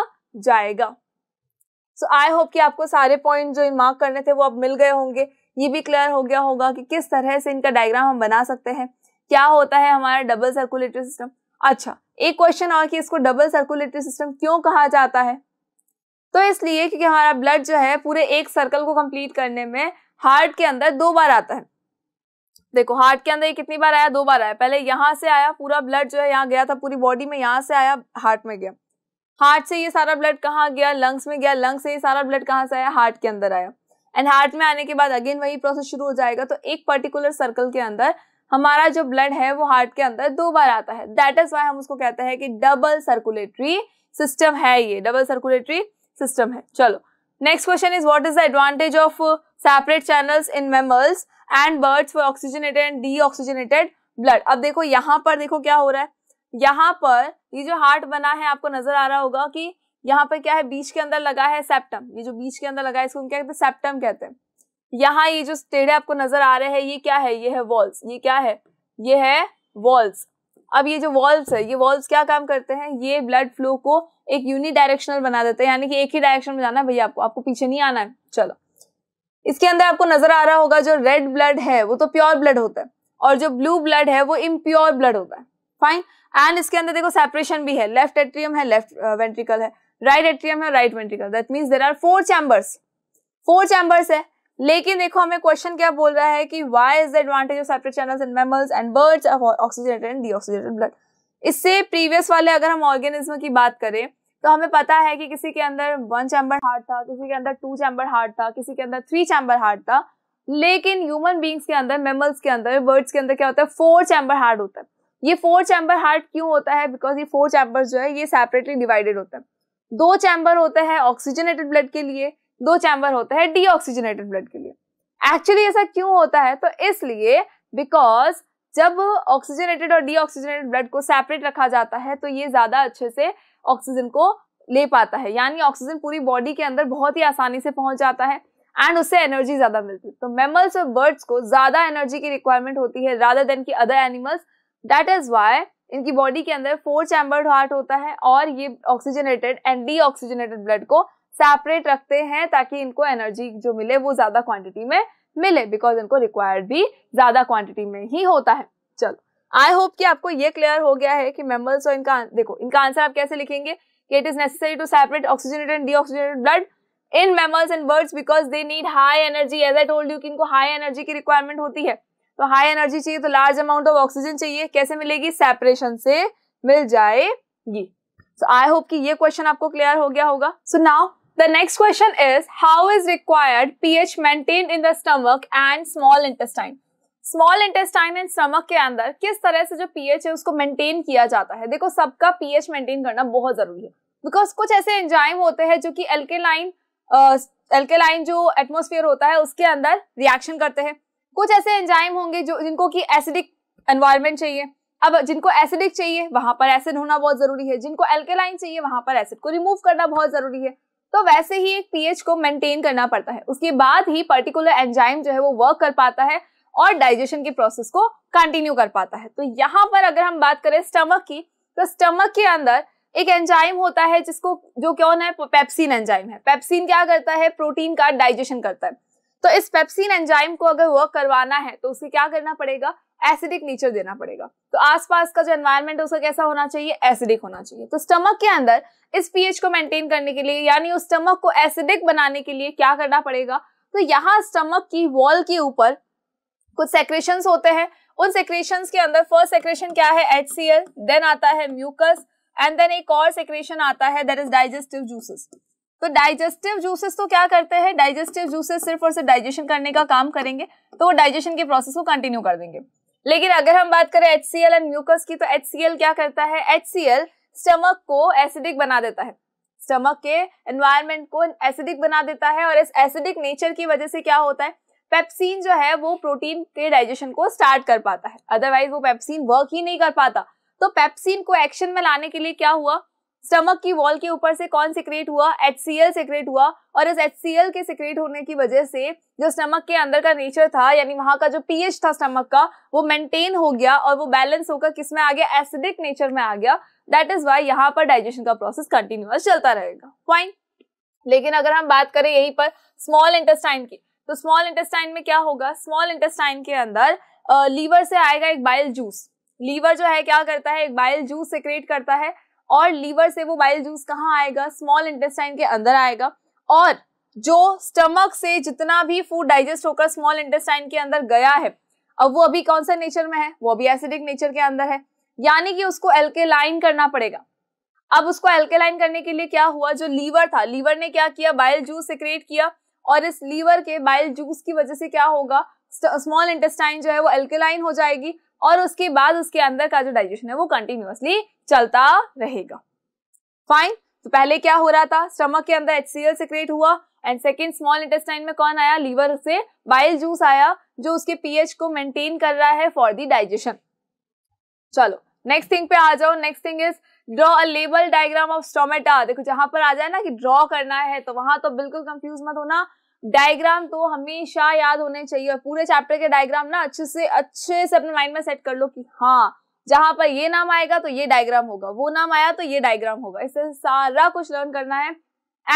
जाएगा सो आई होप कि आपको सारे पॉइंट जो मार्क करने थे वो अब मिल गए होंगे ये भी क्लियर हो गया होगा कि किस तरह से इनका डायग्राम हम बना सकते हैं क्या होता है हमारा डबल सर्कुलेटरी सिस्टम अच्छा एक क्वेश्चन और कि इसको डबल सर्कुलेटरी सिस्टम क्यों कहा जाता है तो इसलिए क्योंकि हमारा ब्लड जो है पूरे एक सर्कल को कंप्लीट करने में हार्ट के अंदर दो बार आता है देखो हार्ट के अंदर ये कितनी बार आया दो बार आया पहले यहाँ से आया पूरा ब्लड जो है यहाँ गया था पूरी बॉडी में यहाँ से आया हार्ट में गया हार्ट से ये सारा ब्लड कहाँ गया लंग्स में गया लंग्स से ये सारा ब्लड कहाँ से आया हार्ट के अंदर आया एंड हार्ट में आने के बाद अगेन वही प्रोसेस शुरू हो जाएगा तो एक पर्टिकुलर सर्कल के अंदर हमारा जो ब्लड है वो हार्ट के अंदर दो बार आता है दैट इज वाई हम उसको कहते हैं कि डबल सर्कुलेटरी सिस्टम है ये डबल सर्कुलेटरी सिस्टम है चलो next question is what is the of of channel uh, channels in mammals and birds for oxygenated and deoxygenated blood अब देखो यहाँ पर देखो क्या हो रहा है यहाँ पर ये जो हार्ट बना है आपको नजर आ रहा होगा कि यहाँ पर क्या है बीच के अंदर लगा है सेप्टम ये जो बीच के अंदर लगा है इसको हम क्या कहते हैं सेप्टम कहते हैं यहाँ ये जो टेढ़े आपको नजर आ रहे हैं ये क्या है ये है वॉल्स ये क्या है ये है वॉल्स अब ये जो वॉल्व्स है ये वॉल्व्स क्या काम करते हैं ये ब्लड फ्लो को एक यूनिडायरेक्शनल डायरेक्शनल बना देते हैं यानी कि एक ही डायरेक्शन में जाना है भैया आपको आपको पीछे नहीं आना है चलो इसके अंदर आपको नजर आ रहा होगा जो रेड ब्लड है वो तो प्योर ब्लड होता है और जो ब्लू ब्लड है वो इम्प्योर ब्लड होता है फाइन एंड इसके अंदर देखो सेपरेशन भी है लेफ्ट एट्रियम है लेफ्ट वेंट्रिकल uh, है राइट एट्रियम है right ventricle that means there are four chambers four chambers है लेकिन देखो हमें क्वेश्चन क्या बोल रहा है कि why is the advantage of separate channels in mammals and birds of oxygenated and deoxygenated blood इससे प्रीवियस वाले अगर हम ऑर्गेनिज्म की बात करें तो हमें पता है कि किसी के अंदर वन चैम्बर हार्ट था किसी के अंदर टू चैम्बर हार्ट था किसी के अंदर थ्री चैम्बर हार्ट था लेकिन ह्यूमन बींग्स के अंदर मेमल्स के अंदर बर्ड्स के अंदर क्या होता है फोर चैम्बर हार्ट होता है ये फोर चैम्बर हार्ट क्यों होता है बिकॉज ये फोर चैम्बर जो है ये सेपरेटली डिवाइडेड होता है दो चैम्बर होता है ऑक्सीजनेटेड ब्लड के लिए दो चैम्बर हैं डी ऑक्सीजनेटेड ब्लड के लिए एक्चुअली ऐसा क्यों होता है तो इसलिए बिकॉज जब ऑक्सीजनेटेड और डीऑक्सीजनेटेड ब्लड को सेपरेट रखा जाता है तो ये ज़्यादा अच्छे से ऑक्सीजन को ले पाता है यानी ऑक्सीजन पूरी बॉडी के अंदर बहुत ही आसानी से पहुंच जाता है एंड उससे एनर्जी ज़्यादा मिलती है तो मेमल्स और बर्ड्स को ज़्यादा एनर्जी की रिक्वायरमेंट होती है राधर देन की other animals that is why इनकी बॉडी के अंदर फोर चैम्बर्ड हार्ट होता है और ये oxygenated and deoxygenated blood को सेपरेट रखते हैं ताकि इनको एनर्जी जो मिले वो ज़्यादा क्वांटिटी में मिले बिकॉज इनको रिक्वायर्ड भी ज़्यादा क्वांटिटी में ही होता है चलो आई होप कि आपको ये क्लियर हो गया है कि मेम्बल्स और इनका देखो इनका आंसर आप कैसे लिखेंगे कि it is necessary to separate oxygenated and deoxygenated blood in mammals and birds because they need high energy as I told you कि इनको हाई एनर्जी की रिक्वायरमेंट होती है तो हाई एनर्जी चाहिए तो लार्ज अमाउंट ऑफ ऑक्सीजन चाहिए कैसे मिलेगी सेपरेशन से मिल जाएगी सो आई होप कि ये क्वेश्चन आपको क्लियर हो गया होगा so now The next question is how is required pH maintained in the stomach and small intestine? Small intestine and stomach के अंदर किस तरह से जो पीएच है उसको मेंटेन किया जाता है देखो सबका पीएच मेंटेन करना बहुत जरूरी है बिकॉज कुछ ऐसे एंजाइम होते हैं जो कि एल्केलाइन एल्केलाइन जो एटमोसफियर होता है उसके अंदर रिएक्शन करते हैं कुछ ऐसे एंजाइम होंगे जो जिनको कि एसिडिक एनवायरमेंट चाहिए अब जिनको एसिडिक चाहिए वहां पर एसिड होना बहुत जरूरी है जिनको एल्केलाइन चाहिए वहां पर एसिड को रिमूव करना बहुत जरूरी है तो वैसे ही एक पीएच को मेंटेन करना पड़ता है उसके बाद ही पर्टिकुलर एंजाइम जो है वो वर्क कर पाता है और डाइजेशन के प्रोसेस को कंटिन्यू कर पाता है तो यहाँ पर अगर हम बात करें स्टमक की तो स्टमक के अंदर एक एंजाइम होता है जिसको जो क्यों है पेप्सिन एंजाइम है पेप्सिन क्या करता है प्रोटीन का डाइजेशन करता है तो इस पेप्सिन एंजाइम को अगर वर्क करवाना है तो उसे क्या करना पड़ेगा एसिडिक नेचर देना पड़ेगा तो आसपास का जो एनवायरमेंट है उसका कैसा होना चाहिए एसिडिक होना चाहिए तो स्टमक के अंदर इस पीएच को मेंटेन करने के लिए यानी उस स्टमक को एसिडिक बनाने के लिए क्या करना पड़ेगा तो यहाँ स्टमक की वॉल के ऊपर कुछ सेक्रेशन होते हैं उन सेक्रेशन के अंदर फर्स्ट सेक्रेशन क्या है एच देन आता है म्यूकस एंड देन एक और सेक्रेशन आता है दैट इज डाइजेस्टिव जूसेस तो डाइजेस्टिव जूसेस तो क्या करते हैं डाइजेस्टिव जूसेस सिर्फ और सिर्फ डाइजेशन करने का काम करेंगे तो वो डाइजेशन के प्रोसेस को कंटिन्यू कर देंगे लेकिन अगर हम बात करें H C L and mucus की तो एच क्या करता है एच सी एल स्टमक को एसिडिक बना देता है स्टमक के एनवायरमेंट को एसिडिक बना देता है और इस एसिडिक नेचर की वजह से क्या होता है पेप्सिन जो है वो प्रोटीन के डाइजेशन को स्टार्ट कर पाता है अदरवाइज वो पेप्सिन वर्क ही नहीं कर पाता तो पेप्सिन को एक्शन में लाने के लिए क्या हुआ स्टमक की वॉल के ऊपर से कौन सिक्रेट हुआ एच सी एल सिक्रेट हुआ और इस एच के सिक्रेट होने की वजह से जो स्टमक के अंदर का नेचर था यानी वहां का जो पीएच था स्टमक का वो मेंटेन हो गया और वो बैलेंस होकर किस में आ गया एसिडिक नेचर में आ गया दैट इज वाई यहाँ पर डाइजेशन का प्रोसेस कंटिन्यूअस चलता रहेगा फाइन लेकिन अगर हम बात करें यहीं पर स्मॉल इंटेस्टाइन की तो स्मॉल इंटेस्टाइन में क्या होगा स्मॉल इंटेस्टाइन के अंदर लीवर से आएगा एक बाइल जूस लीवर जो है क्या करता है एक बाइल जूस सिक्रेट करता है और लीवर से वो बाइल जूस कहाँ आएगा स्मॉल इंटेस्टाइन के अंदर आएगा और जो स्टमक से जितना भी फूड डाइजेस्ट होकर स्मॉल इंटेस्टाइन के अंदर गया है अब वो अभी कौन सा नेचर में है वो अभी एसिडिक नेचर के अंदर है यानी कि उसको एल्केलाइन करना पड़ेगा अब उसको एल्केलाइन करने के लिए क्या हुआ जो लीवर था लीवर ने क्या किया बाइल जूस सिक्रेट किया और इस लीवर के बाइल जूस की वजह से क्या होगा स्मॉल इंटेस्टाइन जो है वो एल्केलाइन हो जाएगी और उसके बाद उसके अंदर का जो डाइजेशन है वो कंटिन्यूसली चलता रहेगा फाइन तो पहले क्या हो रहा था स्टमक के अंदर एच सिक्रेट हुआ एंड सेकेंड स्मॉल इंटेस्टाइन में कौन आया लीवर से बाइल जूस आया जो उसके पीएच को मेंटेन कर रहा है फॉर दी डाइजेशन चलो नेक्स्ट थिंग पे आ जाओ next thing is draw a label diagram of stomata देखो जहां पर आ जाए ना कि ड्रॉ करना है तो वहां तो बिल्कुल कंफ्यूज मत होना डायग्राम तो हमेशा याद होने चाहिए और पूरे चैप्टर के डायग्राम ना अच्छे से अच्छे से अपने माइंड में सेट कर लो कि हाँ जहां पर ये नाम आएगा तो ये डायग्राम होगा वो नाम आया तो ये डायग्राम होगा इससे सारा कुछ लर्न करना है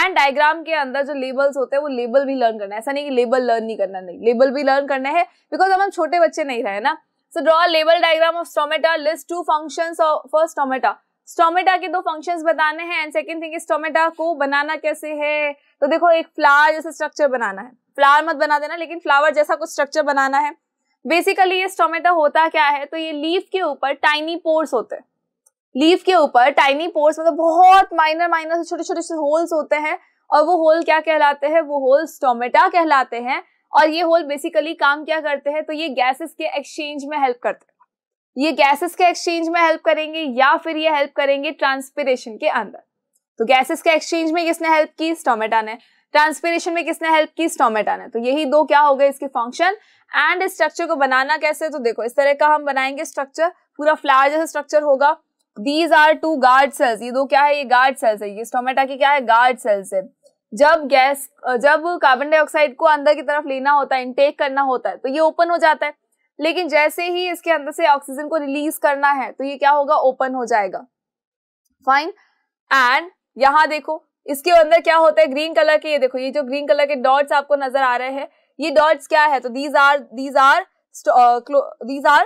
एंड डायग्राम के अंदर जो लेबल्स होते हैं वो लेबल भी लर्न करना है ऐसा नहीं कि लेबल लर्न नहीं करना नहीं लेबल भी लर्न करना है बिकॉज अब हम छोटे बच्चे नहीं रहे ना so draw label diagram of stomata list two function for stomata stomata के दो फंक्शंस बताने हैं एंड सेकंड थिंग स्टोमेटा को बनाना कैसे है तो देखो एक फ्लावर जैसा स्ट्रक्चर बनाना है फ्लावर मत बना देना लेकिन फ्लावर जैसा कुछ स्ट्रक्चर बनाना है बेसिकली ये स्टोमेटा होता क्या है तो ये लीफ के ऊपर टाइनी पोर्स होते हैं लीफ के ऊपर टाइनी पोर्स मतलब बहुत माइनर माइनर छोटे छोटे से होल्स होते हैं और वो होल क्या कहलाते हैं वो होल स्टोमेटा कहलाते हैं और ये होल बेसिकली काम क्या करते हैं तो ये गैसेस के एक्सचेंज में हेल्प करते हैं ये गैसेस के एक्सचेंज में हेल्प करेंगे या फिर ये हेल्प करेंगे ट्रांसपिरेशन के अंदर तो गैसेस के एक्सचेंज में किसने हेल्प की स्टोमेटा ने ट्रांसपीरेशन में किसने हेल्प की स्टोमेटा ने तो यही दो क्या हो गए इसके फंक्शन एंड इस स्ट्रक्चर को बनाना कैसे तो देखो इस तरह का हम बनाएंगे स्ट्रक्चर पूरा फ्लावर जैसा स्ट्रक्चर होगा these are two guard cells ये दो क्या है ये गार्ड सेल्स है ये स्टोमेटा की क्या है गार्ड सेल्स है जब गैस जब कार्बन डाइऑक्साइड को अंदर की तरफ लेना होता है इनटेक करना होता है तो ये ओपन हो जाता है लेकिन जैसे ही इसके अंदर से ऑक्सीजन को रिलीज करना है तो ये क्या होगा ओपन हो जाएगा फाइन एंड यहां देखो इसके अंदर क्या होता है ग्रीन कलर के ये देखो ये जो ग्रीन कलर के डॉट्स आपको नजर आ रहे हैं ये डॉट्स क्या है तो these are these are these are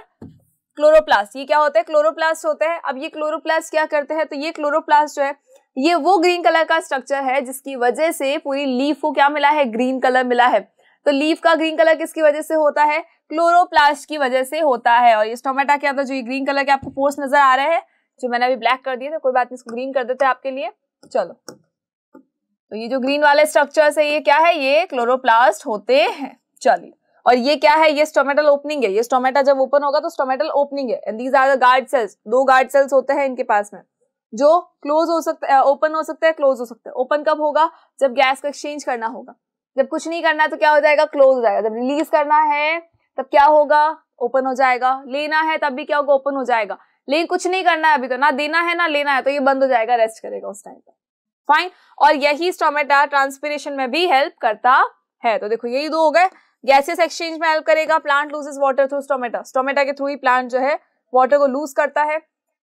chloroplast ये क्या होता है क्लोरोप्लास्ट होते हैं अब ये क्लोरोप्लास्ट क्या करते हैं तो ये क्लोरोप्लास्ट जो है ये वो ग्रीन कलर का स्ट्रक्चर है जिसकी वजह से पूरी लीफ को क्या मिला है ग्रीन कलर मिला है तो लीफ का ग्रीन कलर किसकी वजह से होता है क्लोरोप्लास्ट की वजह से होता है और ये स्टोमेटा के अंदर जो ये ग्रीन कलर के आपको पोर्स नजर आ रहे हैं जो मैंने अभी ब्लैक कर दिए थे कोई बात नहीं इसको ग्रीन कर देते हैं आपके लिए चलो तो ये जो ग्रीन वाले स्ट्रक्चर्स है ये क्या है ये क्लोरोप्लास्ट होते हैं चलिए और ये क्या है ये स्टोमेटल ओपनिंग है ये स्टोमेटा जब ओपन होगा तो स्टोमेटल ओपनिंग है and these are guard cells दो गार्ड सेल्स होते हैं इनके पास में जो क्लोज हो सकता है ओपन हो सकता है क्लोज हो सकता है ओपन कब होगा जब गैस का एक्सचेंज करना होगा जब कुछ नहीं करना तो क्या हो जाएगा क्लोज हो जाएगा जब रिलीज करना है तब क्या होगा ओपन हो जाएगा लेना है तब भी क्या होगा ओपन हो जाएगा लेकिन कुछ नहीं करना है अभी तो ना देना है ना लेना है तो ये बंद हो जाएगा रेस्ट करेगा उस टाइम पर फाइन और यही स्टोमेटा ट्रांसपिरेशन में भी हेल्प करता है तो देखो यही दो हो गए गैसेस एक्सचेंज में हेल्प करेगा plant loses water through stomata stomata के थ्रू ही प्लांट जो है वाटर को लूज करता है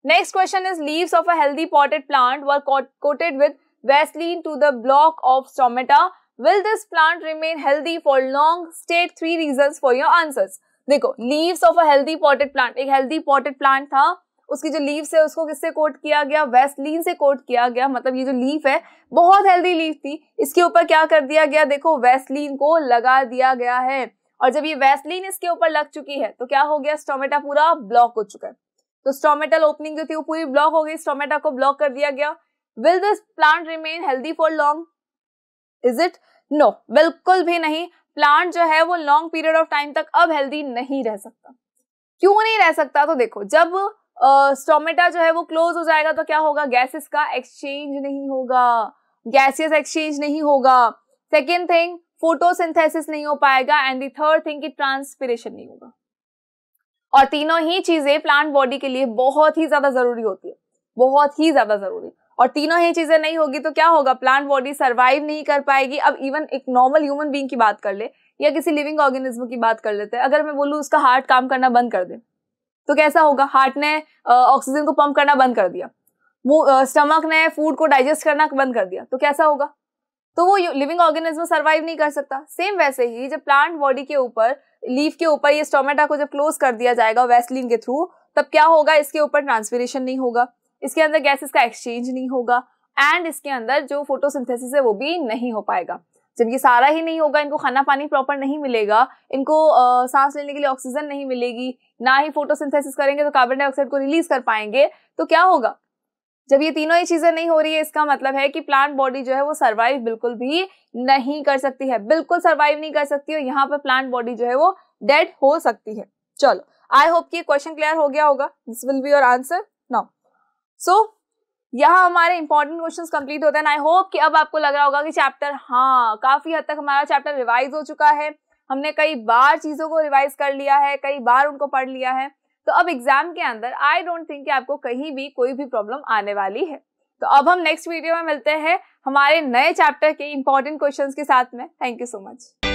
next question is leaves of a healthy potted plant were coated with vaseline to the block of stomata will this plant remain healthy for long state three reason for your answer देखो leaves of a healthy potted plant एक healthy potted plant था उसकी जो leaves है उसको किससे coat किया गया वेस्टलीन से कोट किया गया मतलब ये जो लीफ है बहुत हेल्दी लीफ थी इसके ऊपर क्या कर दिया गया देखो वेस्टलीन को लगा दिया गया है और जब ये वेस्टलीन इसके ऊपर लग चुकी है तो क्या हो गया स्टोमेटा पूरा ब्लॉक हो चुका है तो स्टोमेटल ओपनिंग जो थी वो पूरी ब्लॉक हो गई स्टोमेटा को ब्लॉक कर दिया गया will this plant remain healthy for long is it no बिल्कुल भी नहीं प्लांट जो है वो लॉन्ग पीरियड ऑफ टाइम तक अब हेल्दी नहीं रह सकता क्यों नहीं रह सकता तो देखो जब स्टोमेटा uh, जो है वो क्लोज हो जाएगा तो क्या होगा गैसेस का एक्सचेंज नहीं होगा गैसियस एक्सचेंज नहीं होगा सेकेंड थिंग फोटोसिंथेसिस नहीं हो पाएगा एंड दी थर्ड थिंग की ट्रांसपिरेशन नहीं होगा और तीनों ही चीजें प्लांट बॉडी के लिए बहुत ही ज्यादा जरूरी होती है बहुत ही ज्यादा जरूरी और तीनों ही चीजें नहीं होगी तो क्या होगा प्लांट बॉडी सर्वाइव नहीं कर पाएगी अब इवन एक नॉर्मल ह्यूमन बींग की बात कर ले या किसी लिविंग ऑर्गेनिज्म की बात कर लेते हैं अगर मैं बोलूँ उसका हार्ट काम करना बंद कर दे तो कैसा होगा हार्ट ने ऑक्सीजन को पंप करना बंद कर दिया वो स्टमक ने फूड को डाइजेस्ट करना बंद कर दिया तो कैसा होगा तो वो लिविंग ऑर्गेनिज्म सर्वाइव नहीं कर सकता सेम वैसे ही जब प्लांट बॉडी के ऊपर लीफ के ऊपर ये स्टोमेटा को जब क्लोज कर दिया जाएगा वेस्टलिन के थ्रू तब क्या होगा इसके ऊपर ट्रांसपीरेशन नहीं होगा इसके अंदर गैसेस का एक्सचेंज नहीं होगा एंड इसके अंदर जो फोटोसिंथेसिस है वो भी नहीं हो पाएगा जब ये सारा ही नहीं होगा इनको खाना पानी प्रॉपर नहीं मिलेगा इनको आ, सांस लेने के लिए ऑक्सीजन नहीं मिलेगी ना ही फोटोसिंथेसिस करेंगे तो कार्बन डाइऑक्साइड को रिलीज कर पाएंगे तो क्या होगा जब ये तीनों ही चीजें नहीं हो रही है इसका मतलब है कि प्लांट बॉडी जो है वो सर्वाइव बिल्कुल भी नहीं कर सकती है बिल्कुल सर्वाइव नहीं कर सकती और यहाँ पर प्लांट बॉडी जो है वो डेड हो सकती है चलो आई होप कि क्वेश्चन क्लियर हो गया होगा this will be your answer now so यहाँ हमारे इंपॉर्टेंट क्वेश्चन कंप्लीट होते हैं आई होप कि अब आपको लग रहा होगा कि चैप्टर हाँ काफी हद तक हमारा चैप्टर रिवाइज हो चुका है हमने कई बार चीजों को रिवाइज कर लिया है कई बार उनको पढ़ लिया है तो अब एग्जाम के अंदर आई डोंट थिंक कि आपको कहीं भी कोई भी प्रॉब्लम आने वाली है तो अब हम नेक्स्ट वीडियो में मिलते हैं हमारे नए चैप्टर के इंपॉर्टेंट क्वेश्चन के साथ में थैंक यू सो मच